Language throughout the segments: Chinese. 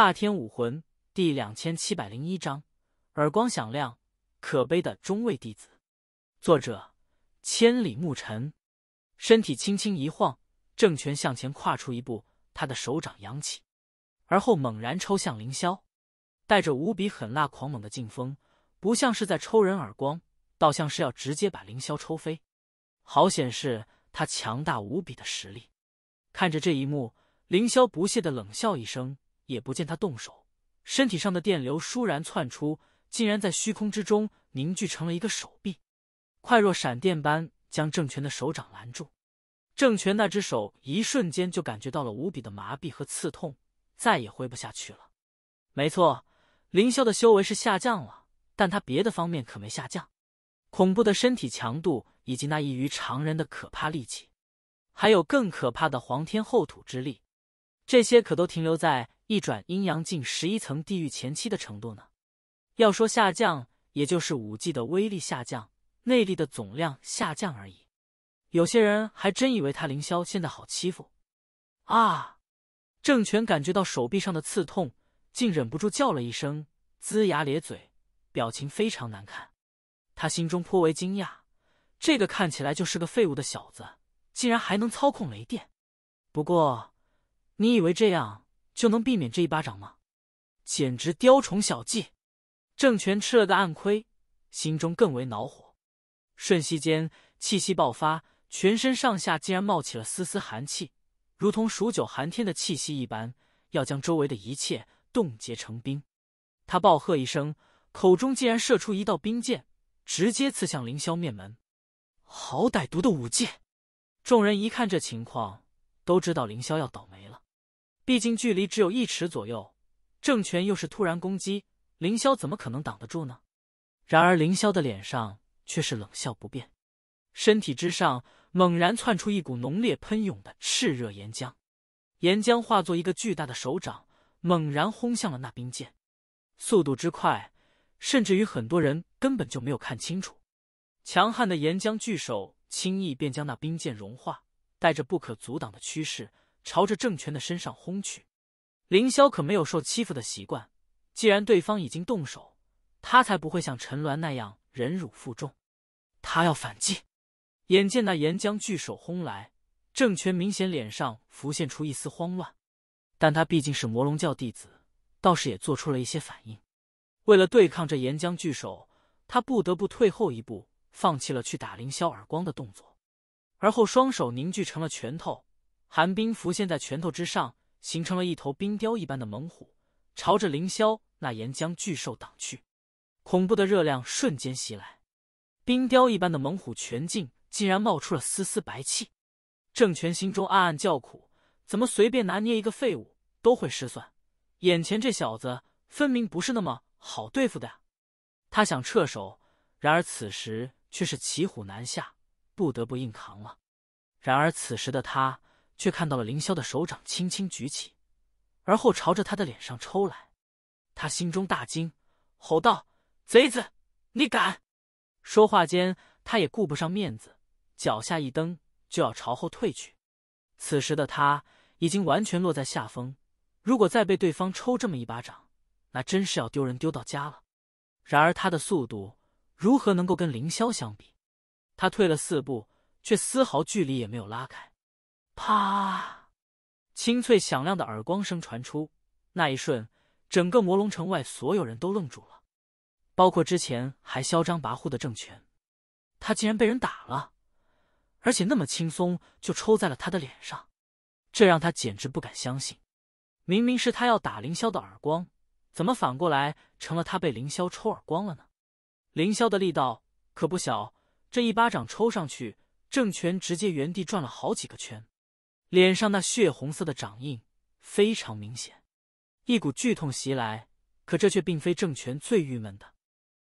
霸天武魂第两千七百零一章，耳光响亮，可悲的中位弟子。作者：千里牧尘。身体轻轻一晃，正拳向前跨出一步，他的手掌扬起，而后猛然抽向凌霄，带着无比狠辣狂猛的劲风，不像是在抽人耳光，倒像是要直接把凌霄抽飞，好显示他强大无比的实力。看着这一幕，凌霄不屑的冷笑一声。也不见他动手，身体上的电流倏然窜出，竟然在虚空之中凝聚成了一个手臂，快若闪电般将郑权的手掌拦住。郑权那只手一瞬间就感觉到了无比的麻痹和刺痛，再也挥不下去了。没错，凌霄的修为是下降了，但他别的方面可没下降。恐怖的身体强度，以及那异于常人的可怕力气，还有更可怕的皇天厚土之力，这些可都停留在。一转阴阳境十一层地狱前期的程度呢？要说下降，也就是武技的威力下降，内力的总量下降而已。有些人还真以为他凌霄现在好欺负啊！郑权感觉到手臂上的刺痛，竟忍不住叫了一声，龇牙咧嘴，表情非常难看。他心中颇为惊讶，这个看起来就是个废物的小子，竟然还能操控雷电。不过，你以为这样？就能避免这一巴掌吗？简直雕虫小技！郑权吃了个暗亏，心中更为恼火。瞬息间，气息爆发，全身上下竟然冒起了丝丝寒气，如同数九寒天的气息一般，要将周围的一切冻结成冰。他暴喝一声，口中竟然射出一道冰箭，直接刺向凌霄面门。好歹毒的武技！众人一看这情况，都知道凌霄要倒霉了。毕竟距离只有一尺左右，郑权又是突然攻击，凌霄怎么可能挡得住呢？然而凌霄的脸上却是冷笑不变，身体之上猛然窜出一股浓烈喷涌的炽热岩浆，岩浆化作一个巨大的手掌，猛然轰向了那冰剑，速度之快，甚至于很多人根本就没有看清楚。强悍的岩浆巨手轻易便将那冰剑融化，带着不可阻挡的趋势。朝着郑权的身上轰去，凌霄可没有受欺负的习惯。既然对方已经动手，他才不会像陈鸾那样忍辱负重。他要反击。眼见那岩浆巨手轰来，郑权明显脸上浮现出一丝慌乱，但他毕竟是魔龙教弟子，倒是也做出了一些反应。为了对抗这岩浆巨手，他不得不退后一步，放弃了去打凌霄耳光的动作，而后双手凝聚成了拳头。寒冰浮现在拳头之上，形成了一头冰雕一般的猛虎，朝着凌霄那岩浆巨兽挡去。恐怖的热量瞬间袭来，冰雕一般的猛虎拳劲竟然冒出了丝丝白气。郑权心中暗暗叫苦：怎么随便拿捏一个废物都会失算？眼前这小子分明不是那么好对付的呀！他想撤手，然而此时却是骑虎难下，不得不硬扛了。然而此时的他。却看到了凌霄的手掌轻轻举起，而后朝着他的脸上抽来。他心中大惊，吼道：“贼子，你敢！”说话间，他也顾不上面子，脚下一蹬，就要朝后退去。此时的他已经完全落在下风，如果再被对方抽这么一巴掌，那真是要丢人丢到家了。然而他的速度如何能够跟凌霄相比？他退了四步，却丝毫距离也没有拉开。啪！清脆响亮的耳光声传出，那一瞬，整个魔龙城外所有人都愣住了，包括之前还嚣张跋扈的郑权，他竟然被人打了，而且那么轻松就抽在了他的脸上，这让他简直不敢相信。明明是他要打凌霄的耳光，怎么反过来成了他被凌霄抽耳光了呢？凌霄的力道可不小，这一巴掌抽上去，郑权直接原地转了好几个圈。脸上那血红色的掌印非常明显，一股剧痛袭来。可这却并非郑权最郁闷的，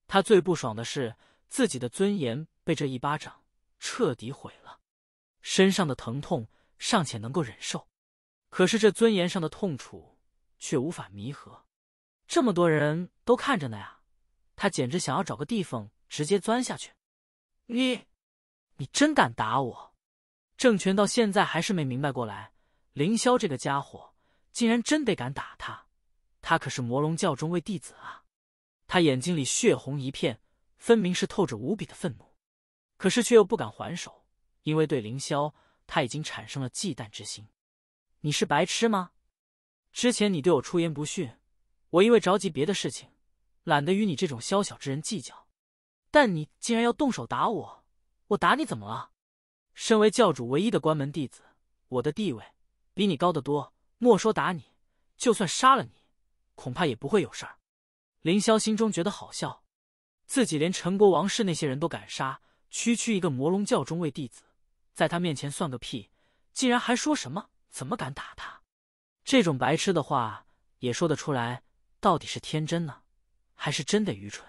他最不爽的是自己的尊严被这一巴掌彻底毁了。身上的疼痛尚且能够忍受，可是这尊严上的痛楚却无法弥合。这么多人都看着呢呀，他简直想要找个地缝直接钻下去！你，你真敢打我！郑权到现在还是没明白过来，凌霄这个家伙竟然真得敢打他，他可是魔龙教中位弟子啊！他眼睛里血红一片，分明是透着无比的愤怒，可是却又不敢还手，因为对凌霄他已经产生了忌惮之心。你是白痴吗？之前你对我出言不逊，我因为着急别的事情，懒得与你这种宵小之人计较，但你竟然要动手打我，我打你怎么了？身为教主唯一的关门弟子，我的地位比你高得多。莫说打你，就算杀了你，恐怕也不会有事儿。凌霄心中觉得好笑，自己连陈国王室那些人都敢杀，区区一个魔龙教中位弟子，在他面前算个屁，竟然还说什么怎么敢打他？这种白痴的话也说得出来，到底是天真呢，还是真的愚蠢？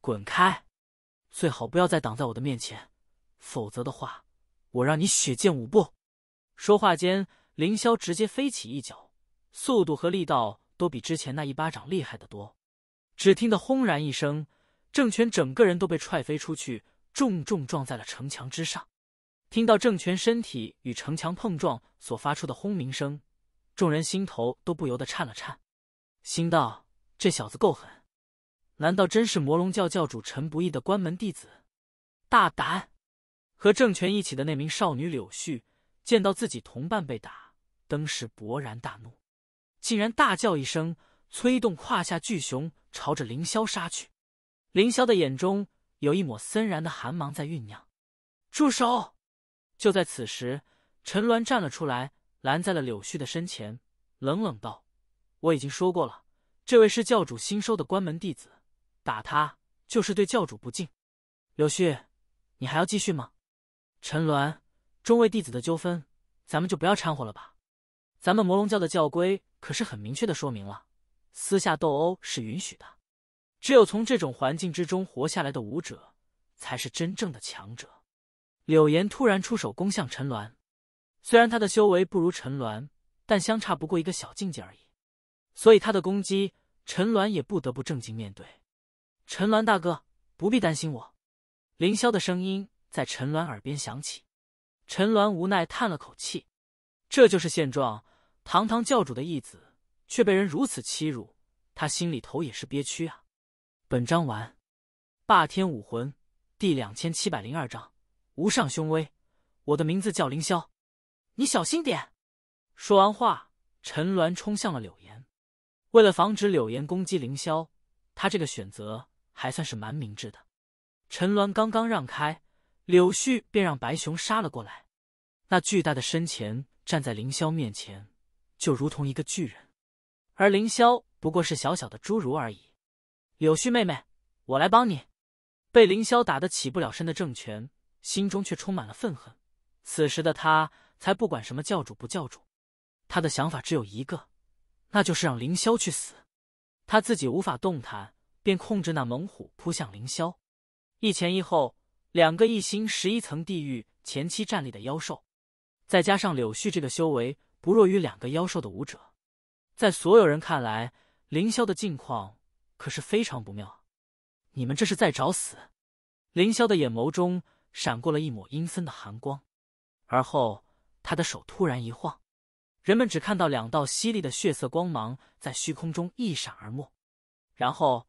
滚开，最好不要再挡在我的面前，否则的话。我让你血溅五步！说话间，凌霄直接飞起一脚，速度和力道都比之前那一巴掌厉害得多。只听得轰然一声，郑权整个人都被踹飞出去，重重撞在了城墙之上。听到郑权身体与城墙碰撞所发出的轰鸣声，众人心头都不由得颤了颤，心道：这小子够狠，难道真是魔龙教教主陈不义的关门弟子？大胆！和郑权一起的那名少女柳絮，见到自己同伴被打，登时勃然大怒，竟然大叫一声，催动胯下巨熊朝着凌霄杀去。凌霄的眼中有一抹森然的寒芒在酝酿。住手！就在此时，陈鸾站了出来，拦在了柳絮的身前，冷冷道：“我已经说过了，这位是教主新收的关门弟子，打他就是对教主不敬。柳絮，你还要继续吗？”陈鸾，中位弟子的纠纷，咱们就不要掺和了吧。咱们魔龙教的教规可是很明确的说明了，私下斗殴是允许的。只有从这种环境之中活下来的武者，才是真正的强者。柳岩突然出手攻向陈鸾，虽然他的修为不如陈鸾，但相差不过一个小境界而已，所以他的攻击，陈鸾也不得不正经面对。陈鸾大哥，不必担心我。凌霄的声音。在陈鸾耳边响起，陈鸾无奈叹了口气，这就是现状。堂堂教主的义子，却被人如此欺辱，他心里头也是憋屈啊。本章完。霸天武魂第两千七百零二章无上凶威。我的名字叫凌霄，你小心点。说完话，陈鸾冲向了柳岩。为了防止柳岩攻击凌霄，他这个选择还算是蛮明智的。陈鸾刚刚让开。柳絮便让白熊杀了过来，那巨大的身前站在凌霄面前，就如同一个巨人，而凌霄不过是小小的侏儒而已。柳絮妹妹，我来帮你。被凌霄打得起不了身的郑权，心中却充满了愤恨。此时的他才不管什么教主不教主，他的想法只有一个，那就是让凌霄去死。他自己无法动弹，便控制那猛虎扑向凌霄，一前一后。两个一星十一层地狱前期战力的妖兽，再加上柳絮这个修为不弱于两个妖兽的武者，在所有人看来，凌霄的境况可是非常不妙。你们这是在找死！凌霄的眼眸中闪过了一抹阴森的寒光，而后他的手突然一晃，人们只看到两道犀利的血色光芒在虚空中一闪而没，然后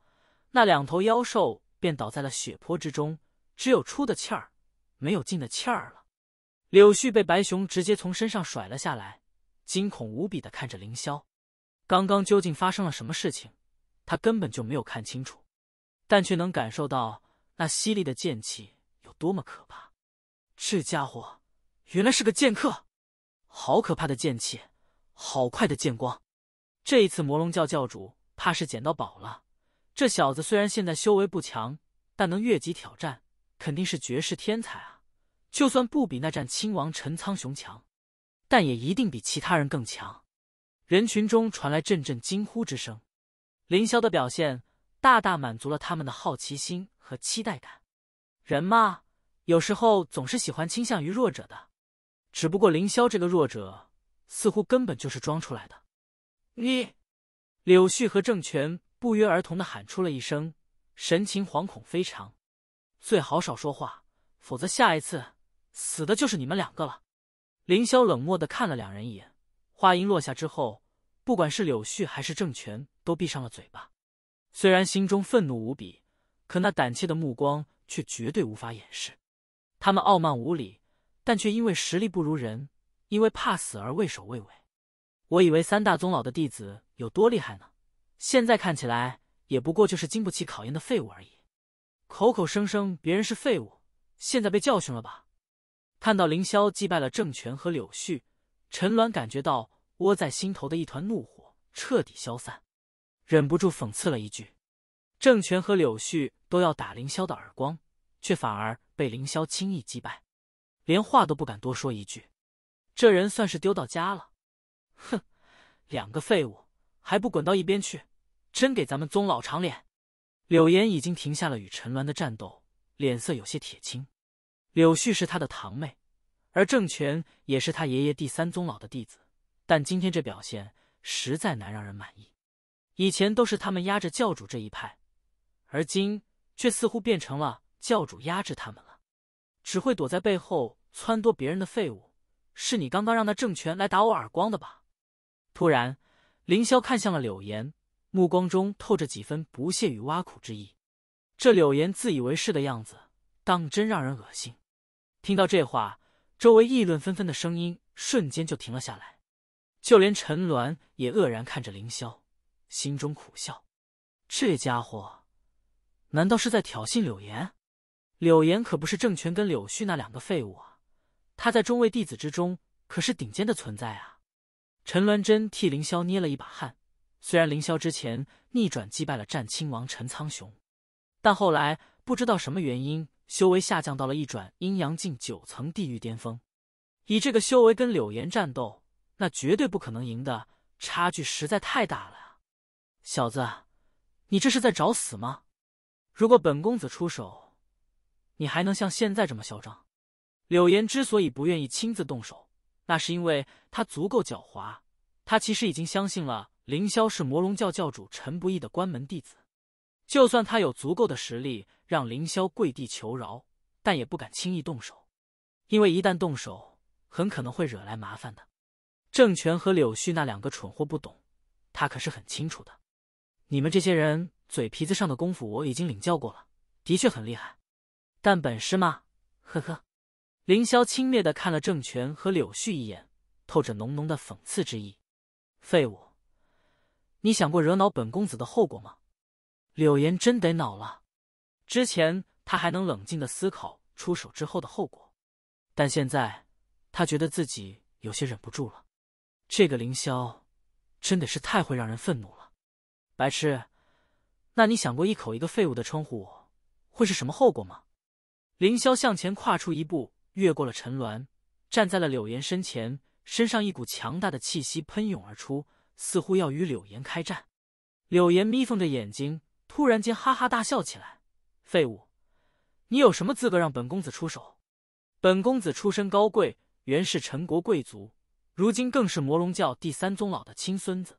那两头妖兽便倒在了血泊之中。只有出的气儿，没有进的气儿了。柳絮被白熊直接从身上甩了下来，惊恐无比的看着凌霄。刚刚究竟发生了什么事情？他根本就没有看清楚，但却能感受到那犀利的剑气有多么可怕。这家伙原来是个剑客，好可怕的剑气，好快的剑光。这一次魔龙教教主怕是捡到宝了。这小子虽然现在修为不强，但能越级挑战。肯定是绝世天才啊！就算不比那战亲王陈苍雄强，但也一定比其他人更强。人群中传来阵阵惊呼之声，凌霄的表现大大满足了他们的好奇心和期待感。人嘛，有时候总是喜欢倾向于弱者的，只不过凌霄这个弱者似乎根本就是装出来的。你，柳絮和郑权不约而同的喊出了一声，神情惶恐非常。最好少说话，否则下一次死的就是你们两个了。凌霄冷漠的看了两人一眼，话音落下之后，不管是柳絮还是郑权，都闭上了嘴巴。虽然心中愤怒无比，可那胆怯的目光却绝对无法掩饰。他们傲慢无礼，但却因为实力不如人，因为怕死而畏首畏尾。我以为三大宗老的弟子有多厉害呢，现在看起来也不过就是经不起考验的废物而已。口口声声别人是废物，现在被教训了吧？看到凌霄击败了郑权和柳絮，陈鸾感觉到窝在心头的一团怒火彻底消散，忍不住讽刺了一句：“郑权和柳絮都要打凌霄的耳光，却反而被凌霄轻易击败，连话都不敢多说一句。这人算是丢到家了。”哼，两个废物还不滚到一边去，真给咱们宗老长脸！柳岩已经停下了与陈鸾的战斗，脸色有些铁青。柳絮是他的堂妹，而郑权也是他爷爷第三宗老的弟子，但今天这表现实在难让人满意。以前都是他们压着教主这一派，而今却似乎变成了教主压制他们了。只会躲在背后撺掇别人的废物，是你刚刚让那郑权来打我耳光的吧？突然，凌霄看向了柳岩。目光中透着几分不屑与挖苦之意，这柳岩自以为是的样子，当真让人恶心。听到这话，周围议论纷纷的声音瞬间就停了下来，就连陈鸾也愕然看着凌霄，心中苦笑：这家伙难道是在挑衅柳岩？柳岩可不是郑权跟柳絮那两个废物啊，他在中位弟子之中可是顶尖的存在啊！陈鸾真替凌霄捏了一把汗。虽然凌霄之前逆转击败了战亲王陈苍雄，但后来不知道什么原因，修为下降到了一转阴阳境九层地狱巅峰。以这个修为跟柳岩战斗，那绝对不可能赢的，差距实在太大了小子，你这是在找死吗？如果本公子出手，你还能像现在这么嚣张？柳岩之所以不愿意亲自动手，那是因为他足够狡猾，他其实已经相信了。凌霄是魔龙教教主陈不义的关门弟子，就算他有足够的实力让凌霄跪地求饶，但也不敢轻易动手，因为一旦动手，很可能会惹来麻烦的。郑权和柳絮那两个蠢货不懂，他可是很清楚的。你们这些人嘴皮子上的功夫我已经领教过了，的确很厉害，但本事嘛，呵呵。凌霄轻蔑的看了郑权和柳絮一眼，透着浓浓的讽刺之意。废物。你想过惹恼本公子的后果吗？柳岩真得恼了。之前他还能冷静的思考出手之后的后果，但现在他觉得自己有些忍不住了。这个凌霄真的是太会让人愤怒了，白痴！那你想过一口一个废物的称呼我，会是什么后果吗？凌霄向前跨出一步，越过了陈鸾，站在了柳岩身前，身上一股强大的气息喷涌而出。似乎要与柳岩开战，柳岩眯缝着眼睛，突然间哈哈大笑起来：“废物，你有什么资格让本公子出手？本公子出身高贵，原是陈国贵族，如今更是魔龙教第三宗老的亲孙子。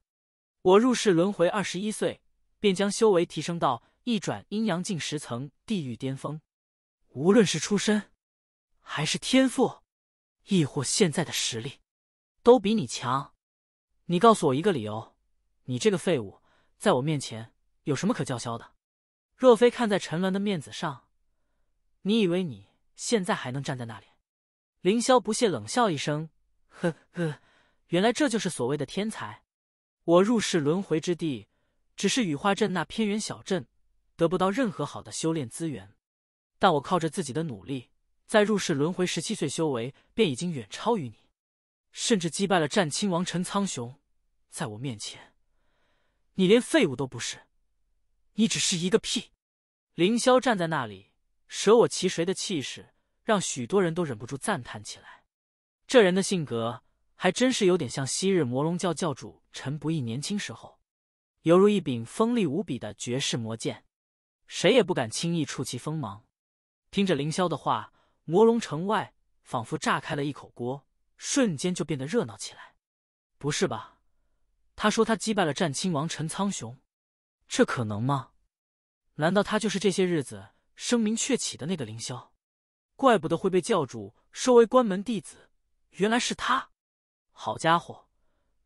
我入世轮回二十一岁，便将修为提升到一转阴阳境十层，地狱巅峰。无论是出身，还是天赋，亦或现在的实力，都比你强。”你告诉我一个理由，你这个废物，在我面前有什么可叫嚣的？若非看在陈鸾的面子上，你以为你现在还能站在那里？凌霄不屑冷笑一声，呵呵，原来这就是所谓的天才。我入世轮回之地，只是羽化镇那偏远小镇，得不到任何好的修炼资源，但我靠着自己的努力，在入世轮回十七岁，修为便已经远超于你。甚至击败了战亲王陈苍雄，在我面前，你连废物都不是，你只是一个屁！凌霄站在那里，舍我其谁的气势，让许多人都忍不住赞叹起来。这人的性格还真是有点像昔日魔龙教教主陈不义年轻时候，犹如一柄锋利无比的绝世魔剑，谁也不敢轻易触其锋芒。听着凌霄的话，魔龙城外仿佛炸开了一口锅。瞬间就变得热闹起来，不是吧？他说他击败了战亲王陈苍雄，这可能吗？难道他就是这些日子声名鹊起的那个凌霄？怪不得会被教主收为关门弟子，原来是他！好家伙，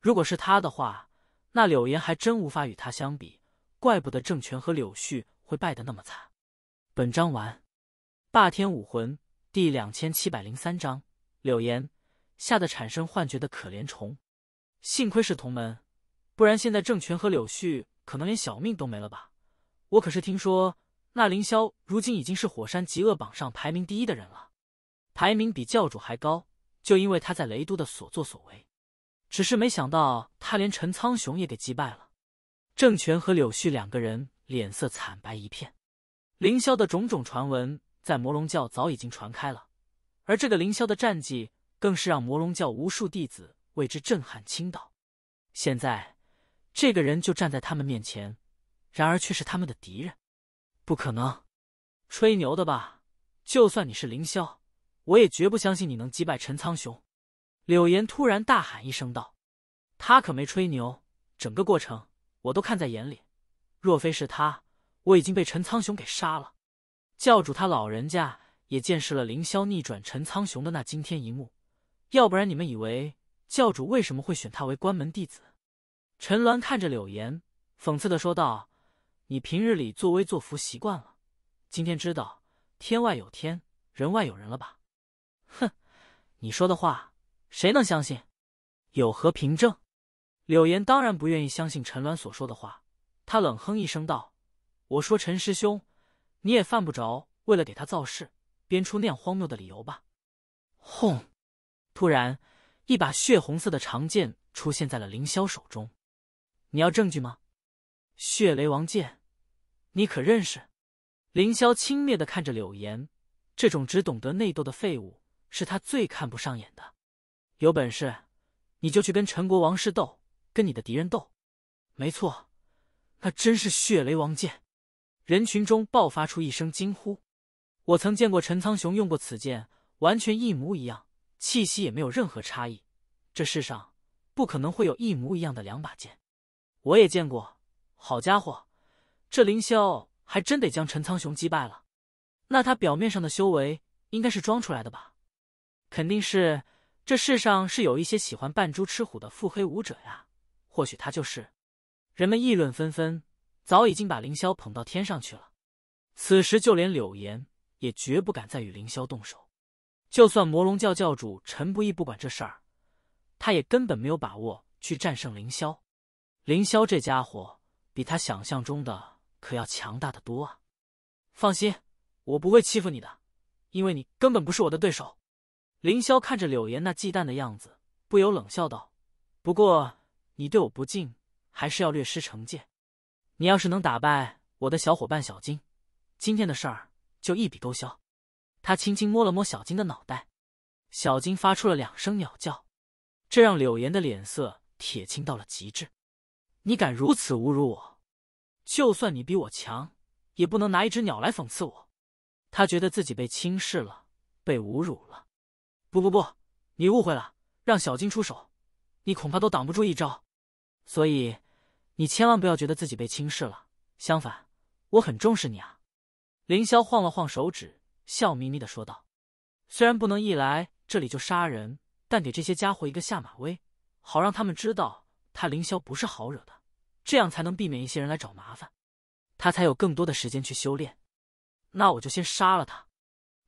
如果是他的话，那柳岩还真无法与他相比。怪不得郑权和柳絮会败得那么惨。本章完。霸天武魂第两千七百零三章：柳岩。吓得产生幻觉的可怜虫，幸亏是同门，不然现在郑权和柳絮可能连小命都没了吧。我可是听说，那凌霄如今已经是火山极恶榜上排名第一的人了，排名比教主还高，就因为他在雷都的所作所为。只是没想到他连陈苍雄也给击败了。郑权和柳絮两个人脸色惨白一片。凌霄的种种传闻在魔龙教早已经传开了，而这个凌霄的战绩。更是让魔龙教无数弟子为之震撼倾倒。现在，这个人就站在他们面前，然而却是他们的敌人。不可能，吹牛的吧？就算你是凌霄，我也绝不相信你能击败陈苍雄。柳岩突然大喊一声道：“他可没吹牛，整个过程我都看在眼里。若非是他，我已经被陈苍雄给杀了。”教主他老人家也见识了凌霄逆转陈苍雄的那惊天一幕。要不然你们以为教主为什么会选他为关门弟子？陈峦看着柳岩，讽刺的说道：“你平日里作威作福习惯了，今天知道天外有天，人外有人了吧？”哼，你说的话谁能相信？有何凭证？柳岩当然不愿意相信陈鸾所说的话，他冷哼一声道：“我说陈师兄，你也犯不着为了给他造势，编出那样荒谬的理由吧。”轰！突然，一把血红色的长剑出现在了凌霄手中。你要证据吗？血雷王剑，你可认识？凌霄轻蔑的看着柳岩，这种只懂得内斗的废物是他最看不上眼的。有本事你就去跟陈国王室斗，跟你的敌人斗。没错，那真是血雷王剑。人群中爆发出一声惊呼：“我曾见过陈苍雄用过此剑，完全一模一样。”气息也没有任何差异，这世上不可能会有一模一样的两把剑。我也见过，好家伙，这凌霄还真得将陈苍雄击败了。那他表面上的修为应该是装出来的吧？肯定是，这世上是有一些喜欢扮猪吃虎的腹黑武者呀。或许他就是。人们议论纷纷，早已经把凌霄捧到天上去了。此时就连柳岩也绝不敢再与凌霄动手。就算魔龙教教主陈不义不管这事儿，他也根本没有把握去战胜凌霄。凌霄这家伙比他想象中的可要强大的多啊！放心，我不会欺负你的，因为你根本不是我的对手。凌霄看着柳岩那忌惮的样子，不由冷笑道：“不过你对我不敬，还是要略施惩戒。你要是能打败我的小伙伴小金，今天的事儿就一笔勾销。”他轻轻摸了摸小金的脑袋，小金发出了两声鸟叫，这让柳岩的脸色铁青到了极致。你敢如此侮辱我？就算你比我强，也不能拿一只鸟来讽刺我。他觉得自己被轻视了，被侮辱了。不不不，你误会了。让小金出手，你恐怕都挡不住一招。所以，你千万不要觉得自己被轻视了。相反，我很重视你啊。凌霄晃了晃手指。笑眯眯的说道：“虽然不能一来这里就杀人，但给这些家伙一个下马威，好让他们知道他凌霄不是好惹的，这样才能避免一些人来找麻烦，他才有更多的时间去修炼。那我就先杀了他，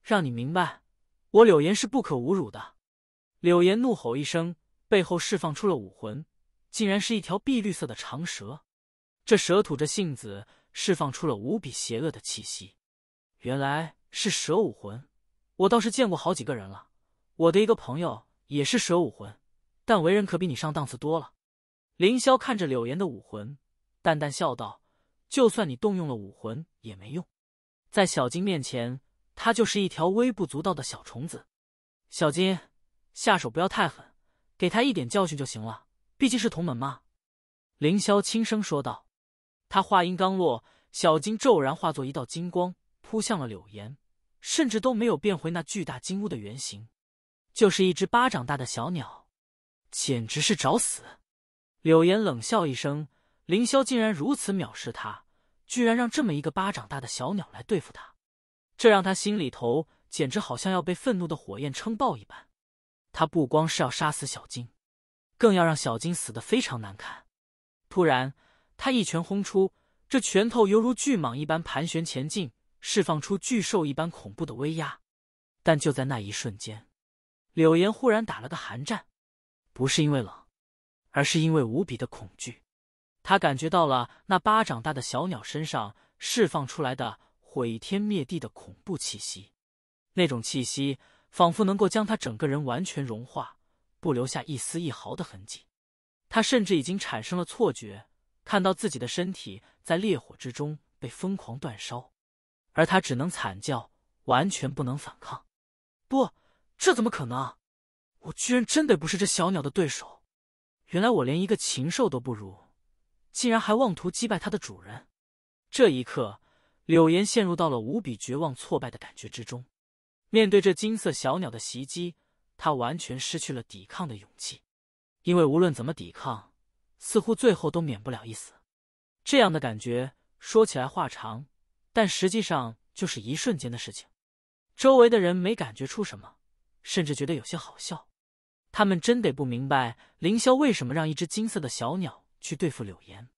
让你明白我柳岩是不可侮辱的。”柳岩怒吼一声，背后释放出了武魂，竟然是一条碧绿色的长蛇。这蛇吐着信子，释放出了无比邪恶的气息。原来。是蛇武魂，我倒是见过好几个人了。我的一个朋友也是蛇武魂，但为人可比你上档次多了。凌霄看着柳岩的武魂，淡淡笑道：“就算你动用了武魂也没用，在小金面前，他就是一条微不足道的小虫子。”小金下手不要太狠，给他一点教训就行了，毕竟是同门嘛。”凌霄轻声说道。他话音刚落，小金骤然化作一道金光，扑向了柳岩。甚至都没有变回那巨大金乌的原形，就是一只巴掌大的小鸟，简直是找死！柳岩冷笑一声，凌霄竟然如此藐视他，居然让这么一个巴掌大的小鸟来对付他，这让他心里头简直好像要被愤怒的火焰撑爆一般。他不光是要杀死小金，更要让小金死的非常难看。突然，他一拳轰出，这拳头犹如巨蟒一般盘旋前进。释放出巨兽一般恐怖的威压，但就在那一瞬间，柳岩忽然打了个寒战，不是因为冷，而是因为无比的恐惧。他感觉到了那巴掌大的小鸟身上释放出来的毁天灭地的恐怖气息，那种气息仿佛能够将他整个人完全融化，不留下一丝一毫的痕迹。他甚至已经产生了错觉，看到自己的身体在烈火之中被疯狂煅烧。而他只能惨叫，完全不能反抗。不，这怎么可能？我居然真的不是这小鸟的对手！原来我连一个禽兽都不如，竟然还妄图击败它的主人！这一刻，柳岩陷入到了无比绝望、挫败的感觉之中。面对这金色小鸟的袭击，他完全失去了抵抗的勇气，因为无论怎么抵抗，似乎最后都免不了一死。这样的感觉，说起来话长。但实际上就是一瞬间的事情，周围的人没感觉出什么，甚至觉得有些好笑。他们真得不明白凌霄为什么让一只金色的小鸟去对付柳岩。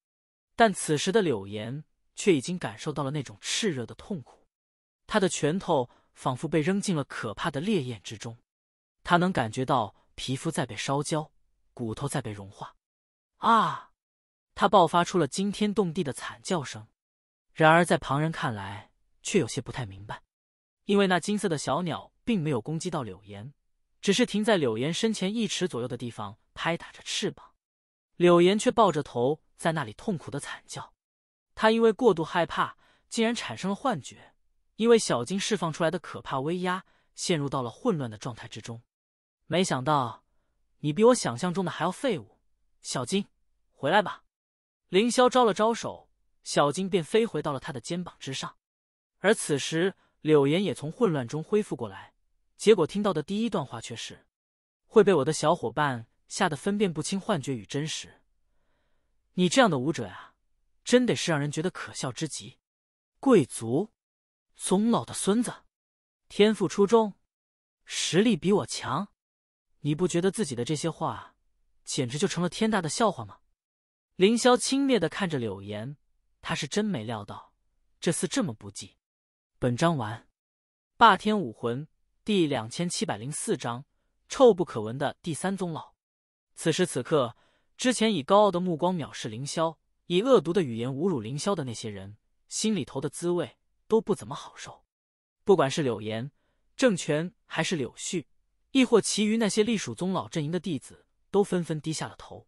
但此时的柳岩却已经感受到了那种炽热的痛苦，他的拳头仿佛被扔进了可怕的烈焰之中，他能感觉到皮肤在被烧焦，骨头在被融化。啊！他爆发出了惊天动地的惨叫声。然而，在旁人看来却有些不太明白，因为那金色的小鸟并没有攻击到柳岩，只是停在柳岩身前一尺左右的地方拍打着翅膀。柳岩却抱着头在那里痛苦的惨叫，他因为过度害怕，竟然产生了幻觉，因为小金释放出来的可怕威压，陷入到了混乱的状态之中。没想到，你比我想象中的还要废物。小金，回来吧！凌霄招了招手。小金便飞回到了他的肩膀之上，而此时柳岩也从混乱中恢复过来，结果听到的第一段话却是：“会被我的小伙伴吓得分辨不清幻觉与真实。”你这样的舞者呀，真得是让人觉得可笑之极。贵族，宗老的孙子，天赋出众，实力比我强，你不觉得自己的这些话，简直就成了天大的笑话吗？凌霄轻蔑的看着柳岩。他是真没料到，这次这么不济。本章完。霸天武魂第两千七百零四章：臭不可闻的第三宗老。此时此刻，之前以高傲的目光藐视凌霄，以恶毒的语言侮辱凌霄的那些人，心里头的滋味都不怎么好受。不管是柳岩、郑权，还是柳絮，亦或其余那些隶属宗老阵营的弟子，都纷纷低下了头。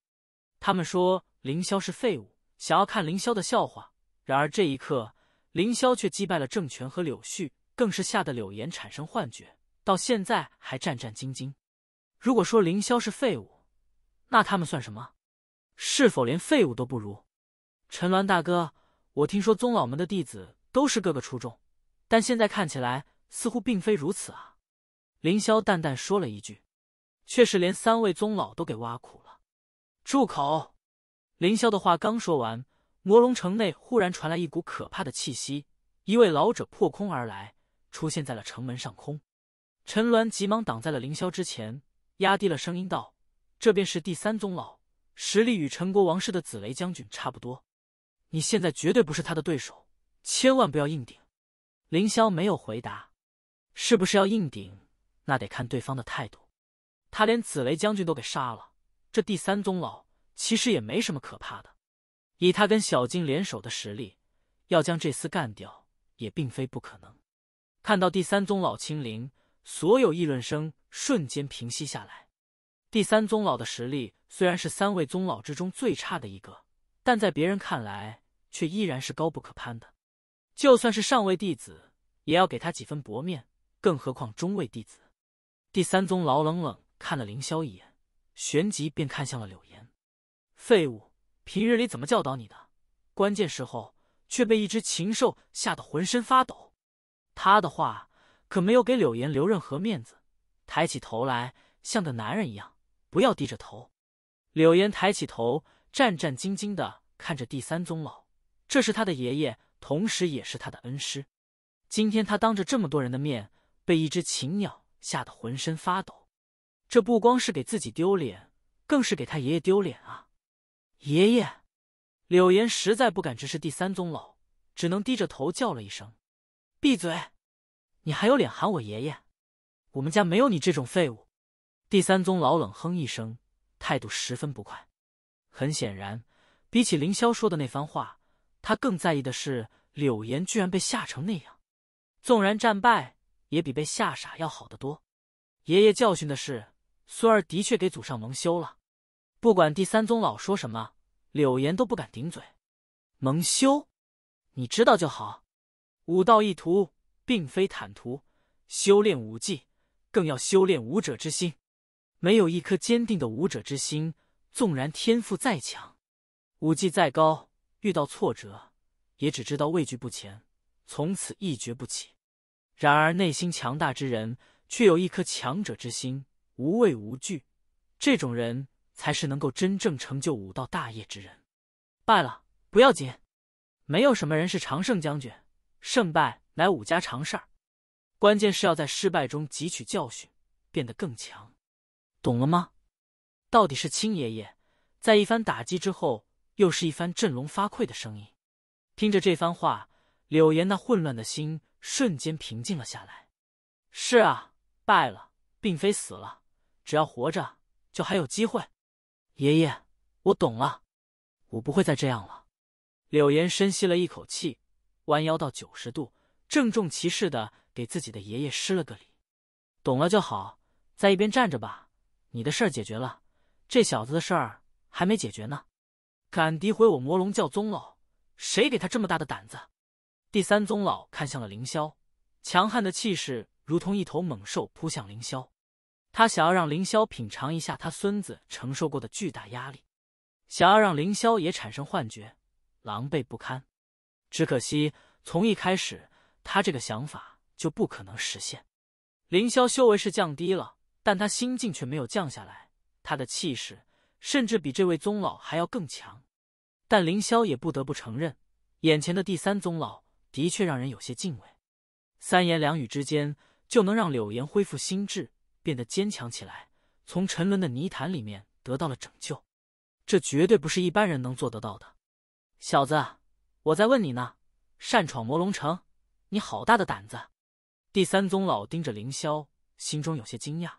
他们说凌霄是废物。想要看凌霄的笑话，然而这一刻，凌霄却击败了郑权和柳絮，更是吓得柳岩产生幻觉，到现在还战战兢兢。如果说凌霄是废物，那他们算什么？是否连废物都不如？陈鸾大哥，我听说宗老们的弟子都是各个出众，但现在看起来似乎并非如此啊。凌霄淡淡说了一句，却是连三位宗老都给挖苦了。住口！凌霄的话刚说完，魔龙城内忽然传来一股可怕的气息，一位老者破空而来，出现在了城门上空。陈鸾急忙挡在了凌霄之前，压低了声音道：“这便是第三宗老，实力与陈国王室的紫雷将军差不多，你现在绝对不是他的对手，千万不要硬顶。”凌霄没有回答，是不是要硬顶，那得看对方的态度。他连紫雷将军都给杀了，这第三宗老。其实也没什么可怕的，以他跟小金联手的实力，要将这厮干掉也并非不可能。看到第三宗老清灵，所有议论声瞬间平息下来。第三宗老的实力虽然是三位宗老之中最差的一个，但在别人看来却依然是高不可攀的。就算是上位弟子，也要给他几分薄面，更何况中位弟子。第三宗老冷冷看了凌霄一眼，旋即便看向了柳岩。废物，平日里怎么教导你的？关键时候却被一只禽兽吓得浑身发抖。他的话可没有给柳岩留任何面子。抬起头来，像个男人一样，不要低着头。柳岩抬起头，战战兢兢的看着第三宗老，这是他的爷爷，同时也是他的恩师。今天他当着这么多人的面，被一只禽鸟吓得浑身发抖，这不光是给自己丢脸，更是给他爷爷丢脸啊！爷爷，柳岩实在不敢直视第三宗老，只能低着头叫了一声：“闭嘴！你还有脸喊我爷爷？我们家没有你这种废物！”第三宗老冷哼一声，态度十分不快。很显然，比起凌霄说的那番话，他更在意的是柳岩居然被吓成那样。纵然战败，也比被吓傻要好得多。爷爷教训的是，孙儿的确给祖上蒙羞了。不管第三宗老说什么，柳岩都不敢顶嘴，蒙羞。你知道就好。武道一途，并非坦途，修炼武技，更要修炼武者之心。没有一颗坚定的武者之心，纵然天赋再强，武技再高，遇到挫折，也只知道畏惧不前，从此一蹶不起。然而内心强大之人，却有一颗强者之心，无畏无惧。这种人。才是能够真正成就武道大业之人。败了不要紧，没有什么人是常胜将军，胜败乃武家常事儿。关键是要在失败中汲取教训，变得更强。懂了吗？到底是亲爷爷，在一番打击之后，又是一番振聋发聩的声音。听着这番话，柳岩那混乱的心瞬间平静了下来。是啊，败了并非死了，只要活着，就还有机会。爷爷，我懂了，我不会再这样了。柳岩深吸了一口气，弯腰到九十度，郑重其事的给自己的爷爷施了个礼。懂了就好，在一边站着吧。你的事儿解决了，这小子的事儿还没解决呢。敢诋毁我魔龙教宗老，谁给他这么大的胆子？第三宗老看向了凌霄，强悍的气势如同一头猛兽扑向凌霄。他想要让凌霄品尝一下他孙子承受过的巨大压力，想要让凌霄也产生幻觉，狼狈不堪。只可惜，从一开始，他这个想法就不可能实现。凌霄修为是降低了，但他心境却没有降下来，他的气势甚至比这位宗老还要更强。但凌霄也不得不承认，眼前的第三宗老的确让人有些敬畏，三言两语之间就能让柳岩恢复心智。变得坚强起来，从沉沦的泥潭里面得到了拯救，这绝对不是一般人能做得到的。小子，我在问你呢，擅闯魔龙城，你好大的胆子！第三宗老盯着凌霄，心中有些惊讶，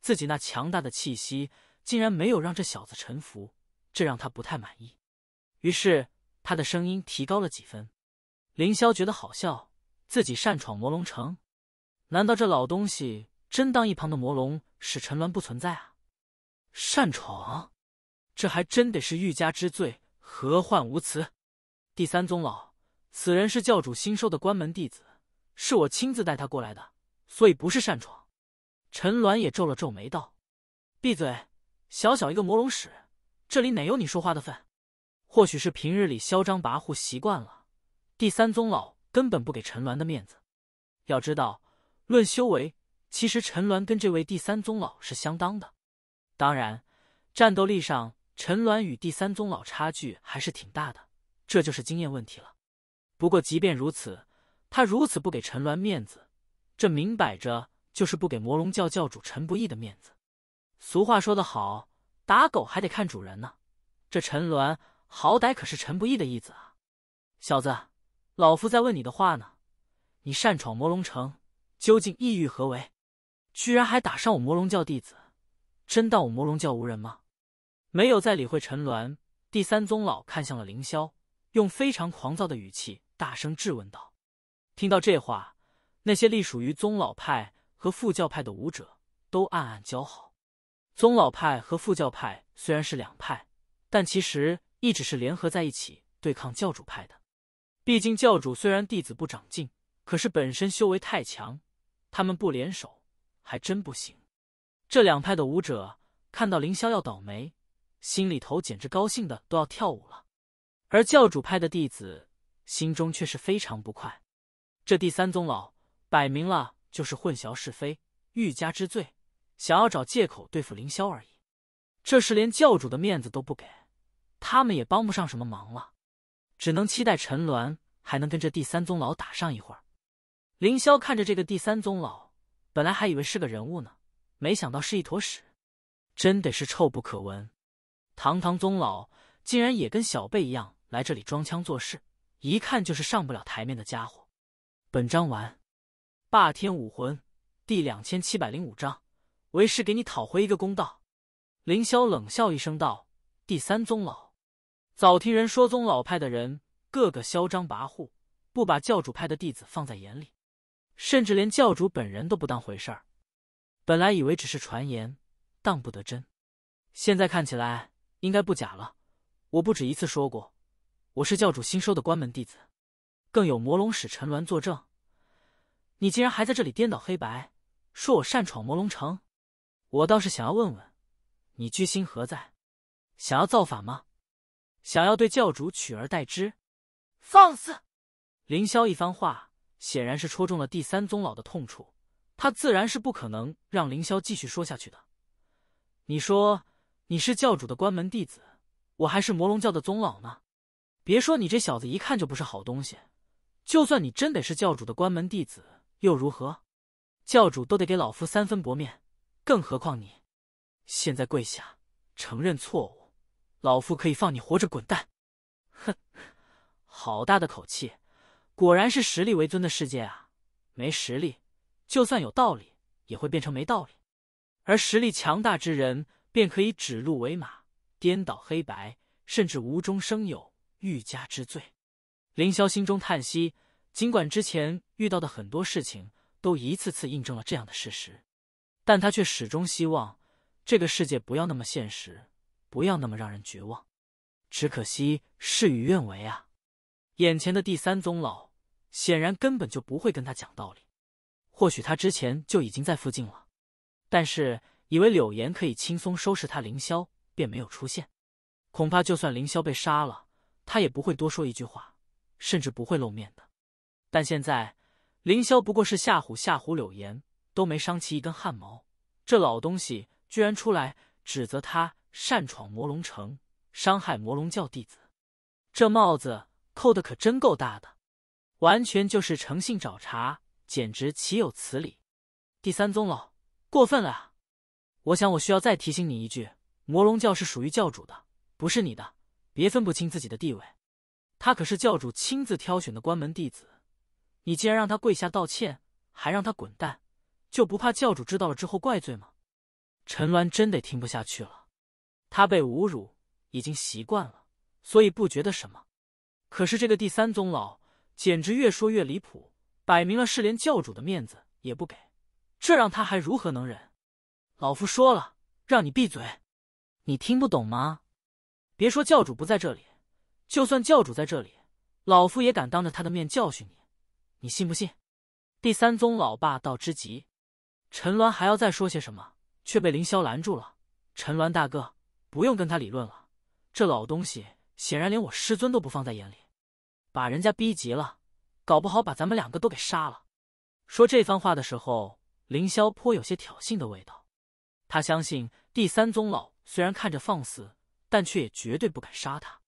自己那强大的气息竟然没有让这小子臣服，这让他不太满意。于是他的声音提高了几分。凌霄觉得好笑，自己擅闯魔龙城，难道这老东西？真当一旁的魔龙使陈鸾不存在啊？擅闯，这还真得是欲加之罪，何患无辞？第三宗老，此人是教主新收的关门弟子，是我亲自带他过来的，所以不是擅闯。陈鸾也皱了皱眉道：“闭嘴！小小一个魔龙使，这里哪有你说话的份？”或许是平日里嚣张跋扈习惯了，第三宗老根本不给陈鸾的面子。要知道，论修为。其实陈鸾跟这位第三宗老是相当的，当然，战斗力上陈鸾与第三宗老差距还是挺大的，这就是经验问题了。不过即便如此，他如此不给陈鸾面子，这明摆着就是不给魔龙教教主陈不义的面子。俗话说得好，打狗还得看主人呢。这陈鸾好歹可是陈不义的义子啊。小子，老夫在问你的话呢，你擅闯魔龙城，究竟意欲何为？居然还打伤我魔龙教弟子，真当我魔龙教无人吗？没有再理会陈鸾，第三宗老看向了凌霄，用非常狂躁的语气大声质问道。听到这话，那些隶属于宗老派和副教派的武者都暗暗交好。宗老派和副教派虽然是两派，但其实一直是联合在一起对抗教主派的。毕竟教主虽然弟子不长进，可是本身修为太强，他们不联手。还真不行，这两派的武者看到凌霄要倒霉，心里头简直高兴的都要跳舞了。而教主派的弟子心中却是非常不快，这第三宗老摆明了就是混淆是非、欲加之罪，想要找借口对付凌霄而已。这是连教主的面子都不给，他们也帮不上什么忙了，只能期待陈鸾还能跟这第三宗老打上一会儿。凌霄看着这个第三宗老。本来还以为是个人物呢，没想到是一坨屎，真得是臭不可闻。堂堂宗老竟然也跟小辈一样来这里装腔作势，一看就是上不了台面的家伙。本章完。霸天武魂第两千七百零五章：为师给你讨回一个公道。凌霄冷笑一声道：“第三宗老，早听人说宗老派的人个个嚣张跋扈，不把教主派的弟子放在眼里。”甚至连教主本人都不当回事儿。本来以为只是传言，当不得真。现在看起来应该不假了。我不止一次说过，我是教主新收的关门弟子，更有魔龙使陈鸾作证。你竟然还在这里颠倒黑白，说我擅闯魔龙城？我倒是想要问问，你居心何在？想要造反吗？想要对教主取而代之？放肆！凌霄一番话。显然是戳中了第三宗老的痛处，他自然是不可能让凌霄继续说下去的。你说你是教主的关门弟子，我还是魔龙教的宗老呢？别说你这小子一看就不是好东西，就算你真得是教主的关门弟子又如何？教主都得给老夫三分薄面，更何况你？现在跪下承认错误，老夫可以放你活着滚蛋。哼，好大的口气！果然是实力为尊的世界啊！没实力，就算有道理也会变成没道理。而实力强大之人，便可以指鹿为马，颠倒黑白，甚至无中生有，欲加之罪。凌霄心中叹息，尽管之前遇到的很多事情都一次次印证了这样的事实，但他却始终希望这个世界不要那么现实，不要那么让人绝望。只可惜事与愿违啊！眼前的第三宗老显然根本就不会跟他讲道理，或许他之前就已经在附近了，但是以为柳岩可以轻松收拾他，凌霄便没有出现。恐怕就算凌霄被杀了，他也不会多说一句话，甚至不会露面的。但现在，凌霄不过是吓唬吓唬柳岩，都没伤其一根汗毛，这老东西居然出来指责他擅闯魔龙城，伤害魔龙教弟子，这帽子。扣的可真够大的，完全就是诚信找茬，简直岂有此理！第三宗老，过分了啊！我想我需要再提醒你一句：魔龙教是属于教主的，不是你的，别分不清自己的地位。他可是教主亲自挑选的关门弟子，你竟然让他跪下道歉，还让他滚蛋，就不怕教主知道了之后怪罪吗？陈鸾真得听不下去了，他被侮辱已经习惯了，所以不觉得什么。可是这个第三宗老简直越说越离谱，摆明了是连教主的面子也不给，这让他还如何能忍？老夫说了，让你闭嘴，你听不懂吗？别说教主不在这里，就算教主在这里，老夫也敢当着他的面教训你，你信不信？第三宗老霸道之极，陈鸾还要再说些什么，却被凌霄拦住了。陈鸾大哥，不用跟他理论了，这老东西。显然连我师尊都不放在眼里，把人家逼急了，搞不好把咱们两个都给杀了。说这番话的时候，凌霄颇有些挑衅的味道。他相信第三宗老虽然看着放肆，但却也绝对不敢杀他，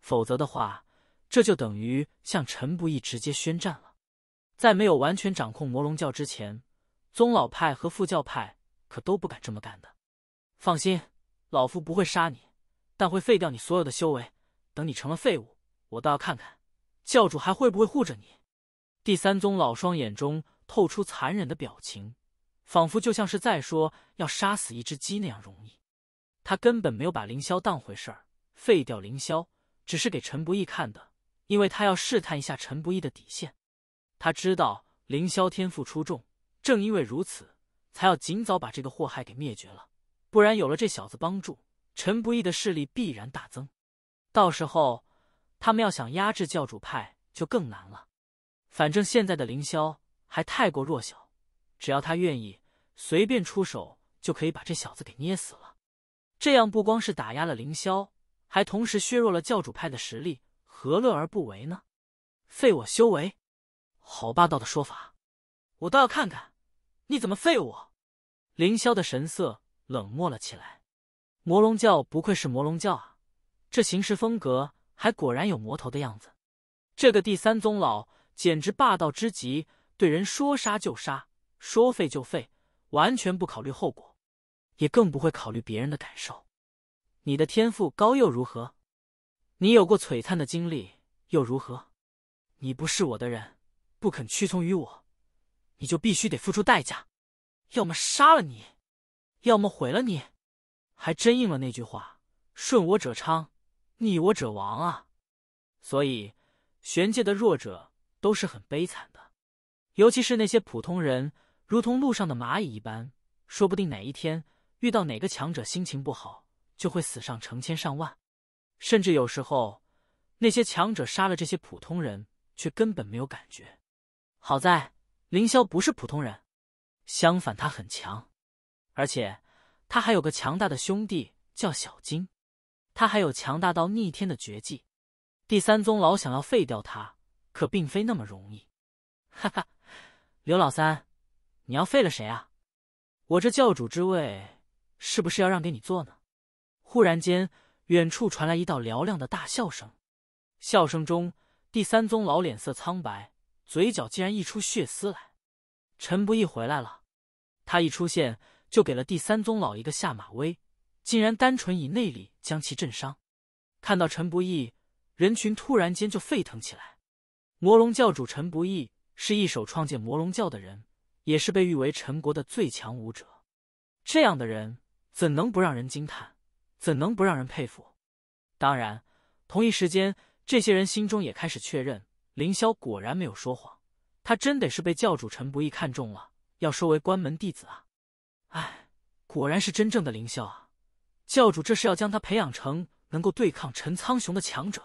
否则的话，这就等于向陈不义直接宣战了。在没有完全掌控魔龙教之前，宗老派和副教派可都不敢这么干的。放心，老夫不会杀你，但会废掉你所有的修为。等你成了废物，我倒要看看教主还会不会护着你。第三宗老双眼中透出残忍的表情，仿佛就像是在说要杀死一只鸡那样容易。他根本没有把凌霄当回事儿，废掉凌霄只是给陈不义看的，因为他要试探一下陈不义的底线。他知道凌霄天赋出众，正因为如此，才要尽早把这个祸害给灭绝了。不然有了这小子帮助，陈不义的势力必然大增。到时候他们要想压制教主派就更难了。反正现在的凌霄还太过弱小，只要他愿意随便出手，就可以把这小子给捏死了。这样不光是打压了凌霄，还同时削弱了教主派的实力，何乐而不为呢？废我修为，好霸道的说法！我倒要看看你怎么废我。凌霄的神色冷漠了起来。魔龙教不愧是魔龙教啊！这行事风格还果然有魔头的样子，这个第三宗老简直霸道之极，对人说杀就杀，说废就废，完全不考虑后果，也更不会考虑别人的感受。你的天赋高又如何？你有过璀璨的经历又如何？你不是我的人，不肯屈从于我，你就必须得付出代价，要么杀了你，要么毁了你。还真应了那句话：顺我者昌。逆我者亡啊！所以玄界的弱者都是很悲惨的，尤其是那些普通人，如同路上的蚂蚁一般，说不定哪一天遇到哪个强者，心情不好就会死上成千上万。甚至有时候那些强者杀了这些普通人，却根本没有感觉。好在凌霄不是普通人，相反他很强，而且他还有个强大的兄弟叫小金。他还有强大到逆天的绝技，第三宗老想要废掉他，可并非那么容易。哈哈，刘老三，你要废了谁啊？我这教主之位，是不是要让给你做呢？忽然间，远处传来一道嘹亮的大笑声，笑声中，第三宗老脸色苍白，嘴角竟然溢出血丝来。陈不易回来了，他一出现，就给了第三宗老一个下马威。竟然单纯以内力将其震伤，看到陈不义，人群突然间就沸腾起来。魔龙教主陈不义是一手创建魔龙教的人，也是被誉为陈国的最强武者。这样的人怎能不让人惊叹？怎能不让人佩服？当然，同一时间，这些人心中也开始确认：凌霄果然没有说谎，他真得是被教主陈不义看中了，要收为关门弟子啊！哎，果然是真正的凌霄啊！教主，这是要将他培养成能够对抗陈苍雄的强者，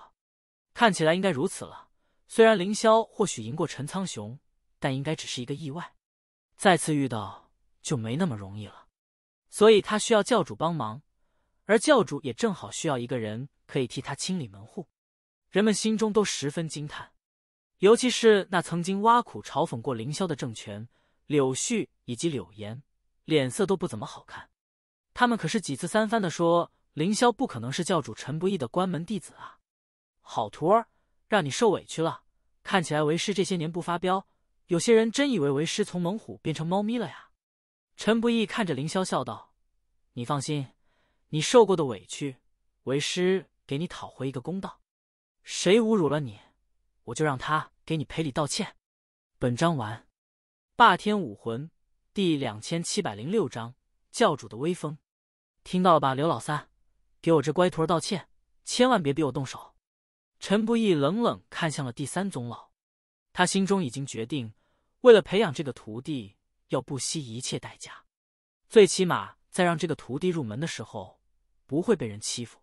看起来应该如此了。虽然凌霄或许赢过陈苍雄，但应该只是一个意外，再次遇到就没那么容易了。所以他需要教主帮忙，而教主也正好需要一个人可以替他清理门户。人们心中都十分惊叹，尤其是那曾经挖苦嘲讽过凌霄的郑权、柳絮以及柳岩，脸色都不怎么好看。他们可是几次三番的说，凌霄不可能是教主陈不义的关门弟子啊！好徒儿，让你受委屈了。看起来为师这些年不发飙，有些人真以为为师从猛虎变成猫咪了呀！陈不义看着凌霄笑道：“你放心，你受过的委屈，为师给你讨回一个公道。谁侮辱了你，我就让他给你赔礼道歉。”本章完。霸天武魂第两千七百零六章教主的威风。听到了吧，刘老三，给我这乖徒儿道歉，千万别逼我动手！陈不义冷冷看向了第三宗老，他心中已经决定，为了培养这个徒弟，要不惜一切代价，最起码在让这个徒弟入门的时候，不会被人欺负。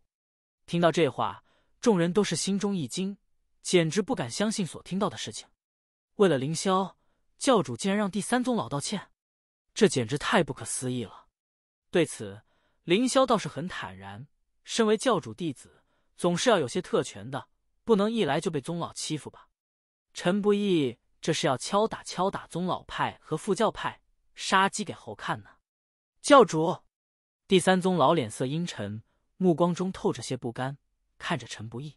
听到这话，众人都是心中一惊，简直不敢相信所听到的事情。为了凌霄教主，竟然让第三宗老道歉，这简直太不可思议了！对此，凌霄倒是很坦然，身为教主弟子，总是要有些特权的，不能一来就被宗老欺负吧？陈不义这是要敲打敲打宗老派和副教派，杀鸡给猴看呢？教主，第三宗老脸色阴沉，目光中透着些不甘，看着陈不义，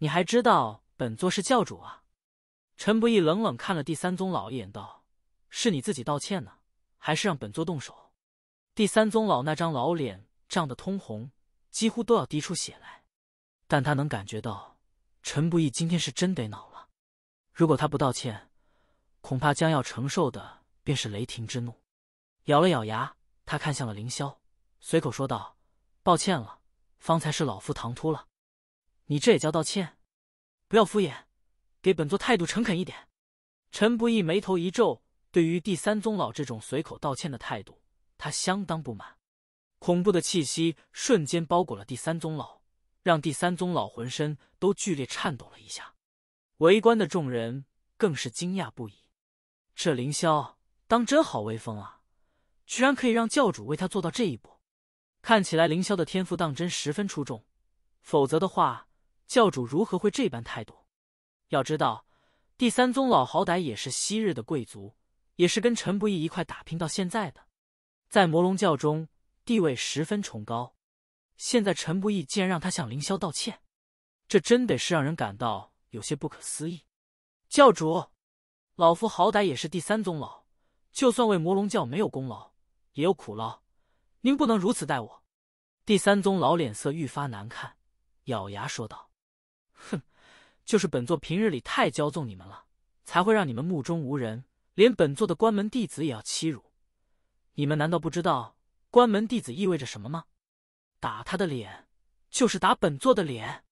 你还知道本座是教主啊？陈不义冷冷看了第三宗老一眼，道：“是你自己道歉呢，还是让本座动手？”第三宗老那张老脸涨得通红，几乎都要滴出血来。但他能感觉到，陈不义今天是真得恼了。如果他不道歉，恐怕将要承受的便是雷霆之怒。咬了咬牙，他看向了凌霄，随口说道：“抱歉了，方才是老夫唐突了。你这也叫道歉？不要敷衍，给本座态度诚恳一点。”陈不义眉头一皱，对于第三宗老这种随口道歉的态度。他相当不满，恐怖的气息瞬间包裹了第三宗老，让第三宗老浑身都剧烈颤抖了一下。围观的众人更是惊讶不已，这凌霄当真好威风啊！居然可以让教主为他做到这一步，看起来凌霄的天赋当真十分出众。否则的话，教主如何会这般态度？要知道，第三宗老好歹也是昔日的贵族，也是跟陈不义一块打拼到现在的。在魔龙教中地位十分崇高，现在陈不义竟然让他向凌霄道歉，这真得是让人感到有些不可思议。教主，老夫好歹也是第三宗老，就算为魔龙教没有功劳，也有苦劳，您不能如此待我。第三宗老脸色愈发难看，咬牙说道：“哼，就是本座平日里太骄纵你们了，才会让你们目中无人，连本座的关门弟子也要欺辱。”你们难道不知道关门弟子意味着什么吗？打他的脸，就是打本座的脸。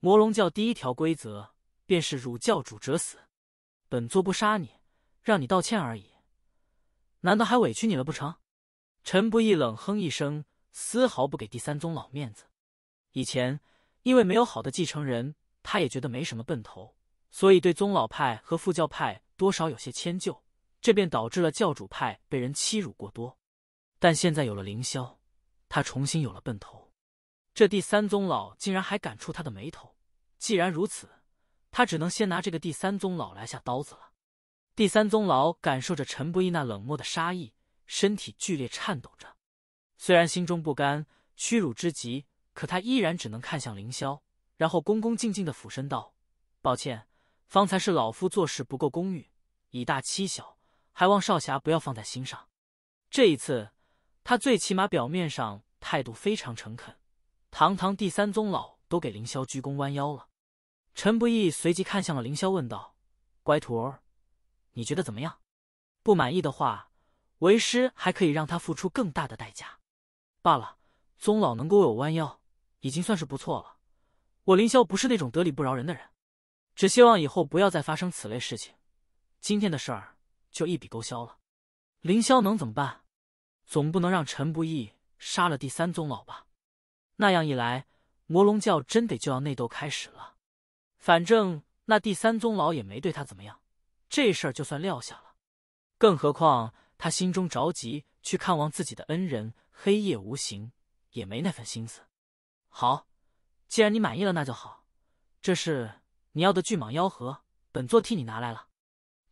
魔龙教第一条规则便是辱教主者死。本座不杀你，让你道歉而已。难道还委屈你了不成？陈不义冷哼一声，丝毫不给第三宗老面子。以前因为没有好的继承人，他也觉得没什么奔头，所以对宗老派和副教派多少有些迁就。这便导致了教主派被人欺辱过多，但现在有了凌霄，他重新有了奔头。这第三宗老竟然还敢触他的眉头，既然如此，他只能先拿这个第三宗老来下刀子了。第三宗老感受着陈不义那冷漠的杀意，身体剧烈颤抖着。虽然心中不甘、屈辱之极，可他依然只能看向凌霄，然后恭恭敬敬的俯身道：“抱歉，方才是老夫做事不够公允，以大欺小。”还望少侠不要放在心上。这一次，他最起码表面上态度非常诚恳，堂堂第三宗老都给凌霄鞠躬弯腰了。陈不易随即看向了凌霄，问道：“乖徒，儿，你觉得怎么样？不满意的话，为师还可以让他付出更大的代价。”罢了，宗老能够为我弯腰，已经算是不错了。我凌霄不是那种得理不饶人的人，只希望以后不要再发生此类事情。今天的事儿。就一笔勾销了，凌霄能怎么办？总不能让陈不义杀了第三宗老吧？那样一来，魔龙教真得就要内斗开始了。反正那第三宗老也没对他怎么样，这事儿就算撂下了。更何况他心中着急去看望自己的恩人，黑夜无形也没那份心思。好，既然你满意了，那就好。这是你要的巨蟒妖盒，本座替你拿来了。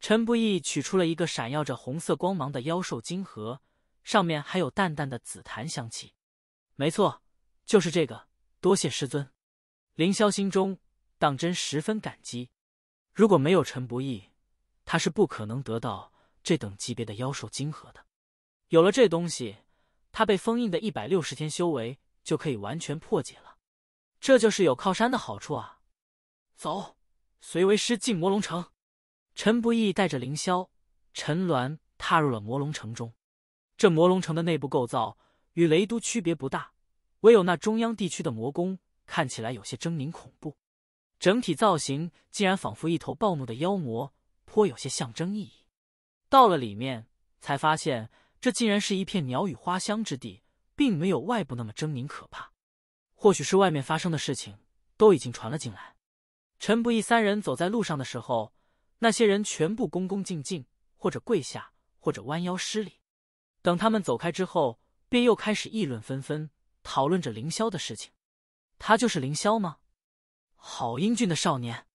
陈不易取出了一个闪耀着红色光芒的妖兽金盒，上面还有淡淡的紫檀香气。没错，就是这个。多谢师尊，凌霄心中当真十分感激。如果没有陈不易，他是不可能得到这等级别的妖兽金盒的。有了这东西，他被封印的一百六十天修为就可以完全破解了。这就是有靠山的好处啊！走，随为师进魔龙城。陈不易带着凌霄、陈鸾踏入了魔龙城中。这魔龙城的内部构造与雷都区别不大，唯有那中央地区的魔宫看起来有些狰狞恐怖，整体造型竟然仿佛一头暴怒的妖魔，颇有些象征意义。到了里面，才发现这竟然是一片鸟语花香之地，并没有外部那么狰狞可怕。或许是外面发生的事情都已经传了进来。陈不易三人走在路上的时候。那些人全部恭恭敬敬，或者跪下，或者弯腰施礼。等他们走开之后，便又开始议论纷纷，讨论着凌霄的事情。他就是凌霄吗？好英俊的少年，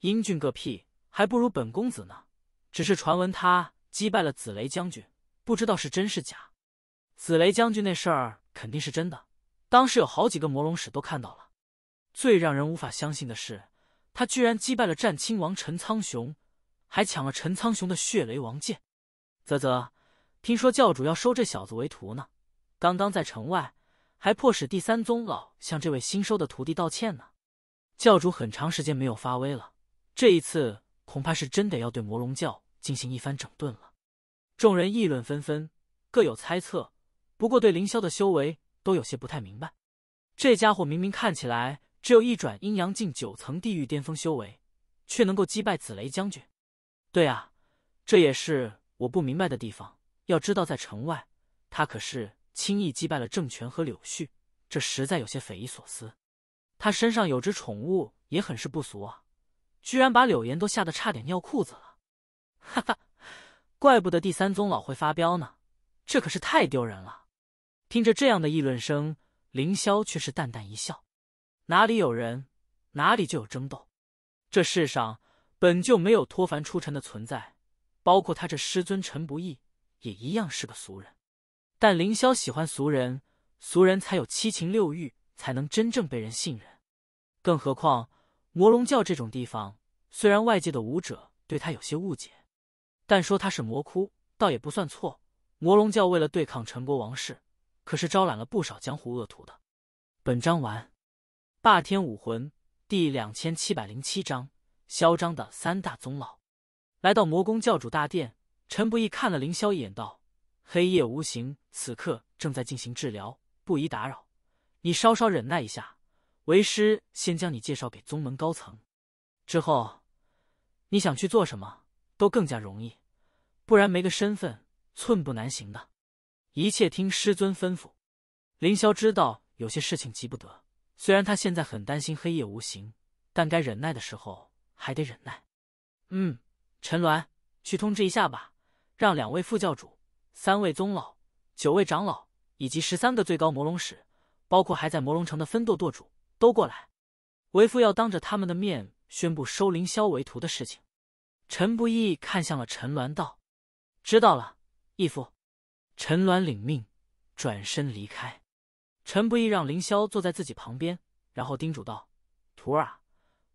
英俊个屁，还不如本公子呢。只是传闻他击败了紫雷将军，不知道是真是假。紫雷将军那事儿肯定是真的，当时有好几个魔龙使都看到了。最让人无法相信的是，他居然击败了战亲王陈苍雄。还抢了陈苍雄的血雷王剑，啧啧，听说教主要收这小子为徒呢。刚刚在城外还迫使第三宗老向这位新收的徒弟道歉呢。教主很长时间没有发威了，这一次恐怕是真得要对魔龙教进行一番整顿了。众人议论纷纷，各有猜测，不过对凌霄的修为都有些不太明白。这家伙明明看起来只有一转阴阳境九层地狱巅峰修为，却能够击败紫雷将军。对啊，这也是我不明白的地方。要知道，在城外，他可是轻易击败了郑权和柳絮，这实在有些匪夷所思。他身上有只宠物也很是不俗啊，居然把柳岩都吓得差点尿裤子了。哈哈，怪不得第三宗老会发飙呢，这可是太丢人了。听着这样的议论声，凌霄却是淡淡一笑：哪里有人，哪里就有争斗。这世上。本就没有脱凡出尘的存在，包括他这师尊陈不义也一样是个俗人。但凌霄喜欢俗人，俗人才有七情六欲，才能真正被人信任。更何况魔龙教这种地方，虽然外界的武者对他有些误解，但说他是魔窟倒也不算错。魔龙教为了对抗陈国王室，可是招揽了不少江湖恶徒的。本章完。霸天武魂第两千七百零七章。嚣张的三大宗老来到魔宫教主大殿，陈不易看了凌霄一眼，道：“黑夜无形，此刻正在进行治疗，不宜打扰。你稍稍忍耐一下，为师先将你介绍给宗门高层。之后你想去做什么，都更加容易。不然没个身份，寸步难行的。一切听师尊吩咐。”凌霄知道有些事情急不得，虽然他现在很担心黑夜无形，但该忍耐的时候。还得忍耐，嗯，陈鸾，去通知一下吧，让两位副教主、三位宗老、九位长老以及十三个最高魔龙使，包括还在魔龙城的分舵舵主，都过来。为父要当着他们的面宣布收凌霄为徒的事情。陈不义看向了陈鸾，道：“知道了，义父。”陈鸾领命，转身离开。陈不义让凌霄坐在自己旁边，然后叮嘱道：“徒儿啊。”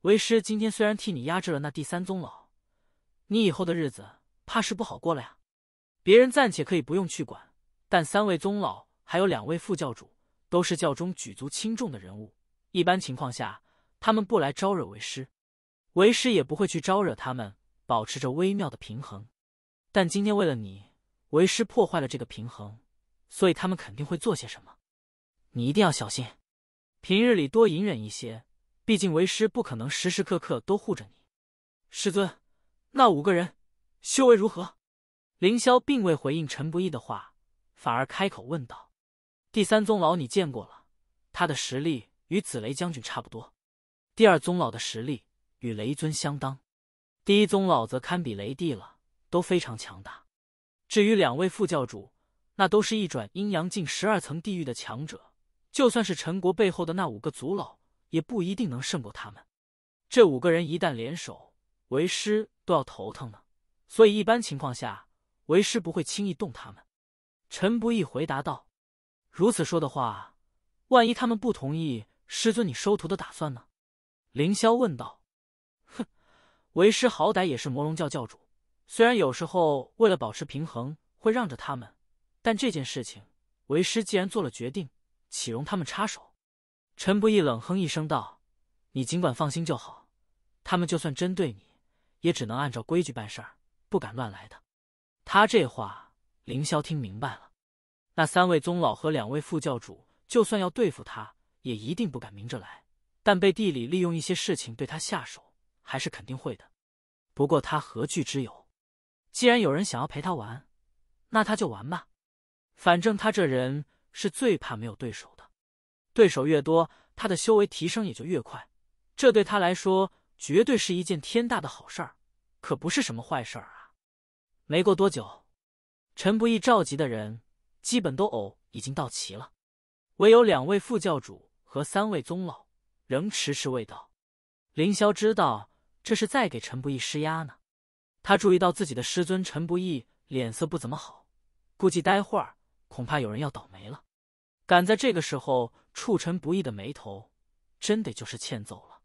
为师今天虽然替你压制了那第三宗老，你以后的日子怕是不好过了呀。别人暂且可以不用去管，但三位宗老还有两位副教主都是教中举足轻重的人物，一般情况下他们不来招惹为师，为师也不会去招惹他们，保持着微妙的平衡。但今天为了你，为师破坏了这个平衡，所以他们肯定会做些什么，你一定要小心，平日里多隐忍一些。毕竟为师不可能时时刻刻都护着你，师尊。那五个人修为如何？凌霄并未回应陈不义的话，反而开口问道：“第三宗老你见过了，他的实力与紫雷将军差不多；第二宗老的实力与雷尊相当；第一宗老则堪比雷帝了，都非常强大。至于两位副教主，那都是一转阴阳境十二层地狱的强者。就算是陈国背后的那五个族老。”也不一定能胜过他们。这五个人一旦联手，为师都要头疼了。所以一般情况下，为师不会轻易动他们。陈不易回答道：“如此说的话，万一他们不同意师尊你收徒的打算呢？”凌霄问道。“哼，为师好歹也是魔龙教教主，虽然有时候为了保持平衡会让着他们，但这件事情，为师既然做了决定，岂容他们插手？”陈不义冷哼一声道：“你尽管放心就好，他们就算针对你，也只能按照规矩办事儿，不敢乱来的。”他这话，凌霄听明白了。那三位宗老和两位副教主，就算要对付他，也一定不敢明着来，但背地里利用一些事情对他下手，还是肯定会的。不过他何惧之有？既然有人想要陪他玩，那他就玩吧。反正他这人是最怕没有对手。对手越多，他的修为提升也就越快。这对他来说绝对是一件天大的好事，可不是什么坏事儿啊！没过多久，陈不义召集的人基本都偶已经到齐了，唯有两位副教主和三位宗老仍迟迟未到。凌霄知道这是在给陈不义施压呢。他注意到自己的师尊陈不义脸色不怎么好，估计待会儿恐怕有人要倒霉了。赶在这个时候。触陈不义的眉头，真的就是欠揍了。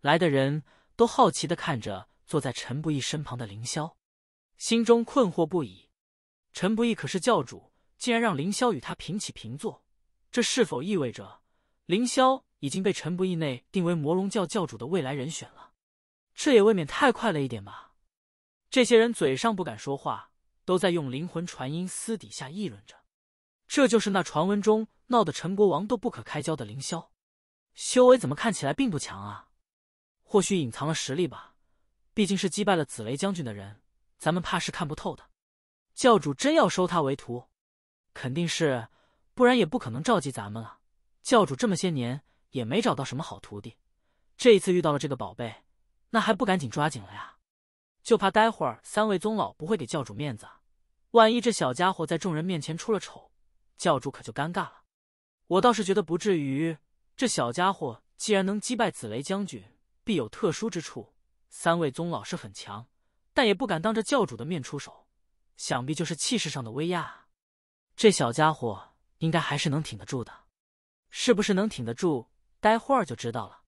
来的人都好奇的看着坐在陈不义身旁的凌霄，心中困惑不已。陈不义可是教主，竟然让凌霄与他平起平坐，这是否意味着凌霄已经被陈不义内定为魔龙教教主的未来人选了？这也未免太快了一点吧？这些人嘴上不敢说话，都在用灵魂传音私底下议论着。这就是那传闻中闹得陈国王都不可开交的凌霄，修为怎么看起来并不强啊？或许隐藏了实力吧，毕竟是击败了紫雷将军的人，咱们怕是看不透的。教主真要收他为徒，肯定是，不然也不可能召集咱们了。教主这么些年也没找到什么好徒弟，这一次遇到了这个宝贝，那还不赶紧抓紧了呀？就怕待会儿三位宗老不会给教主面子，万一这小家伙在众人面前出了丑。教主可就尴尬了，我倒是觉得不至于。这小家伙既然能击败紫雷将军，必有特殊之处。三位宗老师很强，但也不敢当着教主的面出手，想必就是气势上的威压。这小家伙应该还是能挺得住的。是不是能挺得住？待会儿就知道了。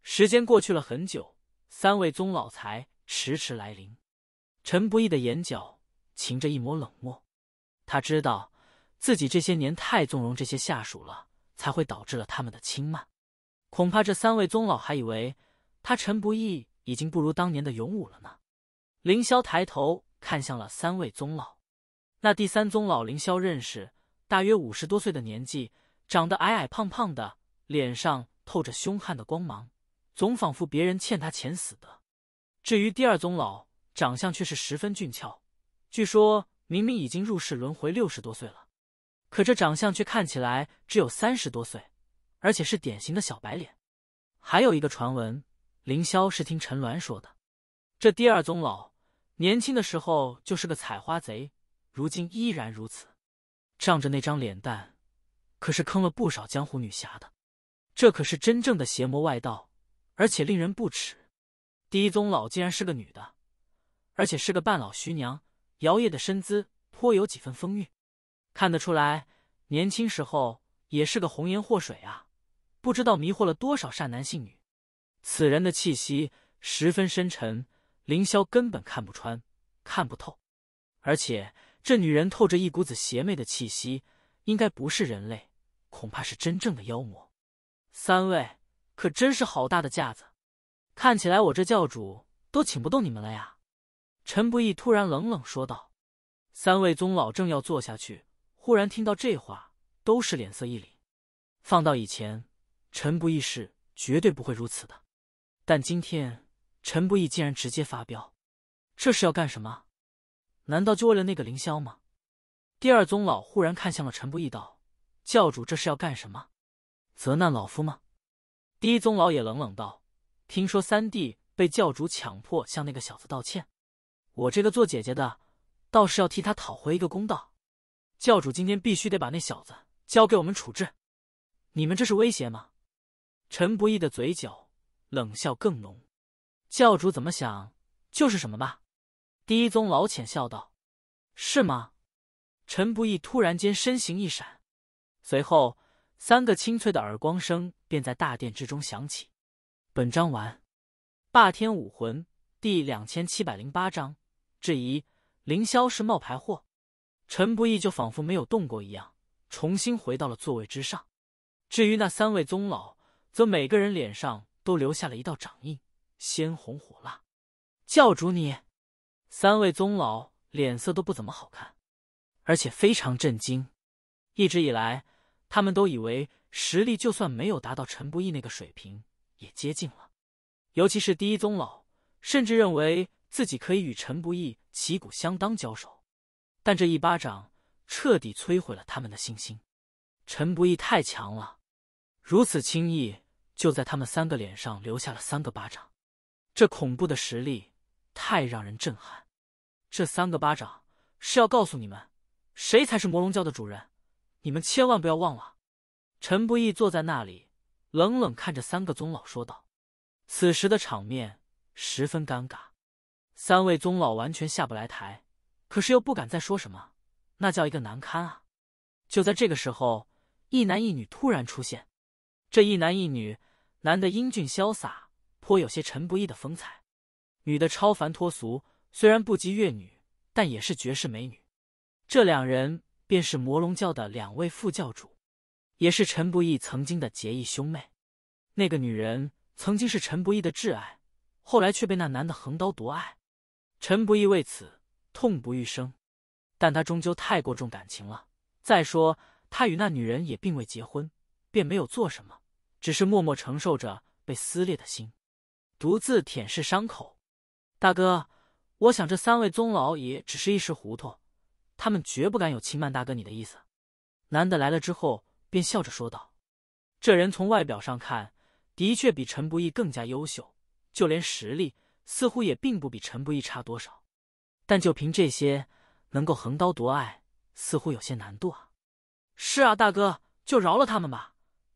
时间过去了很久，三位宗老才迟迟来临。陈不义的眼角噙着一抹冷漠，他知道。自己这些年太纵容这些下属了，才会导致了他们的轻慢。恐怕这三位宗老还以为他陈不义已经不如当年的勇武了呢。凌霄抬头看向了三位宗老，那第三宗老凌霄认识，大约五十多岁的年纪，长得矮矮胖胖的，脸上透着凶悍的光芒，总仿佛别人欠他钱似的。至于第二宗老，长相却是十分俊俏，据说明明已经入世轮回六十多岁了。可这长相却看起来只有三十多岁，而且是典型的小白脸。还有一个传闻，凌霄是听陈鸾说的。这第二宗老年轻的时候就是个采花贼，如今依然如此，仗着那张脸蛋，可是坑了不少江湖女侠的。这可是真正的邪魔外道，而且令人不齿。第一宗老竟然是个女的，而且是个半老徐娘，摇曳的身姿颇有几分风韵。看得出来，年轻时候也是个红颜祸水啊，不知道迷惑了多少善男信女。此人的气息十分深沉，凌霄根本看不穿、看不透。而且这女人透着一股子邪魅的气息，应该不是人类，恐怕是真正的妖魔。三位可真是好大的架子，看起来我这教主都请不动你们了呀！陈不义突然冷冷说道。三位宗老正要坐下去。忽然听到这话，都是脸色一凛。放到以前，陈不义是绝对不会如此的，但今天陈不义竟然直接发飙，这是要干什么？难道就为了那个凌霄吗？第二宗老忽然看向了陈不义，道：“教主，这是要干什么？责难老夫吗？”第一宗老也冷冷道：“听说三弟被教主强迫向那个小子道歉，我这个做姐姐的，倒是要替他讨回一个公道。”教主今天必须得把那小子交给我们处置，你们这是威胁吗？陈不义的嘴角冷笑更浓，教主怎么想就是什么吧。第一宗老浅笑道：“是吗？”陈不义突然间身形一闪，随后三个清脆的耳光声便在大殿之中响起。本章完。霸天武魂第两千七百零八章：质疑凌霄是冒牌货。陈不易就仿佛没有动过一样，重新回到了座位之上。至于那三位宗老，则每个人脸上都留下了一道掌印，鲜红火辣。教主，你三位宗老脸色都不怎么好看，而且非常震惊。一直以来，他们都以为实力就算没有达到陈不易那个水平，也接近了。尤其是第一宗老，甚至认为自己可以与陈不易旗鼓相当交手。但这一巴掌彻底摧毁了他们的信心。陈不易太强了，如此轻易就在他们三个脸上留下了三个巴掌，这恐怖的实力太让人震撼。这三个巴掌是要告诉你们，谁才是魔龙教的主人？你们千万不要忘了。陈不易坐在那里，冷冷看着三个宗老说道。此时的场面十分尴尬，三位宗老完全下不来台。可是又不敢再说什么，那叫一个难堪啊！就在这个时候，一男一女突然出现。这一男一女，男的英俊潇洒，颇有些陈不易的风采；女的超凡脱俗，虽然不及月女，但也是绝世美女。这两人便是魔龙教的两位副教主，也是陈不易曾经的结义兄妹。那个女人曾经是陈不易的挚爱，后来却被那男的横刀夺爱。陈不易为此。痛不欲生，但他终究太过重感情了。再说，他与那女人也并未结婚，便没有做什么，只是默默承受着被撕裂的心，独自舔舐伤口。大哥，我想这三位宗老也只是一时糊涂，他们绝不敢有轻慢大哥你的意思。男的来了之后，便笑着说道：“这人从外表上看，的确比陈不易更加优秀，就连实力似乎也并不比陈不易差多少。”但就凭这些，能够横刀夺爱，似乎有些难度啊！是啊，大哥，就饶了他们吧，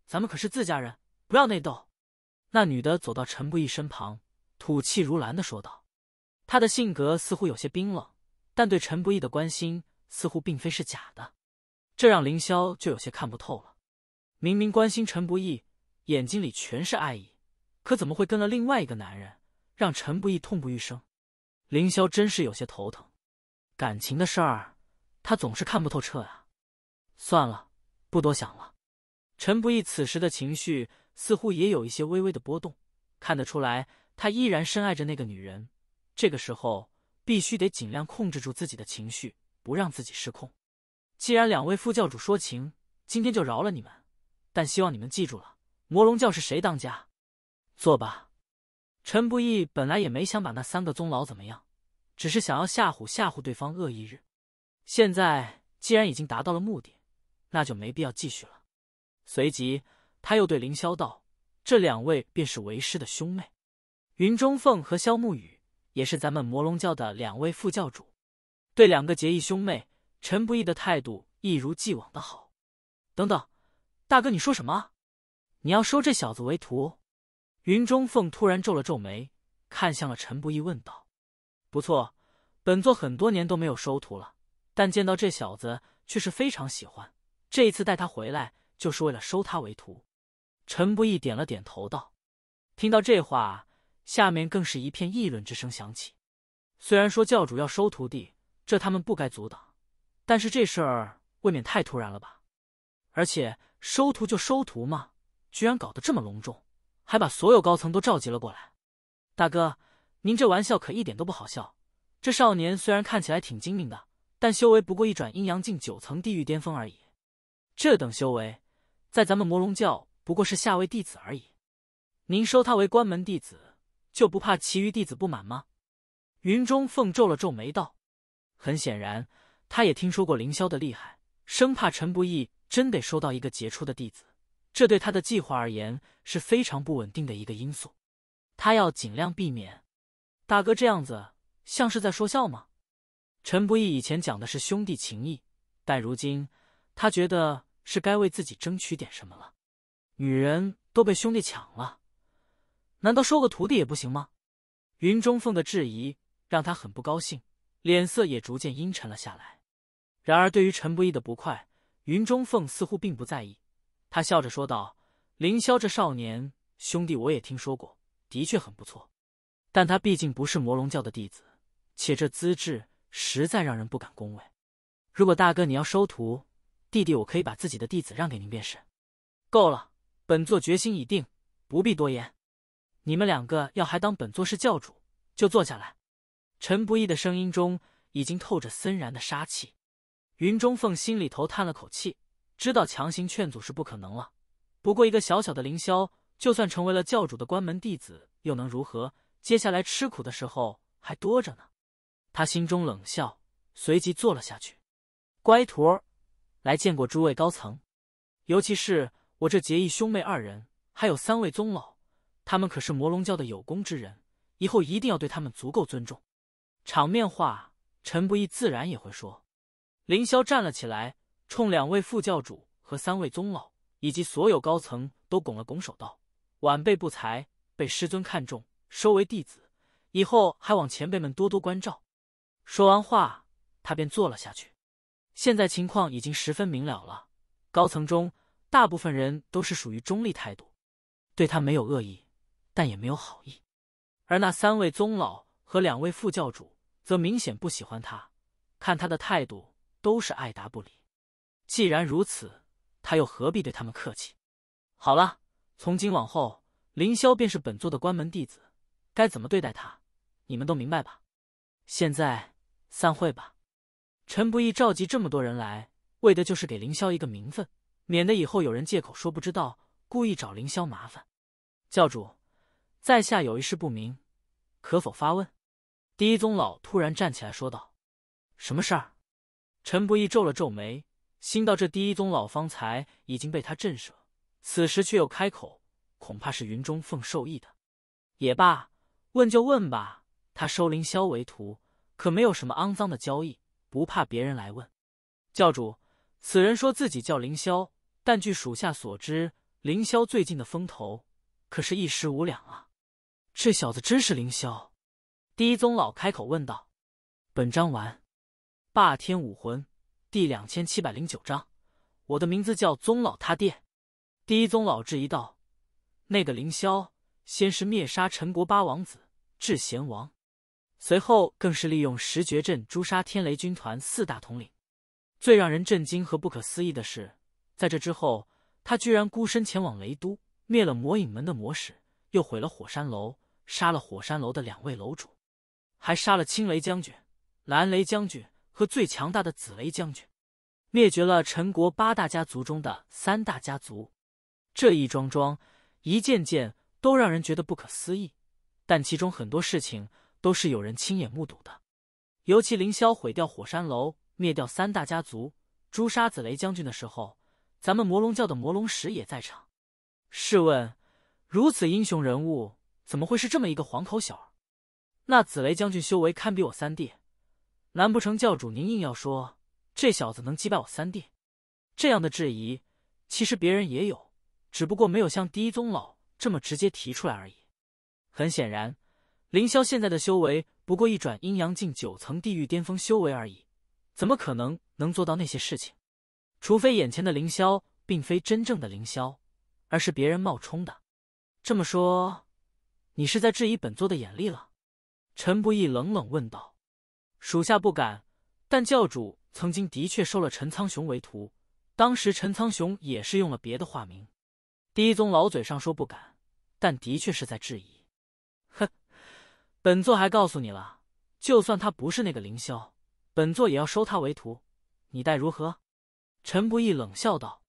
咱们可是自家人，不要内斗。那女的走到陈不义身旁，吐气如兰的说道：“她的性格似乎有些冰冷，但对陈不义的关心似乎并非是假的，这让凌霄就有些看不透了。明明关心陈不义，眼睛里全是爱意，可怎么会跟了另外一个男人，让陈不义痛不欲生？”凌霄真是有些头疼，感情的事儿，他总是看不透彻啊。算了，不多想了。陈不易此时的情绪似乎也有一些微微的波动，看得出来，他依然深爱着那个女人。这个时候，必须得尽量控制住自己的情绪，不让自己失控。既然两位副教主说情，今天就饶了你们，但希望你们记住了，魔龙教是谁当家，坐吧。陈不义本来也没想把那三个宗老怎么样，只是想要吓唬吓唬对方。恶意日，现在既然已经达到了目的，那就没必要继续了。随即，他又对凌霄道：“这两位便是为师的兄妹，云中凤和萧暮雨，也是咱们魔龙教的两位副教主。”对两个结义兄妹，陈不义的态度一如既往的好。等等，大哥，你说什么？你要收这小子为徒？云中凤突然皱了皱眉，看向了陈不易，问道：“不错，本座很多年都没有收徒了，但见到这小子却是非常喜欢。这一次带他回来，就是为了收他为徒。”陈不易点了点头，道：“听到这话，下面更是一片议论之声响起。虽然说教主要收徒弟，这他们不该阻挡，但是这事儿未免太突然了吧？而且收徒就收徒嘛，居然搞得这么隆重。”还把所有高层都召集了过来。大哥，您这玩笑可一点都不好笑。这少年虽然看起来挺精明的，但修为不过一转阴阳境九层地狱巅峰而已。这等修为，在咱们魔龙教不过是下位弟子而已。您收他为关门弟子，就不怕其余弟子不满吗？云中凤皱了皱眉道：“很显然，他也听说过凌霄的厉害，生怕陈不义真得收到一个杰出的弟子。”这对他的计划而言是非常不稳定的一个因素，他要尽量避免。大哥这样子像是在说笑吗？陈不义以前讲的是兄弟情义，但如今他觉得是该为自己争取点什么了。女人都被兄弟抢了，难道收个徒弟也不行吗？云中凤的质疑让他很不高兴，脸色也逐渐阴沉了下来。然而，对于陈不义的不快，云中凤似乎并不在意。他笑着说道：“凌霄这少年兄弟，我也听说过，的确很不错。但他毕竟不是魔龙教的弟子，且这资质实在让人不敢恭维。如果大哥你要收徒，弟弟我可以把自己的弟子让给您便是。够了，本座决心已定，不必多言。你们两个要还当本座是教主，就坐下来。”陈不易的声音中已经透着森然的杀气。云中凤心里头叹了口气。知道强行劝阻是不可能了，不过一个小小的凌霄，就算成为了教主的关门弟子，又能如何？接下来吃苦的时候还多着呢。他心中冷笑，随即坐了下去。乖徒儿，来见过诸位高层，尤其是我这结义兄妹二人，还有三位宗老，他们可是魔龙教的有功之人，以后一定要对他们足够尊重。场面话，陈不义自然也会说。凌霄站了起来。冲两位副教主和三位宗老以及所有高层都拱了拱手道：“晚辈不才，被师尊看中，收为弟子，以后还望前辈们多多关照。”说完话，他便坐了下去。现在情况已经十分明了了，高层中大部分人都是属于中立态度，对他没有恶意，但也没有好意。而那三位宗老和两位副教主则明显不喜欢他，看他的态度都是爱答不理。既然如此，他又何必对他们客气？好了，从今往后，凌霄便是本座的关门弟子，该怎么对待他，你们都明白吧？现在散会吧。陈不易召集这么多人来，为的就是给凌霄一个名分，免得以后有人借口说不知道，故意找凌霄麻烦。教主，在下有一事不明，可否发问？第一宗老突然站起来说道：“什么事儿？”陈不易皱了皱眉。心道这第一宗老方才已经被他震慑，此时却又开口，恐怕是云中凤授意的。也罢，问就问吧。他收凌霄为徒，可没有什么肮脏的交易，不怕别人来问。教主，此人说自己叫凌霄，但据属下所知，凌霄最近的风头可是一时无两啊。这小子真是凌霄？第一宗老开口问道。本章完。霸天武魂。第两千七百零九章，我的名字叫宗老。他爹，第一宗老质疑道：“那个凌霄先是灭杀陈国八王子智贤王，随后更是利用十绝阵诛杀天雷军团四大统领。最让人震惊和不可思议的是，在这之后，他居然孤身前往雷都，灭了魔影门的魔使，又毁了火山楼，杀了火山楼的两位楼主，还杀了青雷将军、蓝雷将军。”和最强大的紫雷将军，灭绝了陈国八大家族中的三大家族，这一桩桩一件件都让人觉得不可思议。但其中很多事情都是有人亲眼目睹的。尤其凌霄毁掉火山楼、灭掉三大家族、诛杀紫雷将军的时候，咱们魔龙教的魔龙使也在场。试问，如此英雄人物，怎么会是这么一个黄口小儿？那紫雷将军修为堪比我三弟。难不成教主您硬要说这小子能击败我三弟？这样的质疑其实别人也有，只不过没有像第一宗老这么直接提出来而已。很显然，凌霄现在的修为不过一转阴阳境九层地狱巅峰修为而已，怎么可能能做到那些事情？除非眼前的凌霄并非真正的凌霄，而是别人冒充的。这么说，你是在质疑本座的眼力了？陈不义冷冷问道。属下不敢，但教主曾经的确收了陈苍雄为徒，当时陈苍雄也是用了别的化名。第一宗老嘴上说不敢，但的确是在质疑。哼，本座还告诉你了，就算他不是那个凌霄，本座也要收他为徒，你待如何？陈不义冷笑道：“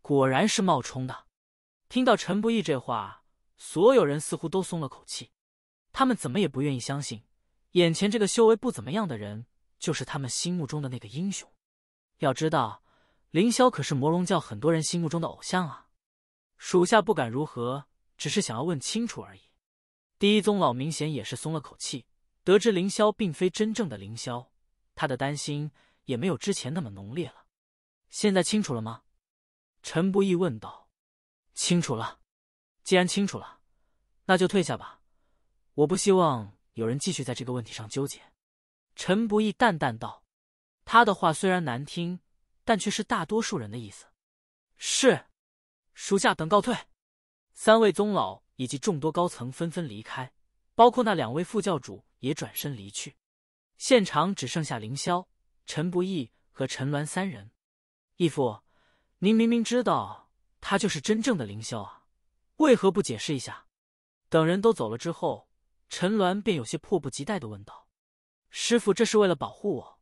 果然是冒充的。”听到陈不义这话，所有人似乎都松了口气，他们怎么也不愿意相信。眼前这个修为不怎么样的人，就是他们心目中的那个英雄。要知道，凌霄可是魔龙教很多人心目中的偶像啊！属下不敢如何，只是想要问清楚而已。第一宗老明显也是松了口气，得知凌霄并非真正的凌霄，他的担心也没有之前那么浓烈了。现在清楚了吗？陈不易问道。清楚了。既然清楚了，那就退下吧。我不希望。有人继续在这个问题上纠结，陈不义淡淡道：“他的话虽然难听，但却是大多数人的意思。”是，属下等告退。三位宗老以及众多高层纷纷离开，包括那两位副教主也转身离去。现场只剩下凌霄、陈不义和陈鸾三人。义父，您明明知道他就是真正的凌霄啊，为何不解释一下？等人都走了之后。陈鸾便有些迫不及待的问道：“师傅，这是为了保护我？”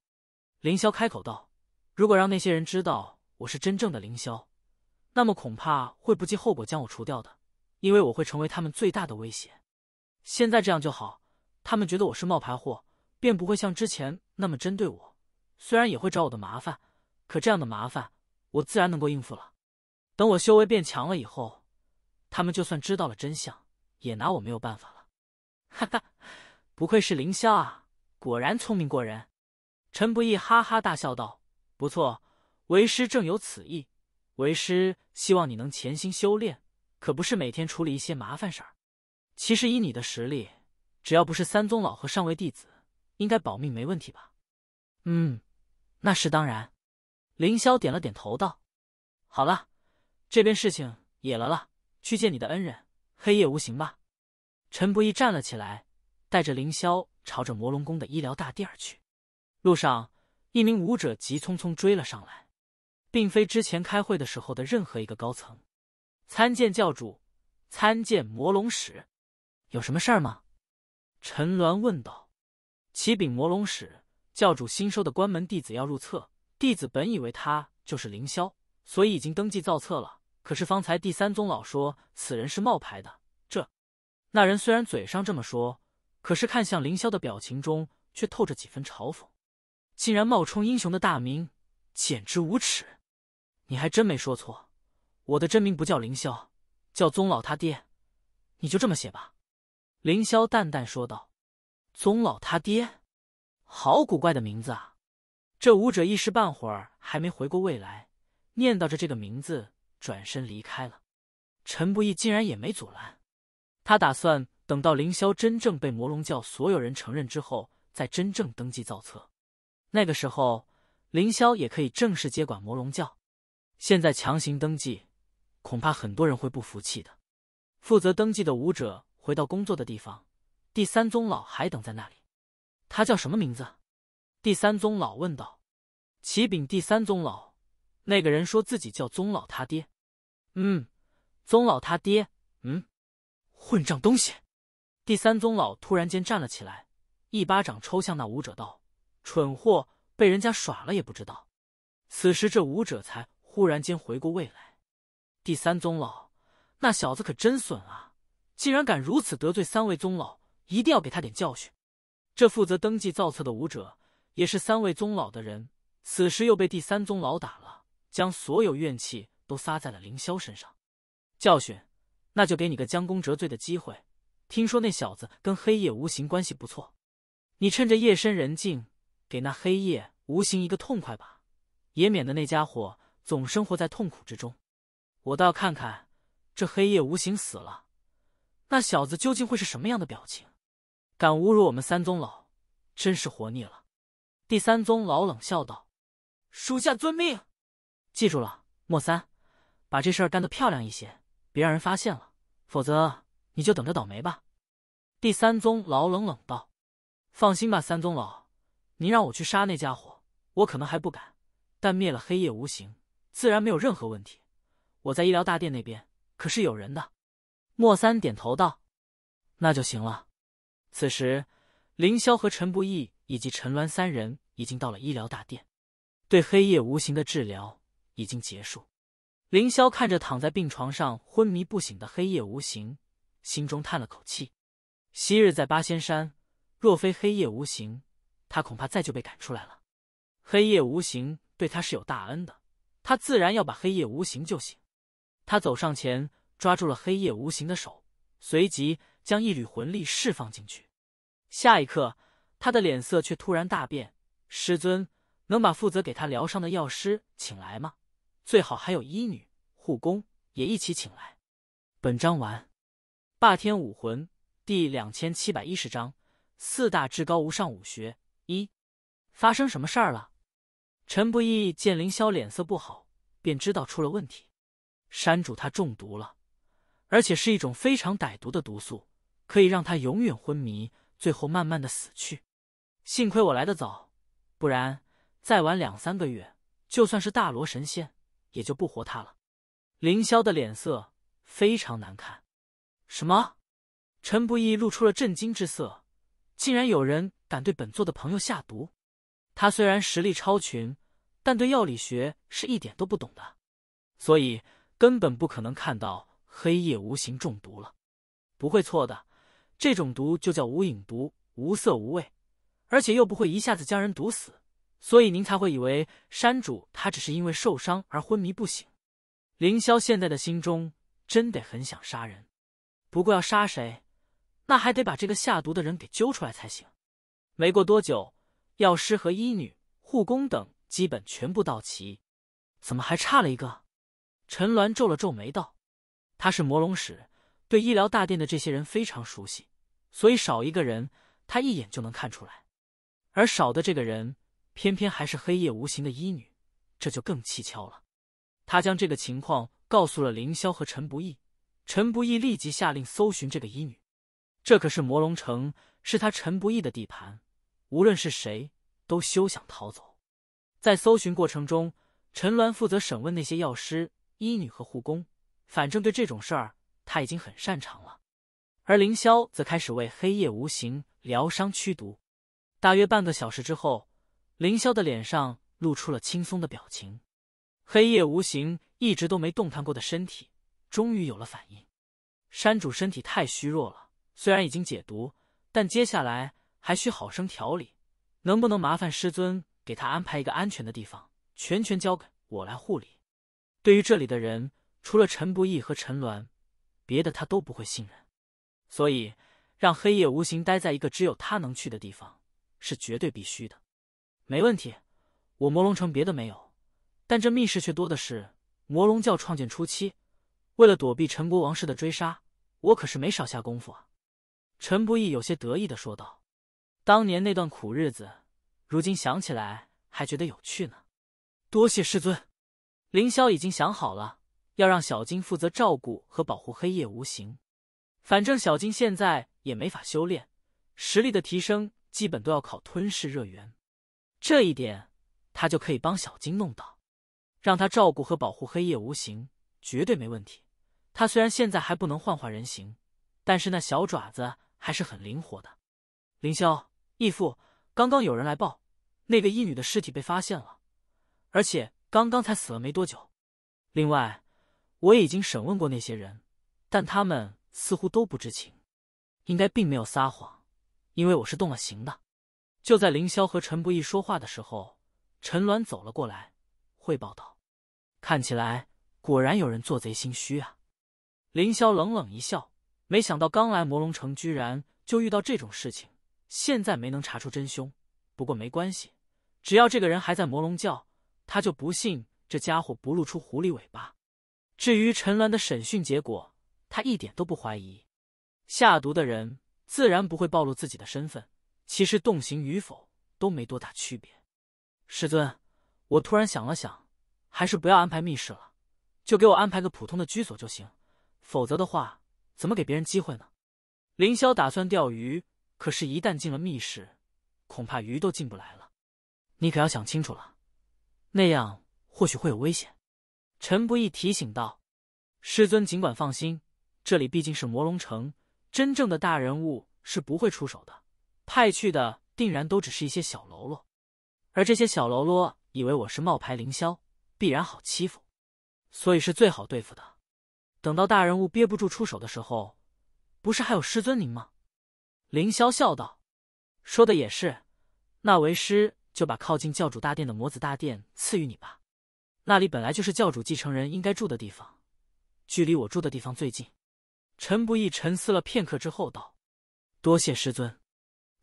凌霄开口道：“如果让那些人知道我是真正的凌霄，那么恐怕会不计后果将我除掉的，因为我会成为他们最大的威胁。现在这样就好，他们觉得我是冒牌货，便不会像之前那么针对我。虽然也会找我的麻烦，可这样的麻烦我自然能够应付了。等我修为变强了以后，他们就算知道了真相，也拿我没有办法了。”哈哈，不愧是凌霄啊，果然聪明过人。陈不义哈哈大笑道：“不错，为师正有此意。为师希望你能潜心修炼，可不是每天处理一些麻烦事儿。其实以你的实力，只要不是三宗老和尚位弟子，应该保命没问题吧？”“嗯，那是当然。”凌霄点了点头道：“好了，这边事情也了了，去见你的恩人黑夜无形吧。”陈不易站了起来，带着凌霄朝着魔龙宫的医疗大殿而去。路上，一名武者急匆匆追了上来，并非之前开会的时候的任何一个高层。参见教主，参见魔龙使，有什么事儿吗？陈鸾问道。启禀魔龙使，教主新收的关门弟子要入册，弟子本以为他就是凌霄，所以已经登记造册了。可是方才第三宗老说此人是冒牌的。那人虽然嘴上这么说，可是看向凌霄的表情中却透着几分嘲讽，竟然冒充英雄的大名，简直无耻！你还真没说错，我的真名不叫凌霄，叫宗老他爹。你就这么写吧。”凌霄淡淡说道。“宗老他爹，好古怪的名字啊！”这武者一时半会儿还没回过味来，念叨着这个名字，转身离开了。陈不义竟然也没阻拦。他打算等到凌霄真正被魔龙教所有人承认之后，再真正登记造册。那个时候，凌霄也可以正式接管魔龙教。现在强行登记，恐怕很多人会不服气的。负责登记的武者回到工作的地方，第三宗老还等在那里。他叫什么名字？第三宗老问道。启禀第三宗老，那个人说自己叫宗老他爹。嗯，宗老他爹。嗯。混账东西！第三宗老突然间站了起来，一巴掌抽向那武者，道：“蠢货，被人家耍了也不知道。”此时，这武者才忽然间回过味来。第三宗老，那小子可真损啊！竟然敢如此得罪三位宗老，一定要给他点教训。这负责登记造册的武者也是三位宗老的人，此时又被第三宗老打了，将所有怨气都撒在了凌霄身上，教训。那就给你个将功折罪的机会。听说那小子跟黑夜无形关系不错，你趁着夜深人静，给那黑夜无形一个痛快吧，也免得那家伙总生活在痛苦之中。我倒要看看，这黑夜无形死了，那小子究竟会是什么样的表情？敢侮辱我们三宗老，真是活腻了！第三宗老冷笑道：“属下遵命，记住了，莫三，把这事儿干得漂亮一些，别让人发现了。”否则，你就等着倒霉吧！第三宗老冷冷道：“放心吧，三宗老，您让我去杀那家伙，我可能还不敢。但灭了黑夜无形，自然没有任何问题。我在医疗大殿那边可是有人的。”莫三点头道：“那就行了。”此时，凌霄和陈不易以及陈鸾三人已经到了医疗大殿，对黑夜无形的治疗已经结束。凌霄看着躺在病床上昏迷不醒的黑夜无形，心中叹了口气。昔日在八仙山，若非黑夜无形，他恐怕再就被赶出来了。黑夜无形对他是有大恩的，他自然要把黑夜无形救醒。他走上前，抓住了黑夜无形的手，随即将一缕魂力释放进去。下一刻，他的脸色却突然大变：“师尊，能把负责给他疗伤的药师请来吗？”最好还有医女、护工也一起请来。本章完。霸天武魂第两千七百一十章：四大至高无上武学一。发生什么事儿了？陈不义见凌霄脸色不好，便知道出了问题。山主他中毒了，而且是一种非常歹毒的毒素，可以让他永远昏迷，最后慢慢的死去。幸亏我来的早，不然再晚两三个月，就算是大罗神仙。也就不活他了。凌霄的脸色非常难看。什么？陈不易露出了震惊之色，竟然有人敢对本座的朋友下毒？他虽然实力超群，但对药理学是一点都不懂的，所以根本不可能看到黑夜无形中毒了。不会错的，这种毒就叫无影毒，无色无味，而且又不会一下子将人毒死。所以您才会以为山主他只是因为受伤而昏迷不醒。凌霄现在的心中真得很想杀人，不过要杀谁，那还得把这个下毒的人给揪出来才行。没过多久，药师和医女、护工等基本全部到齐，怎么还差了一个？陈鸾皱了皱眉道：“他是魔龙使，对医疗大殿的这些人非常熟悉，所以少一个人，他一眼就能看出来。而少的这个人。”偏偏还是黑夜无形的医女，这就更蹊跷了。他将这个情况告诉了凌霄和陈不义，陈不义立即下令搜寻这个医女。这可是魔龙城，是他陈不义的地盘，无论是谁都休想逃走。在搜寻过程中，陈鸾负责审问那些药师、医女和护工，反正对这种事儿他已经很擅长了。而凌霄则开始为黑夜无形疗伤驱毒。大约半个小时之后。凌霄的脸上露出了轻松的表情。黑夜无形一直都没动弹过的身体，终于有了反应。山主身体太虚弱了，虽然已经解毒，但接下来还需好生调理。能不能麻烦师尊给他安排一个安全的地方，全权交给我来护理？对于这里的人，除了陈不义和陈鸾，别的他都不会信任，所以让黑夜无形待在一个只有他能去的地方是绝对必须的。没问题，我魔龙城别的没有，但这密室却多的是。魔龙教创建初期，为了躲避陈国王室的追杀，我可是没少下功夫啊。陈不义有些得意的说道：“当年那段苦日子，如今想起来还觉得有趣呢。”多谢师尊，凌霄已经想好了，要让小金负责照顾和保护黑夜无形。反正小金现在也没法修炼，实力的提升基本都要靠吞噬热源。这一点，他就可以帮小金弄到，让他照顾和保护黑夜无形，绝对没问题。他虽然现在还不能幻化人形，但是那小爪子还是很灵活的。凌霄义父，刚刚有人来报，那个义女的尸体被发现了，而且刚刚才死了没多久。另外，我已经审问过那些人，但他们似乎都不知情，应该并没有撒谎，因为我是动了刑的。就在凌霄和陈不易说话的时候，陈峦走了过来，汇报道：“看起来果然有人做贼心虚啊！”凌霄冷冷一笑，没想到刚来魔龙城，居然就遇到这种事情。现在没能查出真凶，不过没关系，只要这个人还在魔龙教，他就不信这家伙不露出狐狸尾巴。至于陈鸾的审讯结果，他一点都不怀疑。下毒的人自然不会暴露自己的身份。其实动刑与否都没多大区别，师尊，我突然想了想，还是不要安排密室了，就给我安排个普通的居所就行。否则的话，怎么给别人机会呢？凌霄打算钓鱼，可是，一旦进了密室，恐怕鱼都进不来了。你可要想清楚了，那样或许会有危险。陈不易提醒道：“师尊，尽管放心，这里毕竟是魔龙城，真正的大人物是不会出手的。”派去的定然都只是一些小喽啰，而这些小喽啰以为我是冒牌凌霄，必然好欺负，所以是最好对付的。等到大人物憋不住出手的时候，不是还有师尊您吗？凌霄笑道：“说的也是，那为师就把靠近教主大殿的魔子大殿赐予你吧，那里本来就是教主继承人应该住的地方，距离我住的地方最近。”陈不易沉思了片刻之后道：“多谢师尊。”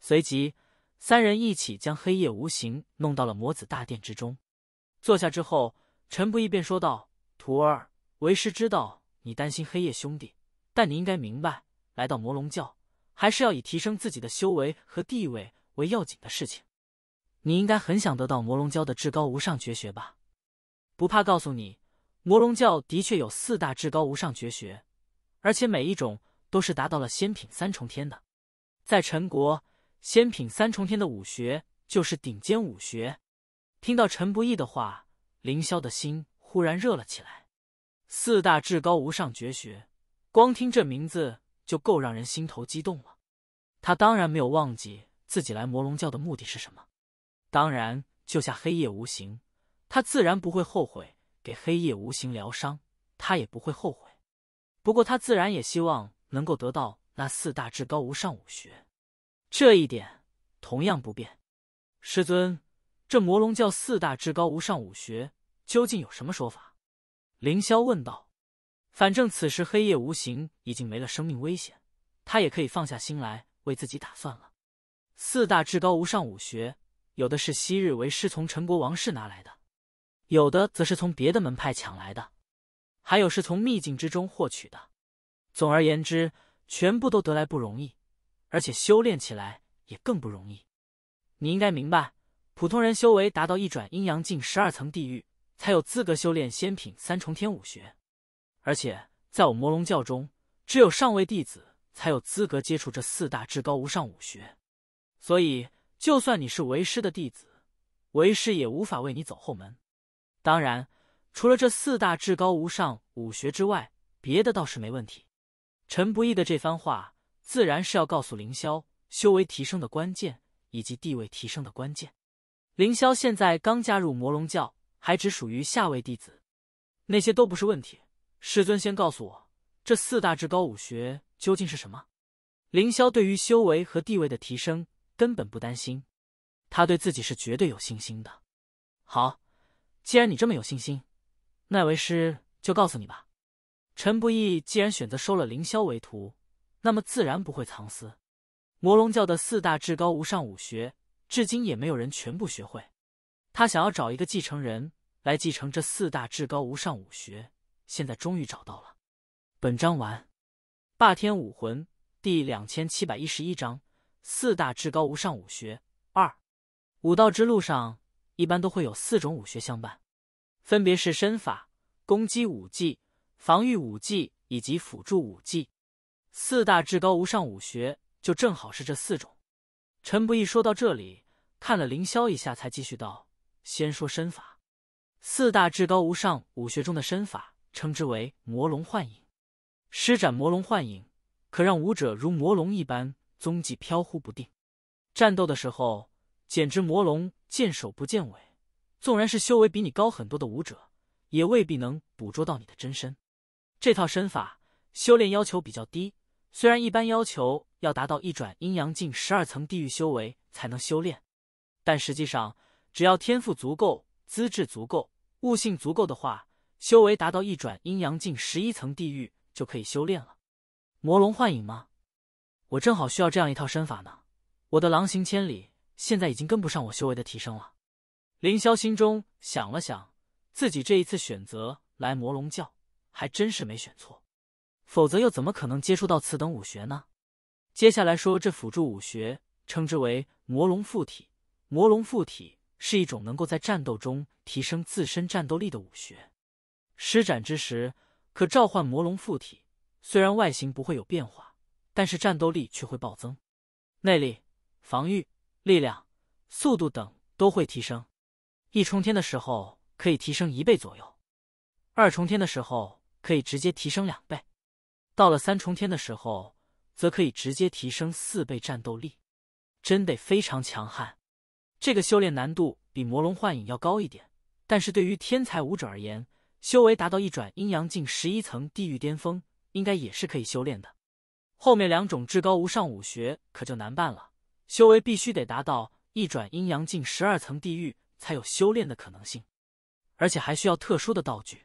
随即，三人一起将黑夜无形弄到了魔子大殿之中。坐下之后，陈不义便说道：“徒儿，为师知道你担心黑夜兄弟，但你应该明白，来到魔龙教，还是要以提升自己的修为和地位为要紧的事情。你应该很想得到魔龙教的至高无上绝学吧？不怕告诉你，魔龙教的确有四大至高无上绝学，而且每一种都是达到了仙品三重天的。在陈国。”仙品三重天的武学就是顶尖武学。听到陈不易的话，凌霄的心忽然热了起来。四大至高无上绝学，光听这名字就够让人心头激动了。他当然没有忘记自己来魔龙教的目的是什么，当然救下黑夜无形，他自然不会后悔给黑夜无形疗伤，他也不会后悔。不过他自然也希望能够得到那四大至高无上武学。这一点同样不变。师尊，这魔龙教四大至高无上武学究竟有什么说法？凌霄问道。反正此时黑夜无形已经没了生命危险，他也可以放下心来为自己打算了。四大至高无上武学，有的是昔日为师从陈国王室拿来的，有的则是从别的门派抢来的，还有是从秘境之中获取的。总而言之，全部都得来不容易。而且修炼起来也更不容易。你应该明白，普通人修为达到一转阴阳境十二层地狱，才有资格修炼仙品三重天武学。而且在我魔龙教中，只有上位弟子才有资格接触这四大至高无上武学。所以，就算你是为师的弟子，为师也无法为你走后门。当然，除了这四大至高无上武学之外，别的倒是没问题。陈不义的这番话。自然是要告诉凌霄，修为提升的关键以及地位提升的关键。凌霄现在刚加入魔龙教，还只属于下位弟子，那些都不是问题。师尊，先告诉我这四大至高武学究竟是什么？凌霄对于修为和地位的提升根本不担心，他对自己是绝对有信心的。好，既然你这么有信心，那为师就告诉你吧。陈不义既然选择收了凌霄为徒。那么自然不会藏私。魔龙教的四大至高无上武学，至今也没有人全部学会。他想要找一个继承人来继承这四大至高无上武学，现在终于找到了。本章完。霸天武魂第两千七百一十一章：四大至高无上武学二。武道之路上，一般都会有四种武学相伴，分别是身法、攻击武技、防御武技以及辅助武技。四大至高无上武学就正好是这四种。陈不易说到这里，看了凌霄一下，才继续道：“先说身法，四大至高无上武学中的身法，称之为魔龙幻影。施展魔龙幻影，可让武者如魔龙一般，踪迹飘忽不定。战斗的时候，简直魔龙见首不见尾。纵然是修为比你高很多的武者，也未必能捕捉到你的真身。这套身法修炼要求比较低。”虽然一般要求要达到一转阴阳境十二层地狱修为才能修炼，但实际上只要天赋足够、资质足够、悟性足够的话，修为达到一转阴阳境十一层地狱就可以修炼了。魔龙幻影吗？我正好需要这样一套身法呢。我的狼行千里现在已经跟不上我修为的提升了。凌霄心中想了想，自己这一次选择来魔龙教还真是没选错。否则又怎么可能接触到此等武学呢？接下来说这辅助武学称之为魔龙附体。魔龙附体是一种能够在战斗中提升自身战斗力的武学。施展之时，可召唤魔龙附体。虽然外形不会有变化，但是战斗力却会暴增，内力、防御、力量、速度等都会提升。一重天的时候可以提升一倍左右，二重天的时候可以直接提升两倍。到了三重天的时候，则可以直接提升四倍战斗力，真得非常强悍。这个修炼难度比魔龙幻影要高一点，但是对于天才武者而言，修为达到一转阴阳境十一层地狱巅峰，应该也是可以修炼的。后面两种至高无上武学可就难办了，修为必须得达到一转阴阳境十二层地狱才有修炼的可能性，而且还需要特殊的道具。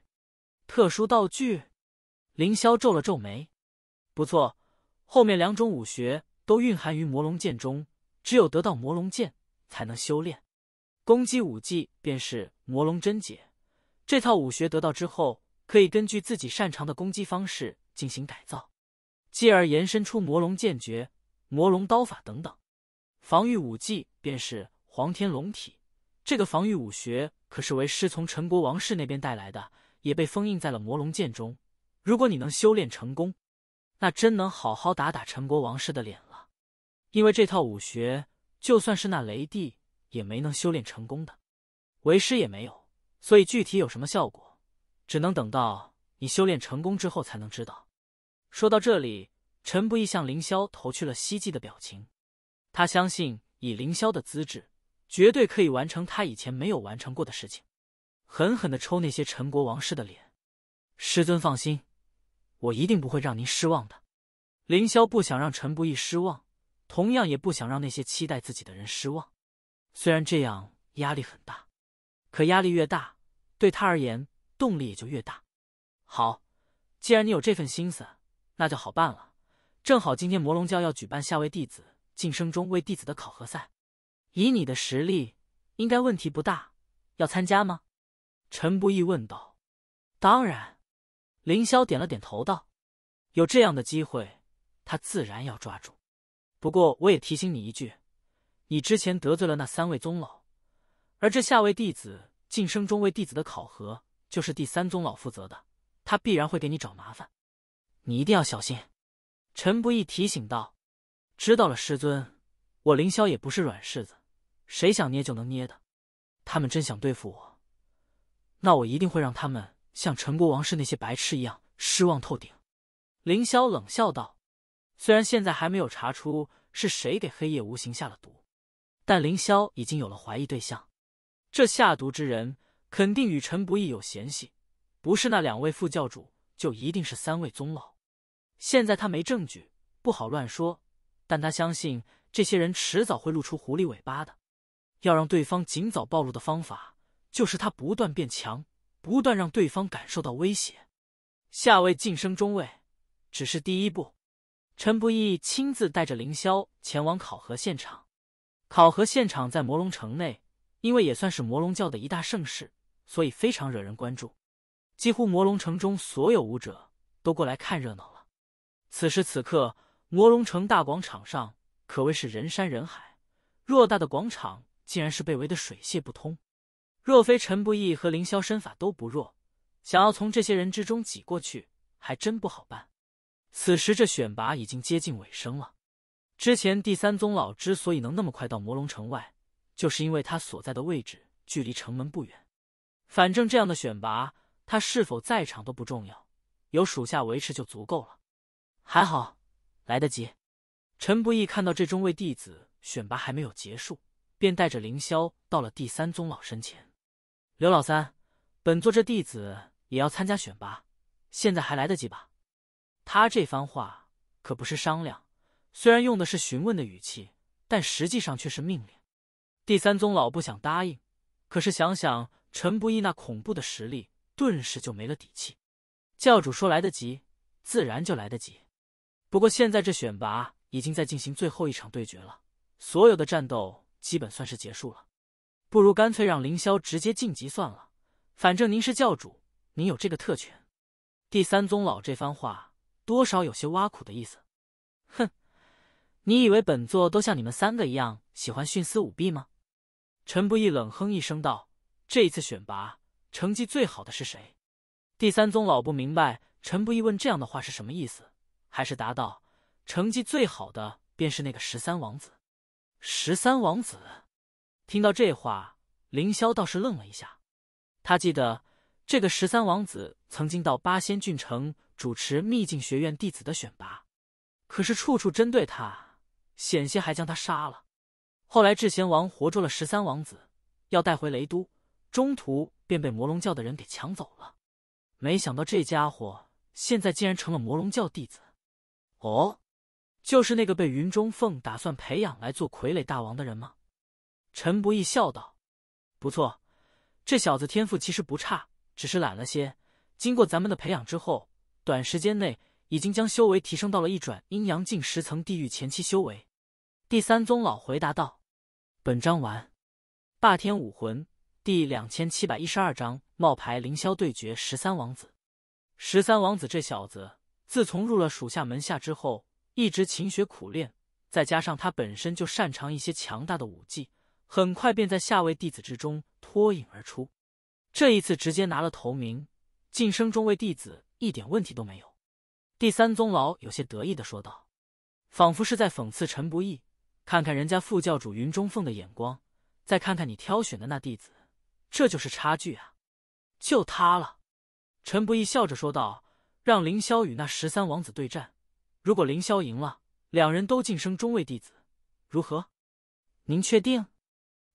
特殊道具。凌霄皱了皱眉，不错，后面两种武学都蕴含于魔龙剑中，只有得到魔龙剑才能修炼。攻击武技便是魔龙真解，这套武学得到之后，可以根据自己擅长的攻击方式进行改造，继而延伸出魔龙剑诀、魔龙刀法等等。防御武技便是黄天龙体，这个防御武学可是为师从陈国王室那边带来的，也被封印在了魔龙剑中。如果你能修炼成功，那真能好好打打陈国王室的脸了。因为这套武学，就算是那雷帝也没能修炼成功的，为师也没有，所以具体有什么效果，只能等到你修炼成功之后才能知道。说到这里，陈不易向凌霄投去了希冀的表情。他相信，以凌霄的资质，绝对可以完成他以前没有完成过的事情，狠狠的抽那些陈国王室的脸。师尊放心。我一定不会让您失望的，凌霄不想让陈不易失望，同样也不想让那些期待自己的人失望。虽然这样压力很大，可压力越大，对他而言动力也就越大。好，既然你有这份心思，那就好办了。正好今天魔龙教要举办下位弟子晋升中位弟子的考核赛，以你的实力，应该问题不大。要参加吗？陈不易问道。当然。凌霄点了点头，道：“有这样的机会，他自然要抓住。不过我也提醒你一句，你之前得罪了那三位宗老，而这下位弟子晋升中位弟子的考核，就是第三宗老负责的，他必然会给你找麻烦，你一定要小心。”陈不易提醒道：“知道了，师尊，我凌霄也不是软柿子，谁想捏就能捏的。他们真想对付我，那我一定会让他们。”像陈国王室那些白痴一样失望透顶，凌霄冷笑道：“虽然现在还没有查出是谁给黑夜无形下了毒，但凌霄已经有了怀疑对象。这下毒之人肯定与陈不义有嫌隙，不是那两位副教主，就一定是三位宗老。现在他没证据，不好乱说，但他相信这些人迟早会露出狐狸尾巴的。要让对方尽早暴露的方法，就是他不断变强。”不断让对方感受到威胁。下位晋升中位，只是第一步。陈不易亲自带着凌霄前往考核现场。考核现场在魔龙城内，因为也算是魔龙教的一大盛事，所以非常惹人关注。几乎魔龙城中所有武者都过来看热闹了。此时此刻，魔龙城大广场上可谓是人山人海，偌大的广场竟然是被围得水泄不通。若非陈不义和凌霄身法都不弱，想要从这些人之中挤过去还真不好办。此时这选拔已经接近尾声了。之前第三宗老之所以能那么快到魔龙城外，就是因为他所在的位置距离城门不远。反正这样的选拔，他是否在场都不重要，有属下维持就足够了。还好，来得及。陈不义看到这中位弟子选拔还没有结束，便带着凌霄到了第三宗老身前。刘老三，本座这弟子也要参加选拔，现在还来得及吧？他这番话可不是商量，虽然用的是询问的语气，但实际上却是命令。第三宗老不想答应，可是想想陈不义那恐怖的实力，顿时就没了底气。教主说来得及，自然就来得及。不过现在这选拔已经在进行最后一场对决了，所有的战斗基本算是结束了。不如干脆让凌霄直接晋级算了，反正您是教主，您有这个特权。第三宗老这番话多少有些挖苦的意思。哼，你以为本座都像你们三个一样喜欢徇私舞弊吗？陈不义冷哼一声道：“这一次选拔成绩最好的是谁？”第三宗老不明白陈不义问这样的话是什么意思，还是答道：“成绩最好的便是那个十三王子。”十三王子。听到这话，凌霄倒是愣了一下。他记得这个十三王子曾经到八仙郡城主持秘境学院弟子的选拔，可是处处针对他，险些还将他杀了。后来智贤王活捉了十三王子，要带回雷都，中途便被魔龙教的人给抢走了。没想到这家伙现在竟然成了魔龙教弟子！哦，就是那个被云中凤打算培养来做傀儡大王的人吗？陈不易笑道：“不错，这小子天赋其实不差，只是懒了些。经过咱们的培养之后，短时间内已经将修为提升到了一转阴阳境十层地狱前期修为。”第三宗老回答道：“本章完，霸天武魂第两千七百一十二章：冒牌凌霄对决十三王子。十三王子这小子，自从入了属下门下之后，一直勤学苦练，再加上他本身就擅长一些强大的武技。”很快便在下位弟子之中脱颖而出，这一次直接拿了头名，晋升中位弟子一点问题都没有。第三宗老有些得意的说道，仿佛是在讽刺陈不易。看看人家副教主云中凤的眼光，再看看你挑选的那弟子，这就是差距啊！”就他了，陈不易笑着说道：“让凌霄与那十三王子对战，如果凌霄赢了，两人都晋升中位弟子，如何？”您确定？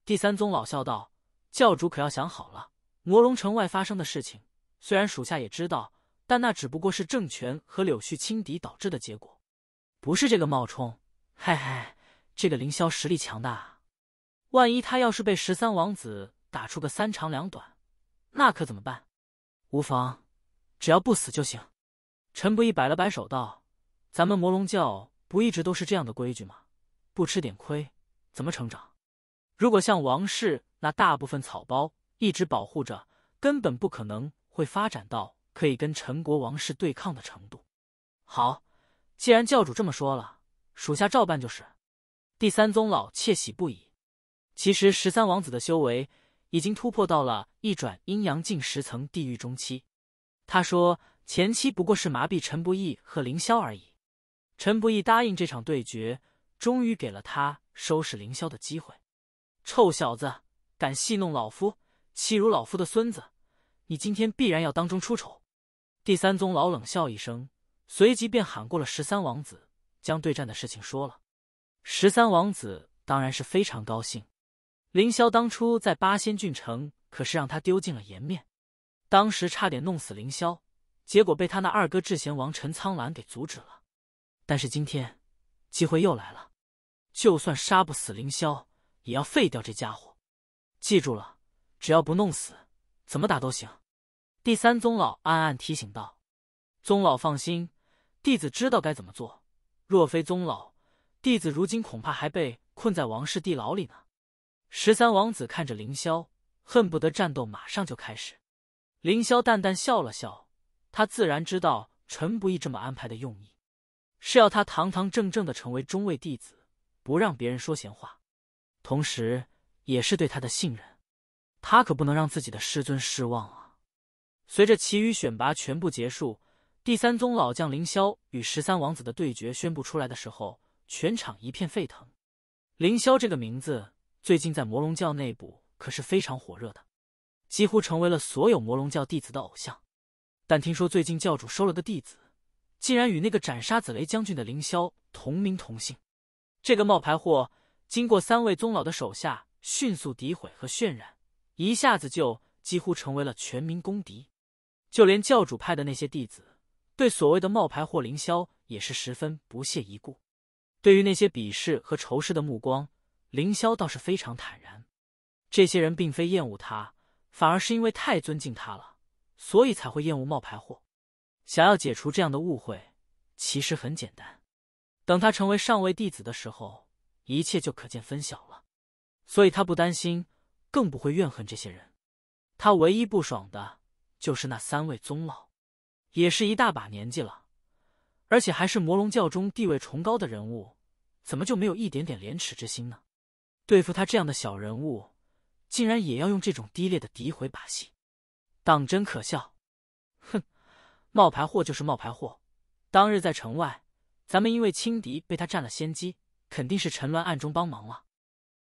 第三宗老笑道：“教主可要想好了，魔龙城外发生的事情，虽然属下也知道，但那只不过是政权和柳絮轻敌导致的结果，不是这个冒充。嗨嗨，这个凌霄实力强大，万一他要是被十三王子打出个三长两短，那可怎么办？无妨，只要不死就行。”陈不义摆了摆手道：“咱们魔龙教不一直都是这样的规矩吗？不吃点亏，怎么成长？”如果像王室那大部分草包一直保护着，根本不可能会发展到可以跟陈国王室对抗的程度。好，既然教主这么说了，属下照办就是。第三宗老窃喜不已。其实十三王子的修为已经突破到了一转阴阳境十层地狱中期。他说前期不过是麻痹陈不义和凌霄而已。陈不义答应这场对决，终于给了他收拾凌霄的机会。臭小子，敢戏弄老夫，欺辱老夫的孙子，你今天必然要当中出丑！第三宗老冷笑一声，随即便喊过了十三王子，将对战的事情说了。十三王子当然是非常高兴，凌霄当初在八仙郡城可是让他丢尽了颜面，当时差点弄死凌霄，结果被他那二哥智贤王陈苍澜给阻止了。但是今天，机会又来了，就算杀不死凌霄。也要废掉这家伙！记住了，只要不弄死，怎么打都行。第三宗老暗暗提醒道：“宗老放心，弟子知道该怎么做。若非宗老，弟子如今恐怕还被困在王室地牢里呢。”十三王子看着凌霄，恨不得战斗马上就开始。凌霄淡淡笑了笑，他自然知道陈不易这么安排的用意，是要他堂堂正正的成为中位弟子，不让别人说闲话。同时，也是对他的信任，他可不能让自己的师尊失望啊！随着其余选拔全部结束，第三宗老将凌霄与十三王子的对决宣布出来的时候，全场一片沸腾。凌霄这个名字最近在魔龙教内部可是非常火热的，几乎成为了所有魔龙教弟子的偶像。但听说最近教主收了个弟子，竟然与那个斩杀紫雷将军的凌霄同名同姓，这个冒牌货！经过三位宗老的手下迅速诋毁和渲染，一下子就几乎成为了全民公敌。就连教主派的那些弟子，对所谓的冒牌货凌霄也是十分不屑一顾。对于那些鄙视和仇视的目光，凌霄倒是非常坦然。这些人并非厌恶他，反而是因为太尊敬他了，所以才会厌恶冒牌货。想要解除这样的误会，其实很简单。等他成为上位弟子的时候。一切就可见分晓了，所以他不担心，更不会怨恨这些人。他唯一不爽的就是那三位宗老，也是一大把年纪了，而且还是魔龙教中地位崇高的人物，怎么就没有一点点廉耻之心呢？对付他这样的小人物，竟然也要用这种低劣的诋毁把戏，当真可笑！哼，冒牌货就是冒牌货。当日在城外，咱们因为轻敌被他占了先机。肯定是陈鸾暗中帮忙了，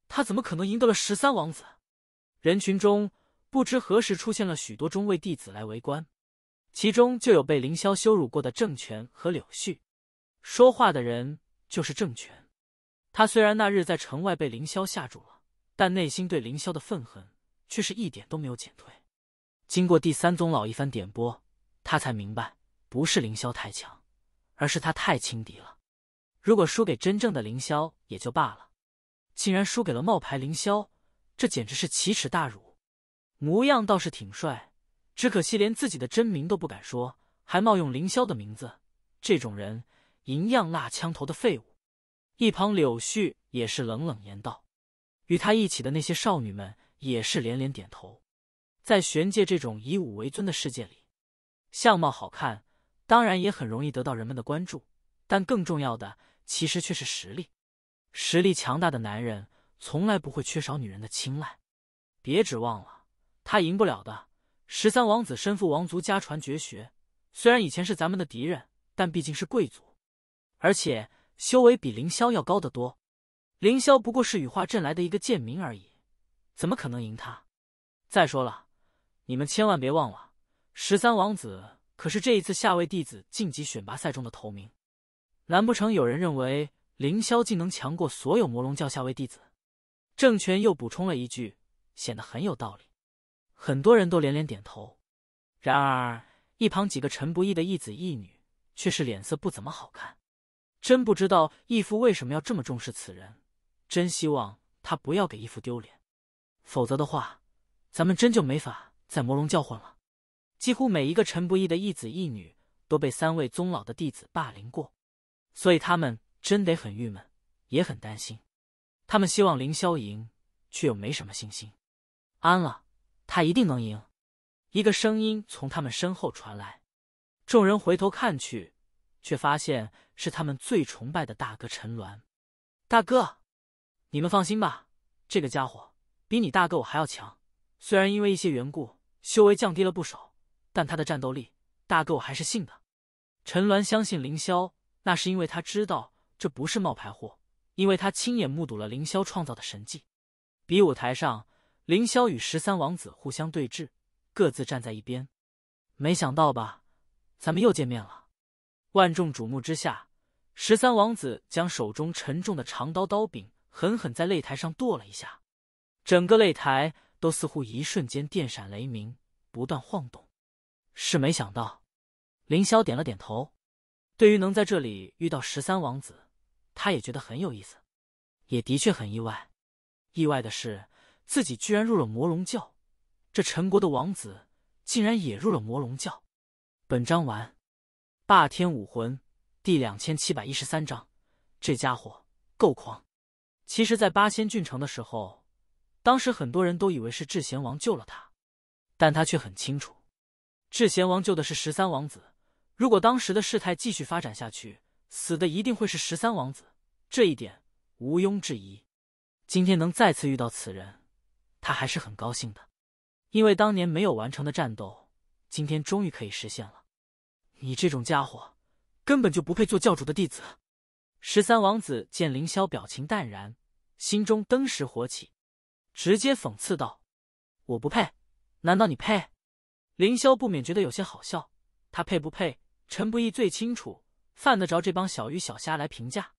他怎么可能赢得了十三王子？人群中不知何时出现了许多中位弟子来围观，其中就有被凌霄羞辱过的郑权和柳絮。说话的人就是郑权，他虽然那日在城外被凌霄吓住了，但内心对凌霄的愤恨却是一点都没有减退。经过第三宗老一番点拨，他才明白不是凌霄太强，而是他太轻敌了。如果输给真正的凌霄也就罢了，竟然输给了冒牌凌霄，这简直是奇耻大辱！模样倒是挺帅，只可惜连自己的真名都不敢说，还冒用凌霄的名字，这种人银样蜡枪头的废物。一旁柳絮也是冷冷言道：“与他一起的那些少女们也是连连点头。在玄界这种以武为尊的世界里，相貌好看当然也很容易得到人们的关注，但更重要的。”其实却是实力，实力强大的男人从来不会缺少女人的青睐。别指望了，他赢不了的。十三王子身负王族家传绝学，虽然以前是咱们的敌人，但毕竟是贵族，而且修为比凌霄要高得多。凌霄不过是羽化镇来的一个贱民而已，怎么可能赢他？再说了，你们千万别忘了，十三王子可是这一次下位弟子晋级选拔赛中的头名。难不成有人认为凌霄竟能强过所有魔龙教下位弟子？郑权又补充了一句，显得很有道理。很多人都连连点头。然而，一旁几个陈不义的义子义女却是脸色不怎么好看。真不知道义父为什么要这么重视此人，真希望他不要给义父丢脸，否则的话，咱们真就没法在魔龙教混了。几乎每一个陈不义的义子义女都被三位宗老的弟子霸凌过。所以他们真得很郁闷，也很担心。他们希望凌霄赢，却又没什么信心。安了，他一定能赢。一个声音从他们身后传来，众人回头看去，却发现是他们最崇拜的大哥陈鸾。大哥，你们放心吧，这个家伙比你大哥我还要强。虽然因为一些缘故，修为降低了不少，但他的战斗力，大哥我还是信的。陈鸾相信凌霄。那是因为他知道这不是冒牌货，因为他亲眼目睹了凌霄创造的神迹。比武台上，凌霄与十三王子互相对峙，各自站在一边。没想到吧，咱们又见面了。万众瞩目之下，十三王子将手中沉重的长刀刀柄狠狠在擂台上剁了一下，整个擂台都似乎一瞬间电闪雷鸣，不断晃动。是没想到，凌霄点了点头。对于能在这里遇到十三王子，他也觉得很有意思，也的确很意外。意外的是，自己居然入了魔龙教，这陈国的王子竟然也入了魔龙教。本章完。霸天武魂第两千七百一十三章：这家伙够狂。其实，在八仙郡城的时候，当时很多人都以为是智贤王救了他，但他却很清楚，智贤王救的是十三王子。如果当时的事态继续发展下去，死的一定会是十三王子，这一点毋庸置疑。今天能再次遇到此人，他还是很高兴的，因为当年没有完成的战斗，今天终于可以实现了。你这种家伙，根本就不配做教主的弟子。十三王子见凌霄表情淡然，心中登时火起，直接讽刺道：“我不配，难道你配？”凌霄不免觉得有些好笑，他配不配？陈不义最清楚，犯得着这帮小鱼小虾来评价。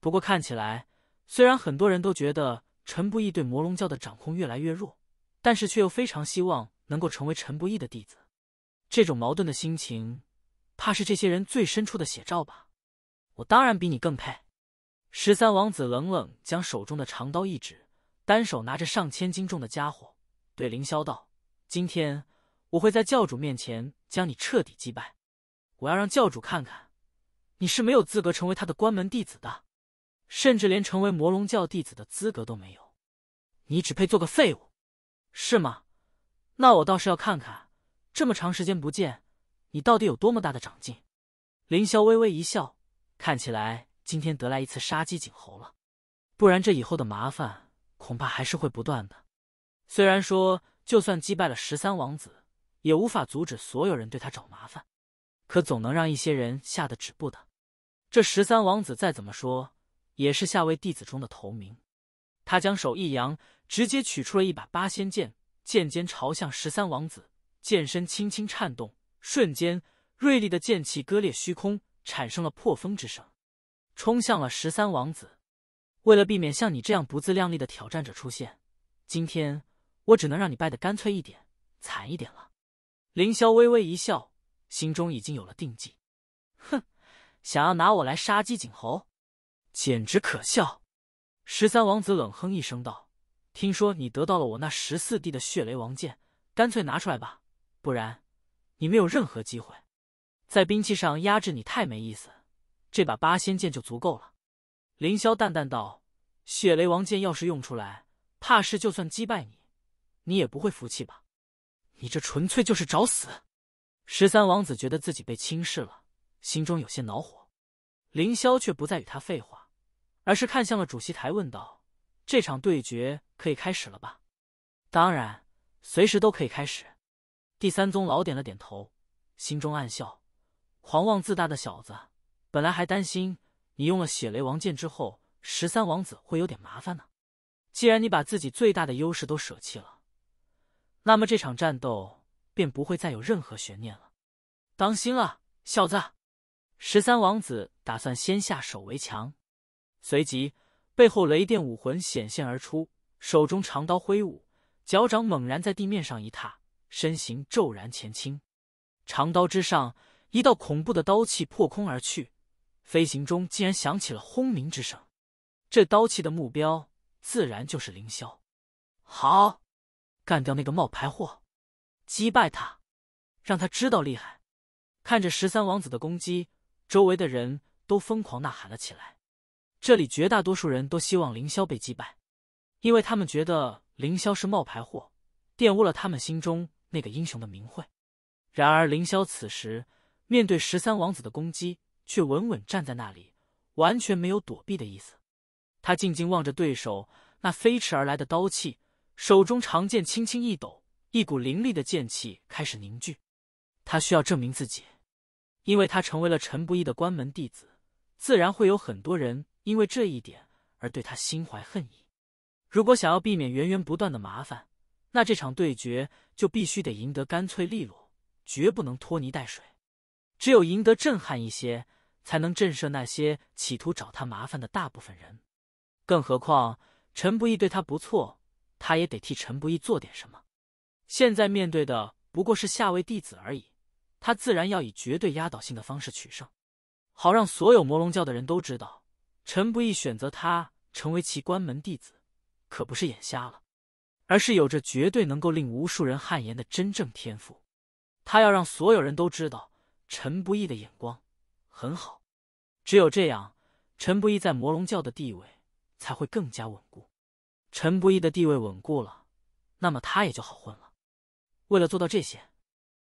不过看起来，虽然很多人都觉得陈不义对魔龙教的掌控越来越弱，但是却又非常希望能够成为陈不义的弟子。这种矛盾的心情，怕是这些人最深处的写照吧。我当然比你更配。十三王子冷冷将手中的长刀一指，单手拿着上千斤重的家伙，对凌霄道：“今天我会在教主面前将你彻底击败。”我要让教主看看，你是没有资格成为他的关门弟子的，甚至连成为魔龙教弟子的资格都没有，你只配做个废物，是吗？那我倒是要看看，这么长时间不见，你到底有多么大的长进？凌霄微微一笑，看起来今天得来一次杀鸡儆猴了，不然这以后的麻烦恐怕还是会不断的。虽然说，就算击败了十三王子，也无法阻止所有人对他找麻烦。可总能让一些人吓得止步的。这十三王子再怎么说也是下位弟子中的头名。他将手一扬，直接取出了一把八仙剑，剑尖朝向十三王子，剑身轻轻颤动，瞬间锐利的剑气割裂虚空，产生了破风之声，冲向了十三王子。为了避免像你这样不自量力的挑战者出现，今天我只能让你败得干脆一点，惨一点了。凌霄微微一笑。心中已经有了定计，哼，想要拿我来杀鸡儆猴，简直可笑！十三王子冷哼一声道：“听说你得到了我那十四弟的血雷王剑，干脆拿出来吧，不然你没有任何机会。在兵器上压制你太没意思，这把八仙剑就足够了。”凌霄淡淡道：“血雷王剑要是用出来，怕是就算击败你，你也不会服气吧？你这纯粹就是找死。”十三王子觉得自己被轻视了，心中有些恼火。凌霄却不再与他废话，而是看向了主席台，问道：“这场对决可以开始了吧？”“当然，随时都可以开始。”第三宗老点了点头，心中暗笑：“狂妄自大的小子，本来还担心你用了血雷王剑之后，十三王子会有点麻烦呢。既然你把自己最大的优势都舍弃了，那么这场战斗……”便不会再有任何悬念了。当心了，小子！十三王子打算先下手为强。随即，背后雷电武魂显现而出，手中长刀挥舞，脚掌猛然在地面上一踏，身形骤然前倾。长刀之上，一道恐怖的刀气破空而去，飞行中竟然响起了轰鸣之声。这刀气的目标自然就是凌霄。好，干掉那个冒牌货！击败他，让他知道厉害。看着十三王子的攻击，周围的人都疯狂呐喊了起来。这里绝大多数人都希望凌霄被击败，因为他们觉得凌霄是冒牌货，玷污了他们心中那个英雄的名讳。然而，凌霄此时面对十三王子的攻击，却稳稳站在那里，完全没有躲避的意思。他静静望着对手那飞驰而来的刀气，手中长剑轻轻一抖。一股凌厉的剑气开始凝聚，他需要证明自己，因为他成为了陈不义的关门弟子，自然会有很多人因为这一点而对他心怀恨意。如果想要避免源源不断的麻烦，那这场对决就必须得赢得干脆利落，绝不能拖泥带水。只有赢得震撼一些，才能震慑那些企图找他麻烦的大部分人。更何况陈不义对他不错，他也得替陈不义做点什么。现在面对的不过是下位弟子而已，他自然要以绝对压倒性的方式取胜，好让所有魔龙教的人都知道，陈不易选择他成为其关门弟子，可不是眼瞎了，而是有着绝对能够令无数人汗颜的真正天赋。他要让所有人都知道，陈不易的眼光很好，只有这样，陈不易在魔龙教的地位才会更加稳固。陈不易的地位稳固了，那么他也就好混了。为了做到这些，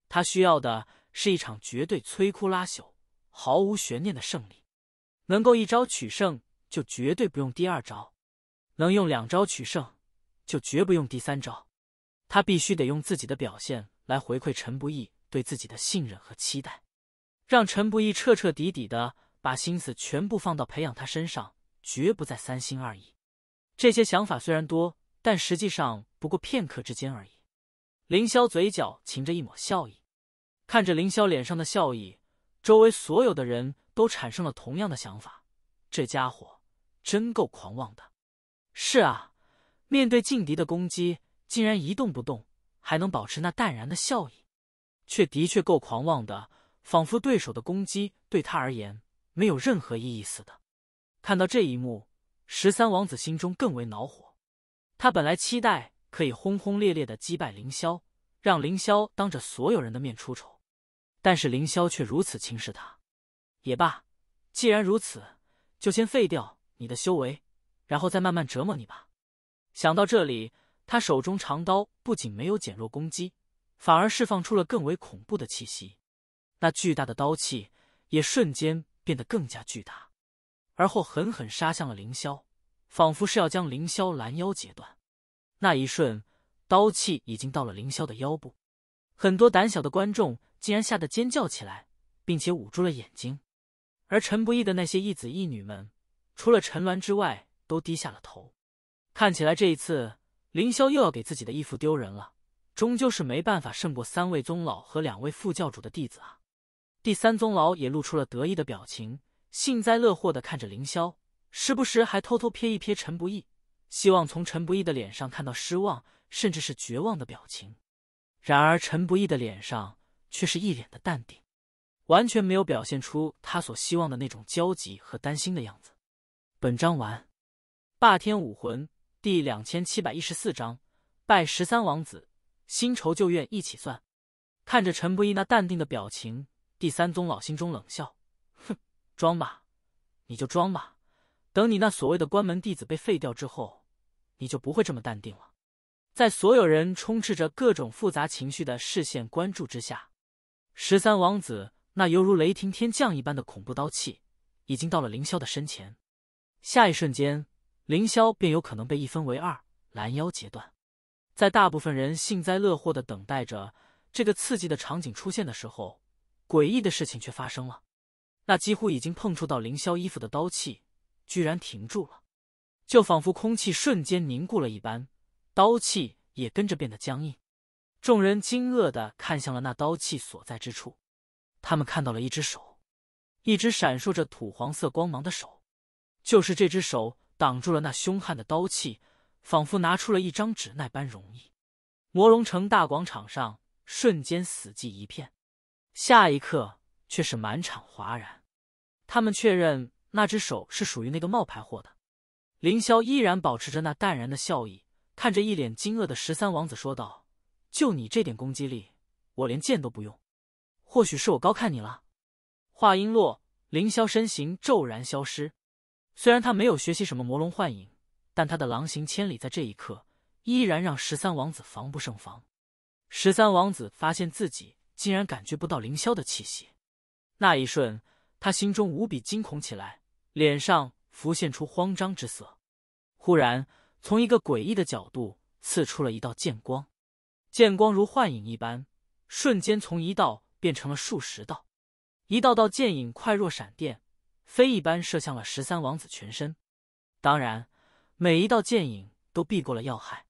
他需要的是一场绝对摧枯拉朽、毫无悬念的胜利。能够一招取胜，就绝对不用第二招；能用两招取胜，就绝不用第三招。他必须得用自己的表现来回馈陈不易对自己的信任和期待，让陈不易彻彻底底的把心思全部放到培养他身上，绝不再三心二意。这些想法虽然多，但实际上不过片刻之间而已。凌霄嘴角噙着一抹笑意，看着凌霄脸上的笑意，周围所有的人都产生了同样的想法：这家伙真够狂妄的！是啊，面对劲敌的攻击，竟然一动不动，还能保持那淡然的笑意，却的确够狂妄的，仿佛对手的攻击对他而言没有任何意义似的。看到这一幕，十三王子心中更为恼火，他本来期待。可以轰轰烈烈的击败凌霄，让凌霄当着所有人的面出丑，但是凌霄却如此轻视他。也罢，既然如此，就先废掉你的修为，然后再慢慢折磨你吧。想到这里，他手中长刀不仅没有减弱攻击，反而释放出了更为恐怖的气息，那巨大的刀气也瞬间变得更加巨大，而后狠狠杀向了凌霄，仿佛是要将凌霄拦腰截断。那一瞬，刀气已经到了凌霄的腰部，很多胆小的观众竟然吓得尖叫起来，并且捂住了眼睛。而陈不义的那些一子一女们，除了陈鸾之外，都低下了头。看起来这一次，凌霄又要给自己的义父丢人了。终究是没办法胜过三位宗老和两位副教主的弟子啊！第三宗老也露出了得意的表情，幸灾乐祸的看着凌霄，时不时还偷偷瞥一瞥陈不义。希望从陈不易的脸上看到失望，甚至是绝望的表情，然而陈不易的脸上却是一脸的淡定，完全没有表现出他所希望的那种焦急和担心的样子。本章完。霸天武魂第两千七百一十四章：拜十三王子，新仇旧怨一起算。看着陈不易那淡定的表情，第三宗老心中冷笑：哼，装吧，你就装吧。等你那所谓的关门弟子被废掉之后，你就不会这么淡定了。在所有人充斥着各种复杂情绪的视线关注之下，十三王子那犹如雷霆天降一般的恐怖刀气，已经到了凌霄的身前。下一瞬间，凌霄便有可能被一分为二，拦腰截断。在大部分人幸灾乐祸的等待着这个刺激的场景出现的时候，诡异的事情却发生了。那几乎已经碰触到凌霄衣服的刀气。居然停住了，就仿佛空气瞬间凝固了一般，刀气也跟着变得僵硬。众人惊愕的看向了那刀气所在之处，他们看到了一只手，一只闪烁着土黄色光芒的手，就是这只手挡住了那凶悍的刀气，仿佛拿出了一张纸那般容易。魔龙城大广场上瞬间死寂一片，下一刻却是满场哗然，他们确认。那只手是属于那个冒牌货的，凌霄依然保持着那淡然的笑意，看着一脸惊愕的十三王子说道：“就你这点攻击力，我连剑都不用。或许是我高看你了。”话音落，凌霄身形骤然消失。虽然他没有学习什么魔龙幻影，但他的狼行千里在这一刻依然让十三王子防不胜防。十三王子发现自己竟然感觉不到凌霄的气息，那一瞬，他心中无比惊恐起来。脸上浮现出慌张之色，忽然从一个诡异的角度刺出了一道剑光，剑光如幻影一般，瞬间从一道变成了数十道，一道道剑影快若闪电，飞一般射向了十三王子全身。当然，每一道剑影都避过了要害，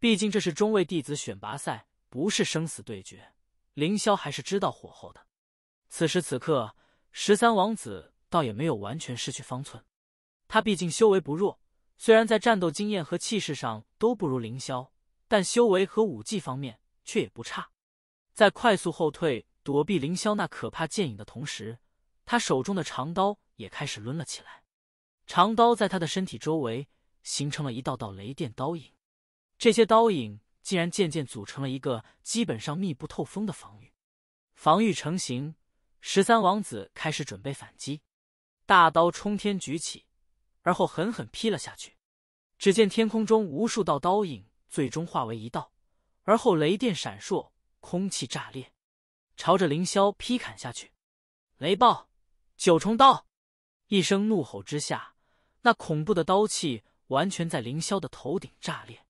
毕竟这是中位弟子选拔赛，不是生死对决。凌霄还是知道火候的。此时此刻，十三王子。倒也没有完全失去方寸，他毕竟修为不弱，虽然在战斗经验和气势上都不如凌霄，但修为和武技方面却也不差。在快速后退躲避凌霄那可怕剑影的同时，他手中的长刀也开始抡了起来。长刀在他的身体周围形成了一道道雷电刀影，这些刀影竟然渐渐组成了一个基本上密不透风的防御。防御成型，十三王子开始准备反击。大刀冲天举起，而后狠狠劈了下去。只见天空中无数道刀影，最终化为一道，而后雷电闪烁，空气炸裂，朝着凌霄劈砍下去。雷暴九重刀，一声怒吼之下，那恐怖的刀气完全在凌霄的头顶炸裂，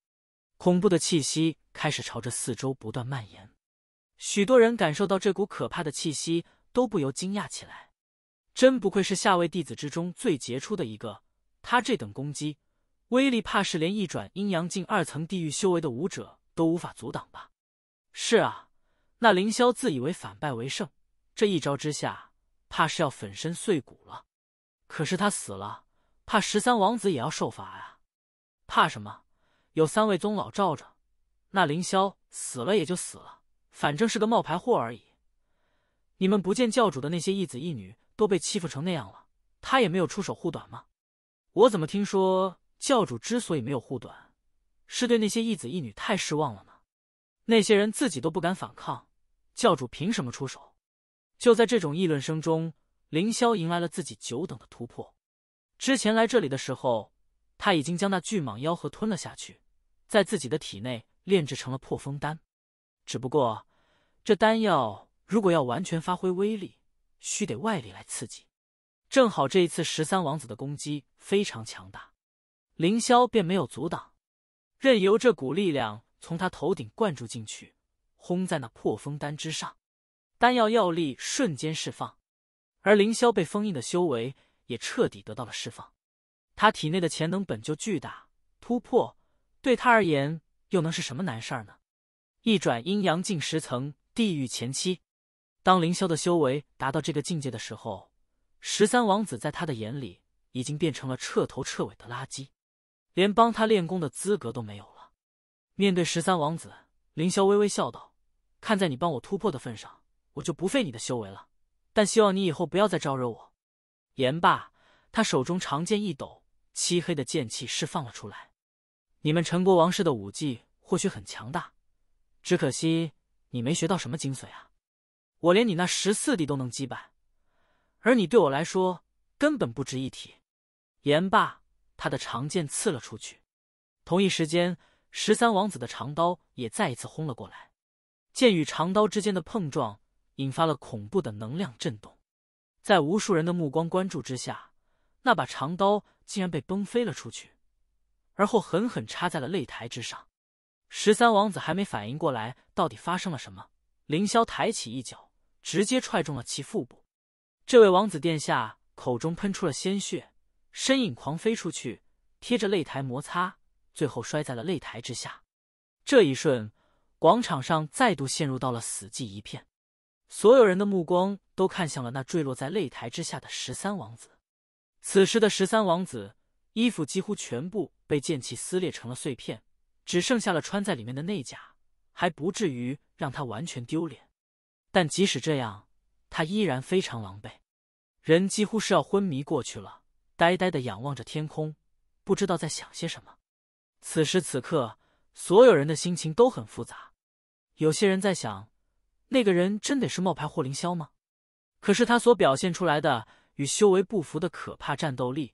恐怖的气息开始朝着四周不断蔓延。许多人感受到这股可怕的气息，都不由惊讶起来。真不愧是下位弟子之中最杰出的一个，他这等攻击威力，怕是连一转阴阳境二层地狱修为的武者都无法阻挡吧？是啊，那凌霄自以为反败为胜，这一招之下，怕是要粉身碎骨了。可是他死了，怕十三王子也要受罚呀？怕什么？有三位宗老罩着，那凌霄死了也就死了，反正是个冒牌货而已。你们不见教主的那些一子一女？都被欺负成那样了，他也没有出手护短吗？我怎么听说教主之所以没有护短，是对那些一子一女太失望了呢？那些人自己都不敢反抗，教主凭什么出手？就在这种议论声中，凌霄迎来了自己久等的突破。之前来这里的时候，他已经将那巨蟒妖核吞了下去，在自己的体内炼制成了破风丹。只不过，这丹药如果要完全发挥威力，需得外力来刺激，正好这一次十三王子的攻击非常强大，凌霄便没有阻挡，任由这股力量从他头顶灌注进去，轰在那破风丹之上，丹药药力瞬间释放，而凌霄被封印的修为也彻底得到了释放，他体内的潜能本就巨大，突破对他而言又能是什么难事儿呢？一转阴阳境十层地狱前期。当凌霄的修为达到这个境界的时候，十三王子在他的眼里已经变成了彻头彻尾的垃圾，连帮他练功的资格都没有了。面对十三王子，凌霄微微笑道：“看在你帮我突破的份上，我就不废你的修为了。但希望你以后不要再招惹我。”言罢，他手中长剑一抖，漆黑的剑气释放了出来。你们陈国王室的武技或许很强大，只可惜你没学到什么精髓啊！我连你那十四弟都能击败，而你对我来说根本不值一提。言罢，他的长剑刺了出去。同一时间，十三王子的长刀也再一次轰了过来。剑与长刀之间的碰撞引发了恐怖的能量震动，在无数人的目光关注之下，那把长刀竟然被崩飞了出去，而后狠狠插在了擂台之上。十三王子还没反应过来到底发生了什么，凌霄抬起一脚。直接踹中了其腹部，这位王子殿下口中喷出了鲜血，身影狂飞出去，贴着擂台摩擦，最后摔在了擂台之下。这一瞬，广场上再度陷入到了死寂一片，所有人的目光都看向了那坠落在擂台之下的十三王子。此时的十三王子衣服几乎全部被剑气撕裂成了碎片，只剩下了穿在里面的内甲，还不至于让他完全丢脸。但即使这样，他依然非常狼狈，人几乎是要昏迷过去了，呆呆的仰望着天空，不知道在想些什么。此时此刻，所有人的心情都很复杂。有些人在想，那个人真得是冒牌霍凌霄吗？可是他所表现出来的与修为不符的可怕战斗力，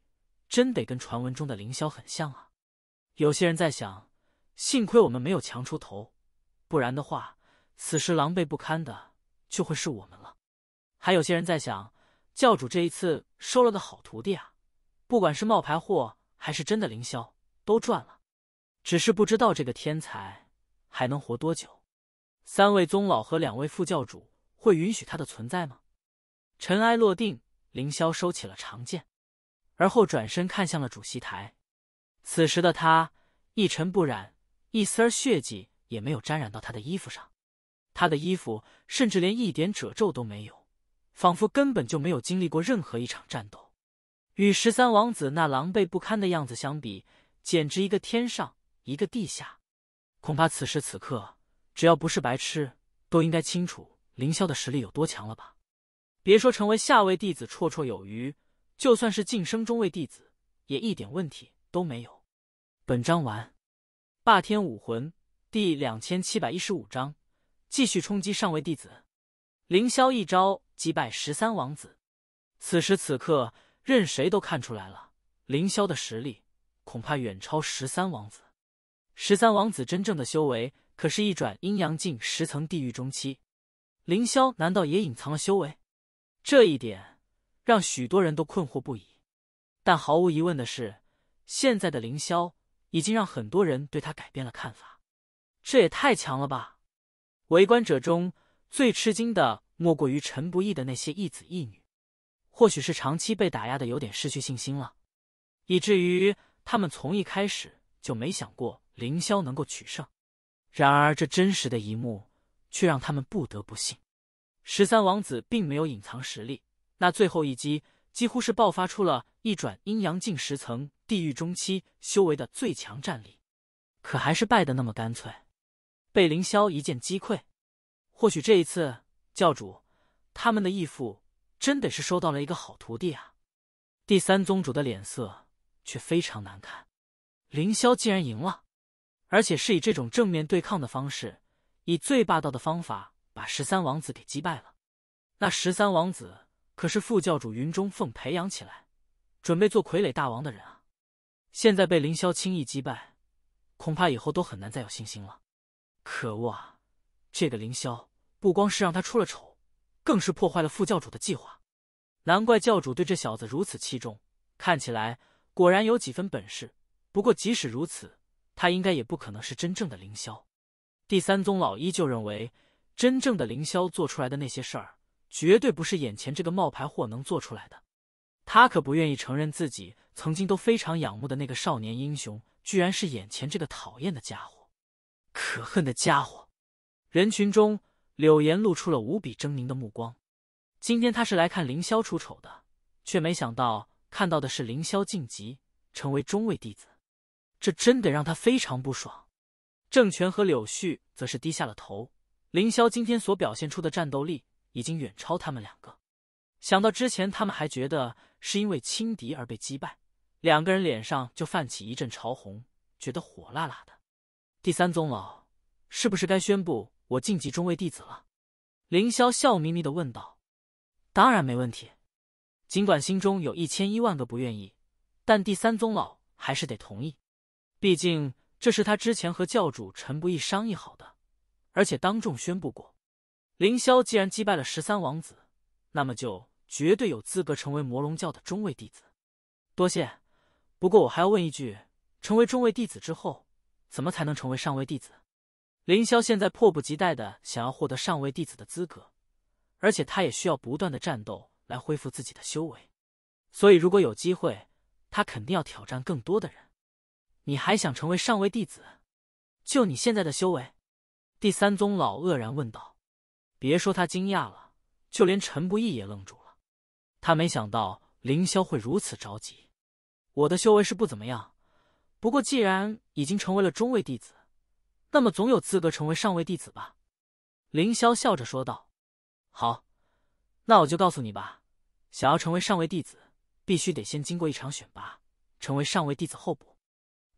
真得跟传闻中的凌霄很像啊。有些人在想，幸亏我们没有强出头，不然的话，此时狼狈不堪的。就会是我们了。还有些人在想，教主这一次收了个好徒弟啊！不管是冒牌货还是真的凌霄，都赚了。只是不知道这个天才还能活多久？三位宗老和两位副教主会允许他的存在吗？尘埃落定，凌霄收起了长剑，而后转身看向了主席台。此时的他一尘不染，一丝血迹也没有沾染到他的衣服上。他的衣服甚至连一点褶皱都没有，仿佛根本就没有经历过任何一场战斗。与十三王子那狼狈不堪的样子相比，简直一个天上一个地下。恐怕此时此刻，只要不是白痴，都应该清楚凌霄的实力有多强了吧？别说成为下位弟子绰绰有余，就算是晋升中位弟子，也一点问题都没有。本章完。霸天武魂第两千七百一十五章。继续冲击上位弟子，凌霄一招击败十三王子。此时此刻，任谁都看出来了，凌霄的实力恐怕远超十三王子。十三王子真正的修为可是一转阴阳境十层地狱中期，凌霄难道也隐藏了修为？这一点让许多人都困惑不已。但毫无疑问的是，现在的凌霄已经让很多人对他改变了看法。这也太强了吧！围观者中最吃惊的，莫过于陈不义的那些一子一女，或许是长期被打压的，有点失去信心了，以至于他们从一开始就没想过凌霄能够取胜。然而，这真实的一幕却让他们不得不信：十三王子并没有隐藏实力，那最后一击几乎是爆发出了一转阴阳境十层地狱中期修为的最强战力，可还是败得那么干脆。被凌霄一剑击溃，或许这一次教主他们的义父真得是收到了一个好徒弟啊！第三宗主的脸色却非常难看，凌霄竟然赢了，而且是以这种正面对抗的方式，以最霸道的方法把十三王子给击败了。那十三王子可是副教主云中凤培养起来，准备做傀儡大王的人啊！现在被凌霄轻易击败，恐怕以后都很难再有信心了。可恶啊！这个凌霄不光是让他出了丑，更是破坏了副教主的计划。难怪教主对这小子如此器重，看起来果然有几分本事。不过即使如此，他应该也不可能是真正的凌霄。第三宗老依旧认为，真正的凌霄做出来的那些事儿，绝对不是眼前这个冒牌货能做出来的。他可不愿意承认自己曾经都非常仰慕的那个少年英雄，居然是眼前这个讨厌的家伙。可恨的家伙！人群中，柳岩露出了无比狰狞的目光。今天他是来看凌霄出丑的，却没想到看到的是凌霄晋级成为中位弟子，这真得让他非常不爽。郑权和柳絮则是低下了头。凌霄今天所表现出的战斗力已经远超他们两个。想到之前他们还觉得是因为轻敌而被击败，两个人脸上就泛起一阵潮红，觉得火辣辣的。第三宗老，是不是该宣布我晋级中位弟子了？凌霄笑眯眯的问道：“当然没问题，尽管心中有一千一万个不愿意，但第三宗老还是得同意，毕竟这是他之前和教主陈不易商议好的，而且当众宣布过。凌霄既然击败了十三王子，那么就绝对有资格成为魔龙教的中位弟子。多谢，不过我还要问一句，成为中位弟子之后。”怎么才能成为上位弟子？凌霄现在迫不及待的想要获得上位弟子的资格，而且他也需要不断的战斗来恢复自己的修为。所以如果有机会，他肯定要挑战更多的人。你还想成为上位弟子？就你现在的修为？第三宗老愕然问道。别说他惊讶了，就连陈不义也愣住了。他没想到凌霄会如此着急。我的修为是不怎么样。不过，既然已经成为了中位弟子，那么总有资格成为上位弟子吧？凌霄笑着说道：“好，那我就告诉你吧，想要成为上位弟子，必须得先经过一场选拔，成为上位弟子候补。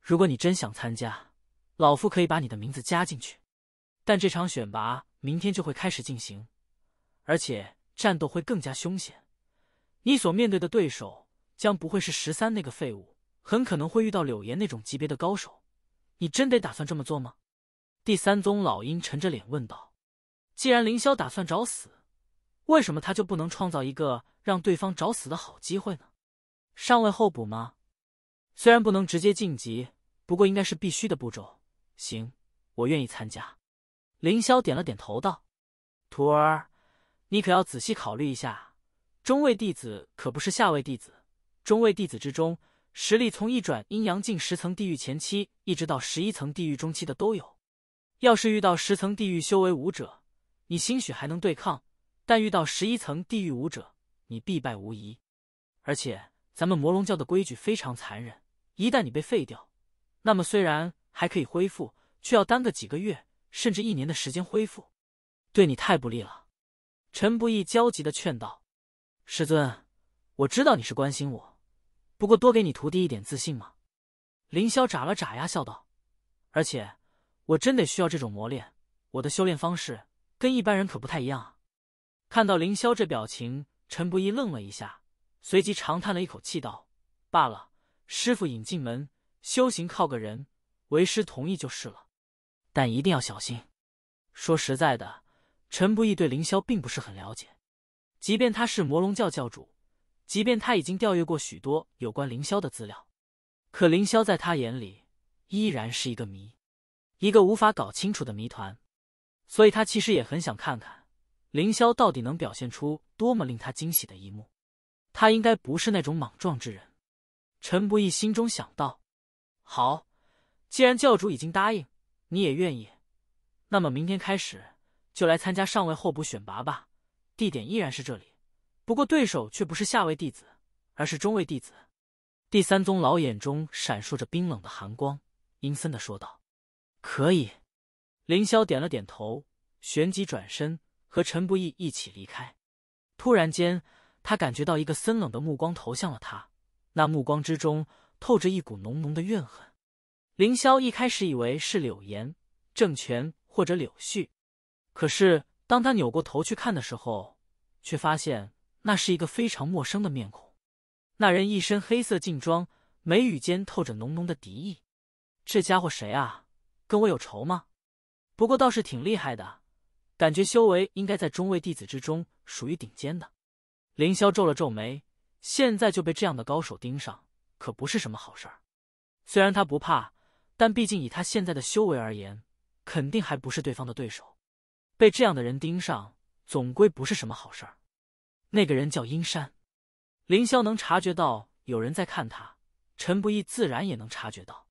如果你真想参加，老夫可以把你的名字加进去。但这场选拔明天就会开始进行，而且战斗会更加凶险，你所面对的对手将不会是十三那个废物。”很可能会遇到柳岩那种级别的高手，你真得打算这么做吗？第三宗老鹰沉着脸问道：“既然凌霄打算找死，为什么他就不能创造一个让对方找死的好机会呢？”上位候补吗？虽然不能直接晋级，不过应该是必须的步骤。行，我愿意参加。凌霄点了点头道：“徒儿，你可要仔细考虑一下。中位弟子可不是下位弟子，中位弟子之中。”实力从一转阴阳境十层地狱前期一直到十一层地狱中期的都有，要是遇到十层地狱修为武者，你兴许还能对抗；但遇到十一层地狱武者，你必败无疑。而且咱们魔龙教的规矩非常残忍，一旦你被废掉，那么虽然还可以恢复，却要耽搁几个月甚至一年的时间恢复，对你太不利了。陈不义焦急的劝道：“师尊，我知道你是关心我。”不过多给你徒弟一点自信嘛。凌霄眨了眨牙，笑道：“而且我真得需要这种磨练，我的修炼方式跟一般人可不太一样啊。”看到凌霄这表情，陈不易愣了一下，随即长叹了一口气道：“罢了，师傅引进门，修行靠个人，为师同意就是了，但一定要小心。”说实在的，陈不易对凌霄并不是很了解，即便他是魔龙教教主。即便他已经调阅过许多有关凌霄的资料，可凌霄在他眼里依然是一个谜，一个无法搞清楚的谜团。所以，他其实也很想看看凌霄到底能表现出多么令他惊喜的一幕。他应该不是那种莽撞之人，陈不易心中想到。好，既然教主已经答应，你也愿意，那么明天开始就来参加上位候补选拔吧。地点依然是这里。不过，对手却不是下位弟子，而是中位弟子。第三宗老眼中闪烁着冰冷的寒光，阴森的说道：“可以。”凌霄点了点头，旋即转身和陈不易一起离开。突然间，他感觉到一个森冷的目光投向了他，那目光之中透着一股浓浓的怨恨。凌霄一开始以为是柳岩、郑权或者柳絮，可是当他扭过头去看的时候，却发现。那是一个非常陌生的面孔，那人一身黑色劲装，眉宇间透着浓浓的敌意。这家伙谁啊？跟我有仇吗？不过倒是挺厉害的，感觉修为应该在中位弟子之中属于顶尖的。凌霄皱了皱眉，现在就被这样的高手盯上，可不是什么好事儿。虽然他不怕，但毕竟以他现在的修为而言，肯定还不是对方的对手。被这样的人盯上，总归不是什么好事儿。那个人叫阴山，凌霄能察觉到有人在看他，陈不易自然也能察觉到。